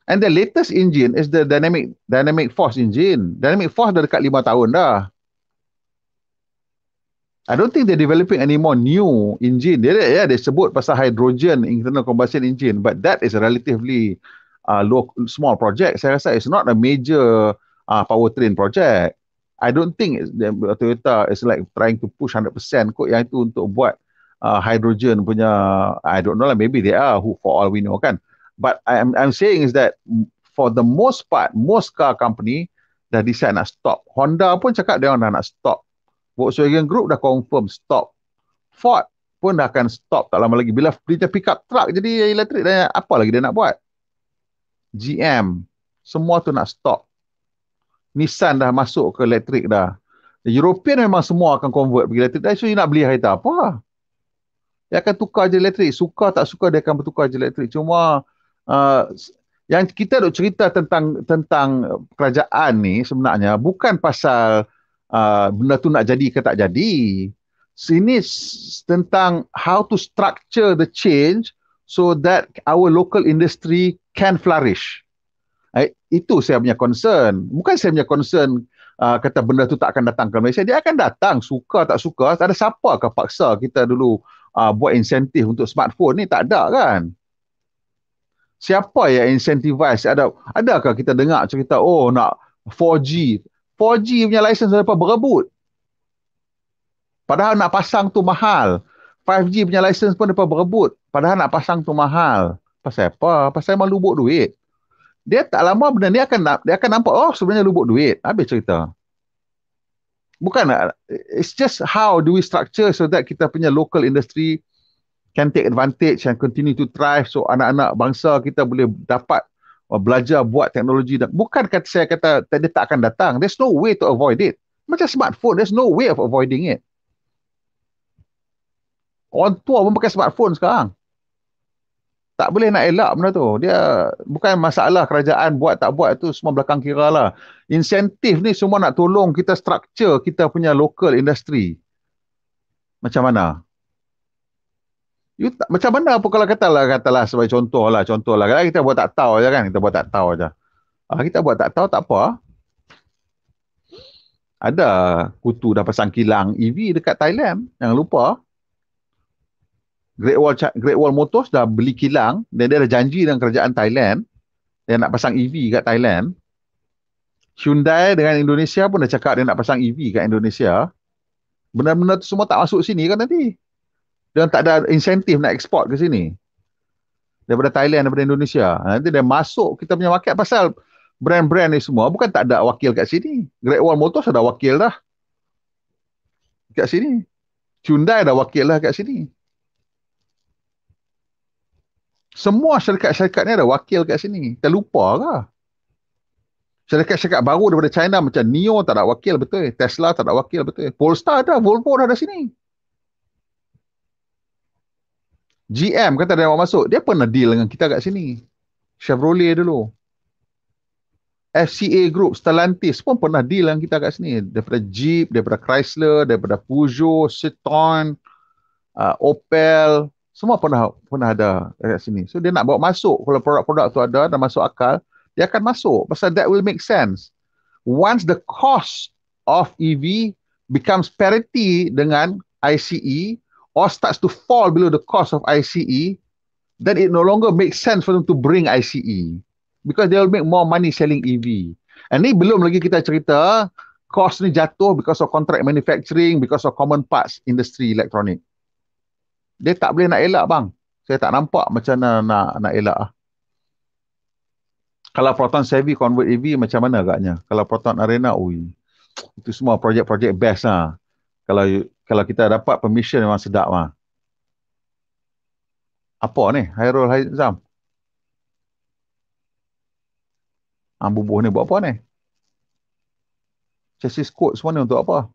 And the latest engine is the dynamic dynamic force engine. Dynamic force dah dekat lima tahun dah. I don't think they're developing any more new engine. Dia yeah, yeah, dia sebut pasal hydrogen internal combustion engine, but that is a relatively uh, low, small project. Saya rasa it's not a major uh, powertrain project. I don't think it's, Toyota is like trying to push 100% kot yang itu untuk buat uh, hydrogen punya I don't know lah maybe they are who for all we know kan but I am I'm saying is that for the most part most car company dah decide nak stop Honda pun cakap dia dah nak stop Volkswagen Group dah confirm stop Ford pun dah akan stop tak lama lagi bila dia pick up truck jadi elektrik dan apa lagi dia nak buat GM semua tu nak stop Nissan dah masuk ke elektrik dah. European memang semua akan convert pergi elektrik. So you nak beli kereta apa? Lah? Dia akan tukar je elektrik. Suka tak suka dia akan bertukar je elektrik. Cuma uh, yang kita nak cerita tentang tentang kerajaan ni sebenarnya bukan pasal uh, benda tu nak jadi ke tak jadi. Ini tentang how to structure the change so that our local industry can flourish. Eh, itu saya punya concern. Bukan saya punya concern uh, kata benda tu tak akan datang ke Malaysia. Dia akan datang suka tak suka. Tak ada siapa ke paksa kita dulu uh, buat insentif untuk smartphone ni. Tak ada kan? Siapa yang incentivize? Ada, adakah kita dengar cerita oh nak 4G? 4G punya license berapa berebut. Padahal nak pasang tu mahal. 5G punya license pun mereka berebut. Padahal nak pasang tu mahal. Pasal apa? Pasal malu buat duit dia tak lama benda ni akan dia akan nampak oh sebenarnya lubuk duit habis cerita bukan it's just how do we structure so that kita punya local industry can take advantage and continue to thrive so anak-anak bangsa kita boleh dapat uh, belajar buat teknologi dan bukan kata saya kata dia tak akan datang there's no way to avoid it macam smartphone there's no way of avoiding it orang tua pun pakai smartphone sekarang tak boleh nak elak benda tu. Dia bukan masalah kerajaan buat tak buat tu semua belakang kira lah. Insentif ni semua nak tolong kita structure kita punya local industry. Macam mana? You tak, macam mana apa kalau katalah, katalah sebagai contoh lah, contoh lah. Kadang kita buat tak tahu je kan, kita buat tak tahu je. Ah, kita buat tak tahu tak apa. Ada kutu dah pasang kilang EV dekat Thailand, jangan lupa. Great Wall Great Wall Motors dah beli kilang dan dia dah janji dengan kerajaan Thailand yang nak pasang EV kat Thailand. Hyundai dengan Indonesia pun dah cakap dia nak pasang EV kat Indonesia. Benar-benar tu semua tak masuk sini kan nanti. Dia tak ada insentif nak export ke sini. Daripada Thailand, daripada Indonesia. Nanti dia masuk kita punya wakil pasal brand-brand ni semua bukan tak ada wakil kat sini. Great Wall Motors ada wakil dah. Kat sini. Hyundai ada wakil lah kat sini semua syarikat-syarikat ni ada wakil kat sini. Kita lupa ke? Lah. Syarikat-syarikat baru daripada China macam NIO tak ada wakil betul. Tesla tak ada wakil betul. Polestar ada. Volvo dah ada sini. GM kata dia nak masuk. Dia pernah deal dengan kita kat sini. Chevrolet dulu. FCA Group, Stellantis pun pernah deal dengan kita kat sini. Daripada Jeep, daripada Chrysler, daripada Peugeot, Citroen, uh, Opel, semua pernah pernah ada dekat sini. So dia nak bawa masuk kalau produk-produk tu ada dan masuk akal, dia akan masuk. Pasal that will make sense. Once the cost of EV becomes parity dengan ICE or starts to fall below the cost of ICE, then it no longer makes sense for them to bring ICE because they will make more money selling EV. And ni belum lagi kita cerita cost ni jatuh because of contract manufacturing, because of common parts industry electronic dia tak boleh nak elak bang. Saya tak nampak macam mana nak, nak elak lah. Kalau Proton Savvy Convert EV macam mana agaknya? Kalau Proton Arena, ui. Itu semua projek-projek best lah. Kalau kalau kita dapat permission memang sedap lah. Apa ni? Hairul Haizam. Ah, bubuh ni buat apa ni? Chassis code semua ni untuk apa?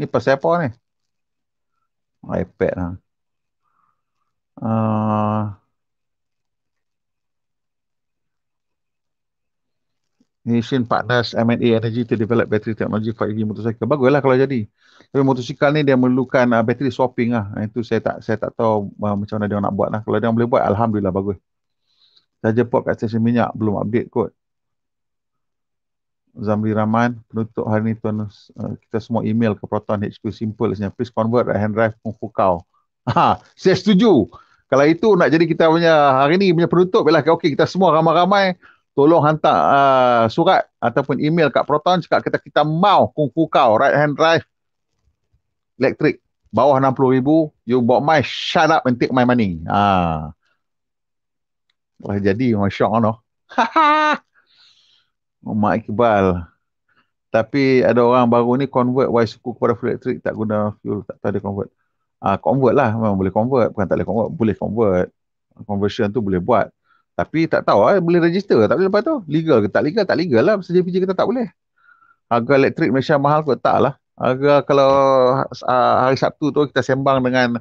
Ni pasal apa ni? iPad lah. Uh, Asian Partners M&A Energy to develop battery technology for EV motorcycle. Baguslah kalau jadi. Tapi motosikal ni dia memerlukan uh, battery swapping lah. Itu saya tak saya tak tahu uh, macam mana dia nak buat lah. Kalau dia boleh buat, Alhamdulillah bagus. Saja pot kat stesen minyak belum update kot. Zamri Rahman, penutup hari ini tuan, uh, kita semua email ke Proton HQ Simple. Sebenarnya. Please convert a hand drive kung fu kau. <laughs> Ha, saya setuju. Kalau itu nak jadi kita punya hari ini punya penutup, bila okay, kita semua ramai-ramai tolong hantar uh, surat ataupun email kat Proton cakap kita kita mau kung fu kau right hand drive elektrik bawah 60 ribu you bought my shut up and take my money. Ah. <laughs> Ha. Wah ha. jadi masya-Allah. Mak Iqbal. Tapi ada orang baru ni convert Y suku kepada full electric tak guna fuel tak tahu dia convert. Ah uh, convert lah memang boleh convert bukan tak boleh convert boleh convert. Conversion tu boleh buat. Tapi tak tahu eh, boleh register tak boleh lepas tu. Legal ke tak legal tak legal lah. Sejak PJ kita tak boleh. Harga elektrik Malaysia mahal ke tak lah. Harga kalau uh, hari Sabtu tu kita sembang dengan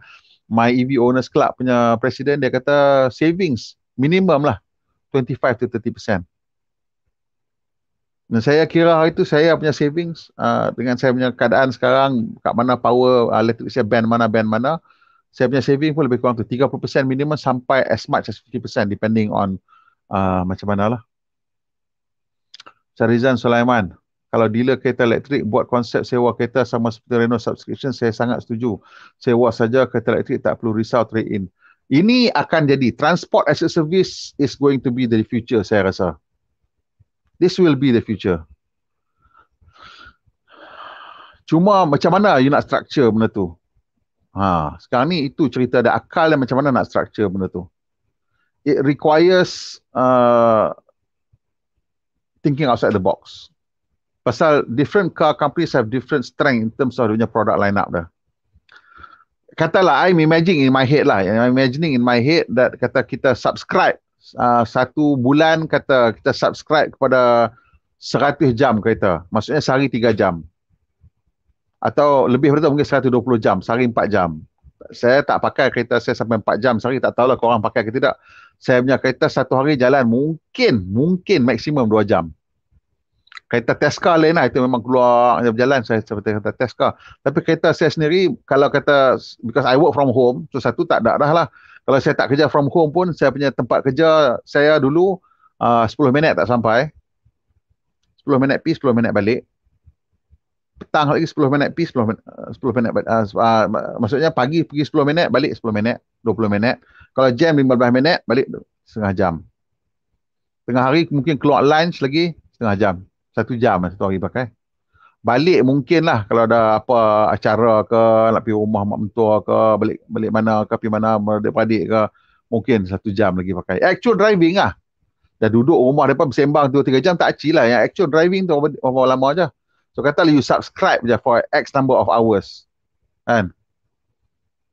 My EV Owners Club punya presiden dia kata savings minimum lah 25 to 30%. Dan saya kira hari tu saya punya savings uh, dengan saya punya keadaan sekarang kat mana power uh, ah, electric saya band mana band mana saya punya saving pun lebih kurang tu 30% minimum sampai as much as 50% depending on uh, macam mana lah. Sarizan Sulaiman, kalau dealer kereta elektrik buat konsep sewa kereta sama seperti Renault subscription, saya sangat setuju. Sewa saja kereta elektrik tak perlu risau trade-in. Ini akan jadi. Transport as a service is going to be the future, saya rasa. This will be the future. Cuma macam mana you nak structure benda tu? Ha, sekarang ni itu cerita ada akal dan macam mana nak structure benda tu. It requires uh, thinking outside the box. Pasal different car companies have different strength in terms of punya product line up dah. Katalah I'm imagining in my head lah. I'm imagining in my head that kata kita subscribe Ah, satu bulan kata kita subscribe kepada seratus jam kereta. Maksudnya sehari tiga jam. Atau lebih daripada mungkin seratus dua puluh jam, sehari empat jam. Saya tak pakai kereta saya sampai empat jam sehari, tak tahulah korang pakai ke tidak. Saya punya kereta satu hari jalan mungkin, mungkin maksimum dua jam. Kereta Tesca lain lah, itu memang keluar jalan saya seperti kereta Tesca. Tapi kereta saya sendiri, kalau kata, because I work from home, tu satu tak ada dah lah kalau saya tak kerja from home pun saya punya tempat kerja saya dulu ah, uh, 10 minit tak sampai 10 minit pergi 10 minit balik petang lagi 10 minit pergi 10 eh, minit, uh, 10 minit uh, uh, maksudnya pagi pergi 10 minit balik 10 minit 20 minit kalau jam 15 minit balik setengah jam tengah hari mungkin keluar lunch lagi setengah jam satu jam lah satu hari pakai balik mungkin lah kalau ada apa acara ke nak pergi rumah mak mentua ke balik balik mana ke pergi mana beradik-beradik ke mungkin satu jam lagi pakai actual driving lah dah duduk rumah depan bersembang 2 tiga jam tak aci lah yang actual driving tu berapa lama je so kata lah you subscribe je for X number of hours kan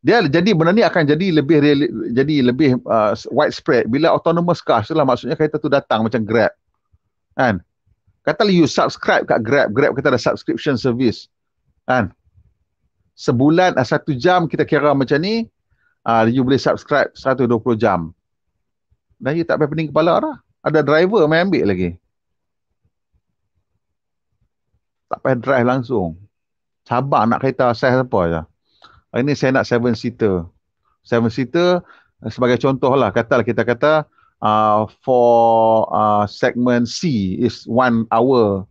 dia jadi benda ni akan jadi lebih reali, jadi lebih uh, widespread bila autonomous car lah maksudnya kereta tu datang macam Grab kan Katalah you subscribe kat Grab, Grab kita ada subscription service. Kan? Sebulan ah, satu jam kita kira macam ni, uh, you boleh subscribe 120 jam. Dan you tak payah pening kepala dah. Ada driver main ambil lagi. Tak payah drive langsung. Sabar nak kereta saya apa je. Hari ah, ni saya nak seven seater. Seven seater sebagai contoh lah. Katalah kita kata, uh, for uh, segment C is one hour,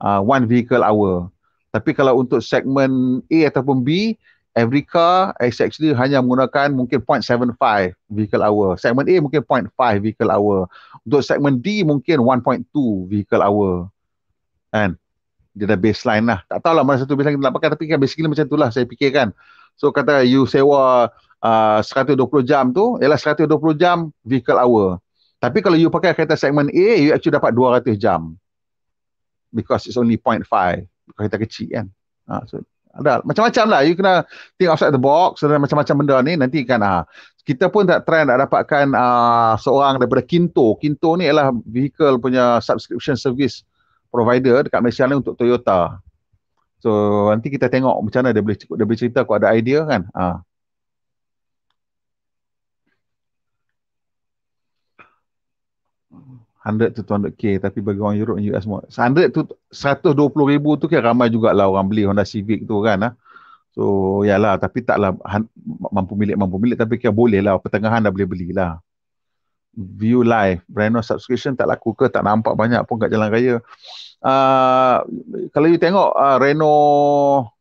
uh, one vehicle hour. Tapi kalau untuk segmen A ataupun B, every car is actually hanya menggunakan mungkin 0.75 vehicle hour. Segmen A mungkin 0.5 vehicle hour. Untuk segmen D mungkin 1.2 vehicle hour. And Dia dah baseline lah. Tak tahulah mana satu baseline kita nak pakai tapi kan basically macam itulah saya fikirkan. So kata you sewa uh, 120 jam tu, ialah 120 jam vehicle hour. Tapi kalau you pakai kereta segmen A, you actually dapat 200 jam. Because it's only 0.5. Kereta kecil kan. Ha, so, ada macam-macam lah. You kena think outside the box dan macam-macam benda ni nanti kan. Ha. Kita pun tak try nak dapatkan uh, seorang daripada Kinto. Kinto ni ialah vehicle punya subscription service provider dekat Malaysia ni untuk Toyota. So nanti kita tengok macam mana dia boleh, dia boleh cerita aku ada idea kan. Ha. 100 to 200k tapi bagi orang Europe dan US semua 100 to 120 ribu tu kan ramai jugalah orang beli Honda Civic tu kan ha? so lah, tapi taklah han, mampu milik mampu milik tapi kan boleh lah pertengahan dah boleh belilah view live Renault subscription tak laku ke tak nampak banyak pun kat jalan raya uh, kalau you tengok uh, ah, Renault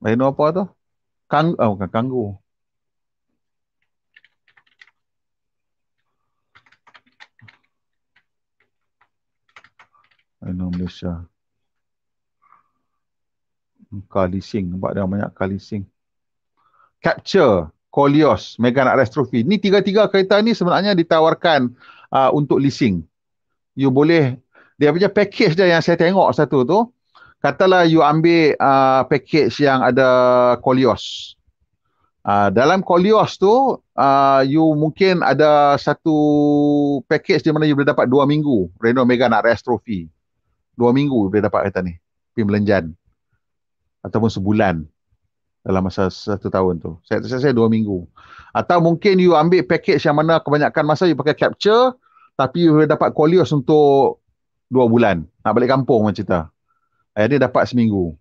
Renault apa tu Kang oh, bukan Kangoo Malaysia. Kali sing. Nampak dia banyak kali sing. Capture. Koleos. Mega nak Trophy. Ni tiga-tiga kereta ni sebenarnya ditawarkan uh, untuk leasing. You boleh. Dia punya package dia yang saya tengok satu tu. Katalah you ambil uh, package yang ada Koleos. Uh, dalam Koleos tu, uh, you mungkin ada satu package di mana you boleh dapat dua minggu. Renault Mega nak rest trophy dua minggu boleh dapat kereta ni. Pin belanjan. Ataupun sebulan. Dalam masa satu tahun tu. Saya rasa saya dua minggu. Atau mungkin you ambil package yang mana kebanyakan masa you pakai capture. Tapi you boleh dapat kolios untuk dua bulan. Nak balik kampung macam cerita. Yang dapat seminggu.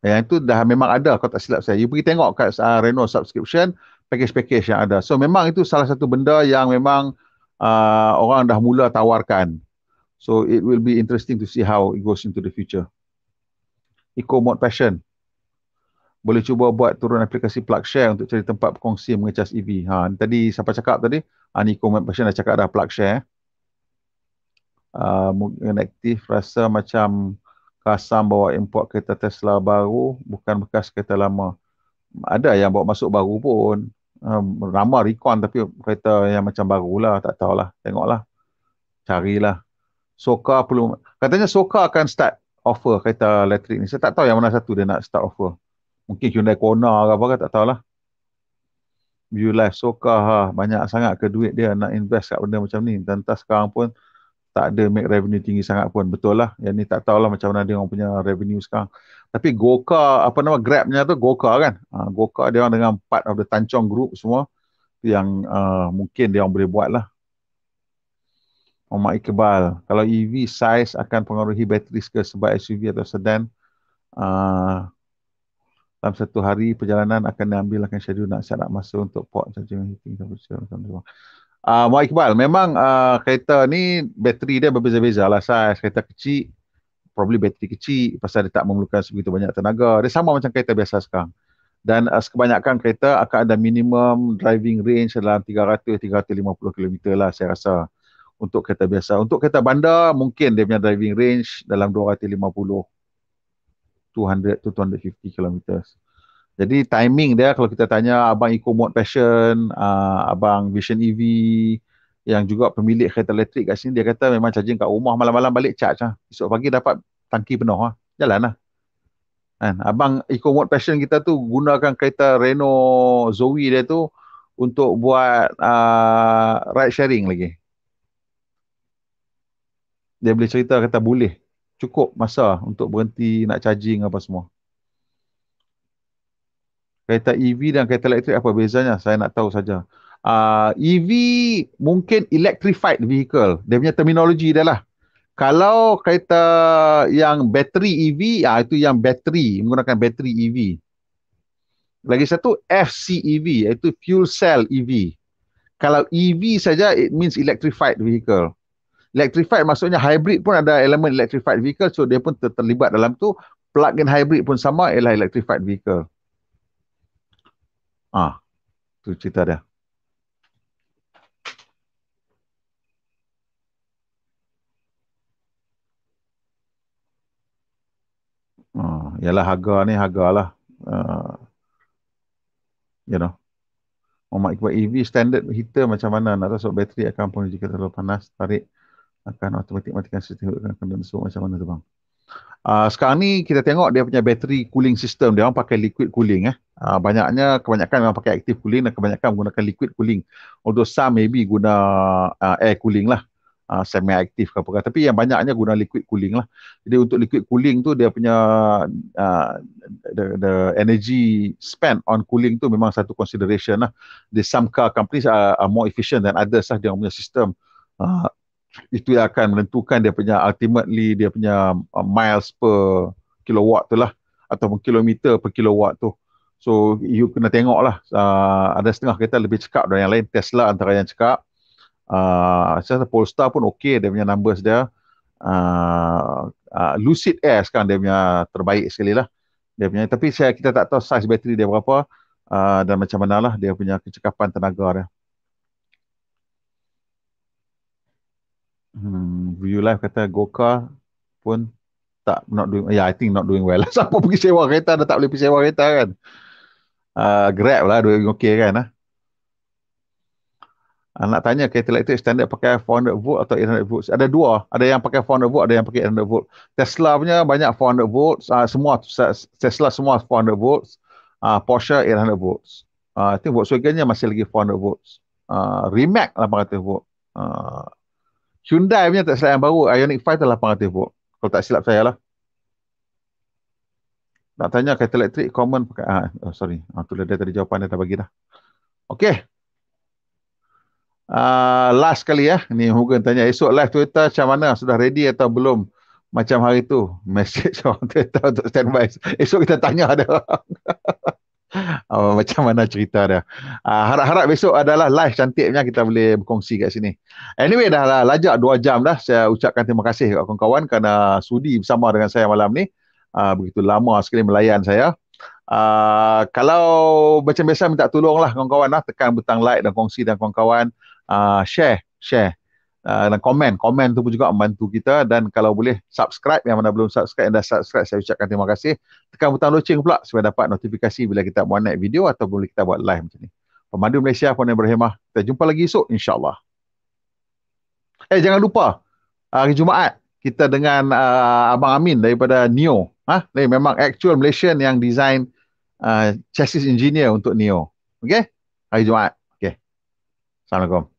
Yang itu dah memang ada kalau tak silap saya. You pergi tengok kat uh, Renault subscription package-package yang ada. So memang itu salah satu benda yang memang uh, orang dah mula tawarkan. So it will be interesting to see how it goes into the future. Eco Mode Passion. Boleh cuba buat turun aplikasi plug share untuk cari tempat kongsi mengecas EV. Ha, tadi siapa cakap tadi? Ha, Eco Mode Passion dah cakap dah PlugShare. Ha, mungkin uh, aktif rasa macam kasam bawa import kereta Tesla baru bukan bekas kereta lama. Ada yang bawa masuk baru pun. Um, ha, ramai recon tapi kereta yang macam baru lah tak tahulah. Tengoklah. Carilah. Soka perlu katanya Soka akan start offer kereta elektrik ni. Saya tak tahu yang mana satu dia nak start offer. Mungkin Hyundai Kona ke apa ke tak tahulah. View Life Soka ha, banyak sangat ke duit dia nak invest kat benda macam ni. Tentas sekarang pun tak ada make revenue tinggi sangat pun. Betul lah. Yang ni tak tahulah macam mana dia orang punya revenue sekarang. Tapi Goka, apa nama Grabnya tu? Goka kan? Ha, Goka dia orang dengan part of the Tanchong Group semua yang uh, mungkin dia orang boleh buat lah. Omar Iqbal, kalau EV size akan pengaruhi bateri ke sebab SUV atau sedan uh, dalam satu hari perjalanan akan diambil akan schedule nak syarat masa untuk port charging and heating Omar uh, Iqbal, memang uh, kereta ni bateri dia berbeza-beza lah size kereta kecil probably bateri kecil pasal dia tak memerlukan sebegitu banyak tenaga dia sama macam kereta biasa sekarang dan uh, kebanyakan kereta akan ada minimum driving range dalam 300-350 km lah saya rasa untuk kereta biasa. Untuk kereta bandar mungkin dia punya driving range dalam 250 to 250 km. Jadi timing dia kalau kita tanya abang Eco Mode Passion, uh, abang Vision EV yang juga pemilik kereta elektrik kat sini dia kata memang charging kat rumah malam-malam balik charge lah. Esok pagi dapat tangki penuh lah. Jalan lah. Kan? Abang Eco Mode Passion kita tu gunakan kereta Renault Zoe dia tu untuk buat uh, ride sharing lagi dia boleh cerita kata boleh cukup masa untuk berhenti nak charging apa semua kereta EV dan kereta elektrik apa bezanya saya nak tahu saja uh, ah, EV mungkin electrified vehicle dia punya terminologi dia lah kalau kereta yang bateri EV ah itu yang bateri menggunakan bateri EV lagi satu FCEV iaitu fuel cell EV kalau EV saja it means electrified vehicle electrified maksudnya hybrid pun ada elemen electrified vehicle so dia pun ter- terlibat dalam tu plug-in hybrid pun sama ialah electrified vehicle ah tu cerita dia Oh, ialah harga ni harga lah. Uh, ah, you know. Mama oh, EV standard heater macam mana nak so bateri akan pun jika terlalu panas tarik akan automatik matikan sistem akan kena masuk macam mana tu bang. Uh, sekarang ni kita tengok dia punya bateri cooling system dia orang pakai liquid cooling eh. Uh, banyaknya kebanyakan memang pakai active cooling dan kebanyakan menggunakan liquid cooling. Although some maybe guna uh, air cooling lah. Uh, semi aktif ke apa tapi yang banyaknya guna liquid cooling lah jadi untuk liquid cooling tu dia punya uh, the, the energy spent on cooling tu memang satu consideration lah the some car companies are, are more efficient than others lah dia punya sistem uh, itu yang akan menentukan dia punya ultimately dia punya uh, miles per kilowatt tu lah ataupun kilometer per kilowatt tu so you kena tengok lah uh, ada setengah kereta lebih cekap dan yang lain Tesla antara yang cekap uh, saya Polestar pun okey dia punya numbers dia uh, uh, Lucid Air sekarang dia punya terbaik sekali lah dia punya, tapi saya kita tak tahu saiz bateri dia berapa uh, dan macam mana lah dia punya kecekapan tenaga dia view hmm, life kata Goka pun tak not doing yeah I think not doing well <laughs> siapa pergi sewa kereta dah tak boleh pergi sewa kereta kan uh, grab lah dia okay kan ah uh, nak tanya kereta elektrik standard pakai 400 volt atau 800 volt ada dua ada yang pakai 400 volt ada yang pakai 800 volt Tesla punya banyak 400 volt uh, semua Tesla semua 400 volt uh, Porsche 800 volt uh, I think Volkswagen masih lagi 400 ah, volt uh, Rimac 800 volt uh, Hyundai punya tak silap yang baru Ioniq 5 tu 800 volt kalau tak silap saya lah nak tanya kereta elektrik common pakai ah, oh, sorry ah, tu dah tadi jawapan dia dah bagi dah Okay. Uh, ah, last kali ya. Ni Hugen tanya esok live Twitter, macam mana? Sudah ready atau belum? Macam hari tu. <laughs> Message orang Toyota untuk standby. Esok kita tanya ada orang. <laughs> uh, <laughs> macam mana cerita dia. Uh, harap-harap besok adalah live cantiknya kita boleh berkongsi kat sini. Anyway dah lah, lajak 2 jam dah. Saya ucapkan terima kasih kepada kawan-kawan kerana sudi bersama dengan saya malam ni. Uh, begitu lama sekali melayan saya. Uh, kalau macam biasa minta tolonglah kawan-kawan lah tekan butang like dan kongsi dan kawan-kawan uh, share share Ah, dan komen komen tu pun juga membantu kita dan kalau boleh subscribe yang mana belum subscribe dan subscribe saya ucapkan terima kasih tekan butang loceng pula supaya dapat notifikasi bila kita buat naik video atau boleh kita buat live macam ni pemandu Malaysia Puan Ibrahimah kita jumpa lagi esok insyaAllah eh jangan lupa hari Jumaat kita dengan uh, Abang Amin daripada NIO ha? Ini memang actual Malaysian yang design uh, chassis engineer untuk NIO ok hari Jumaat ok Assalamualaikum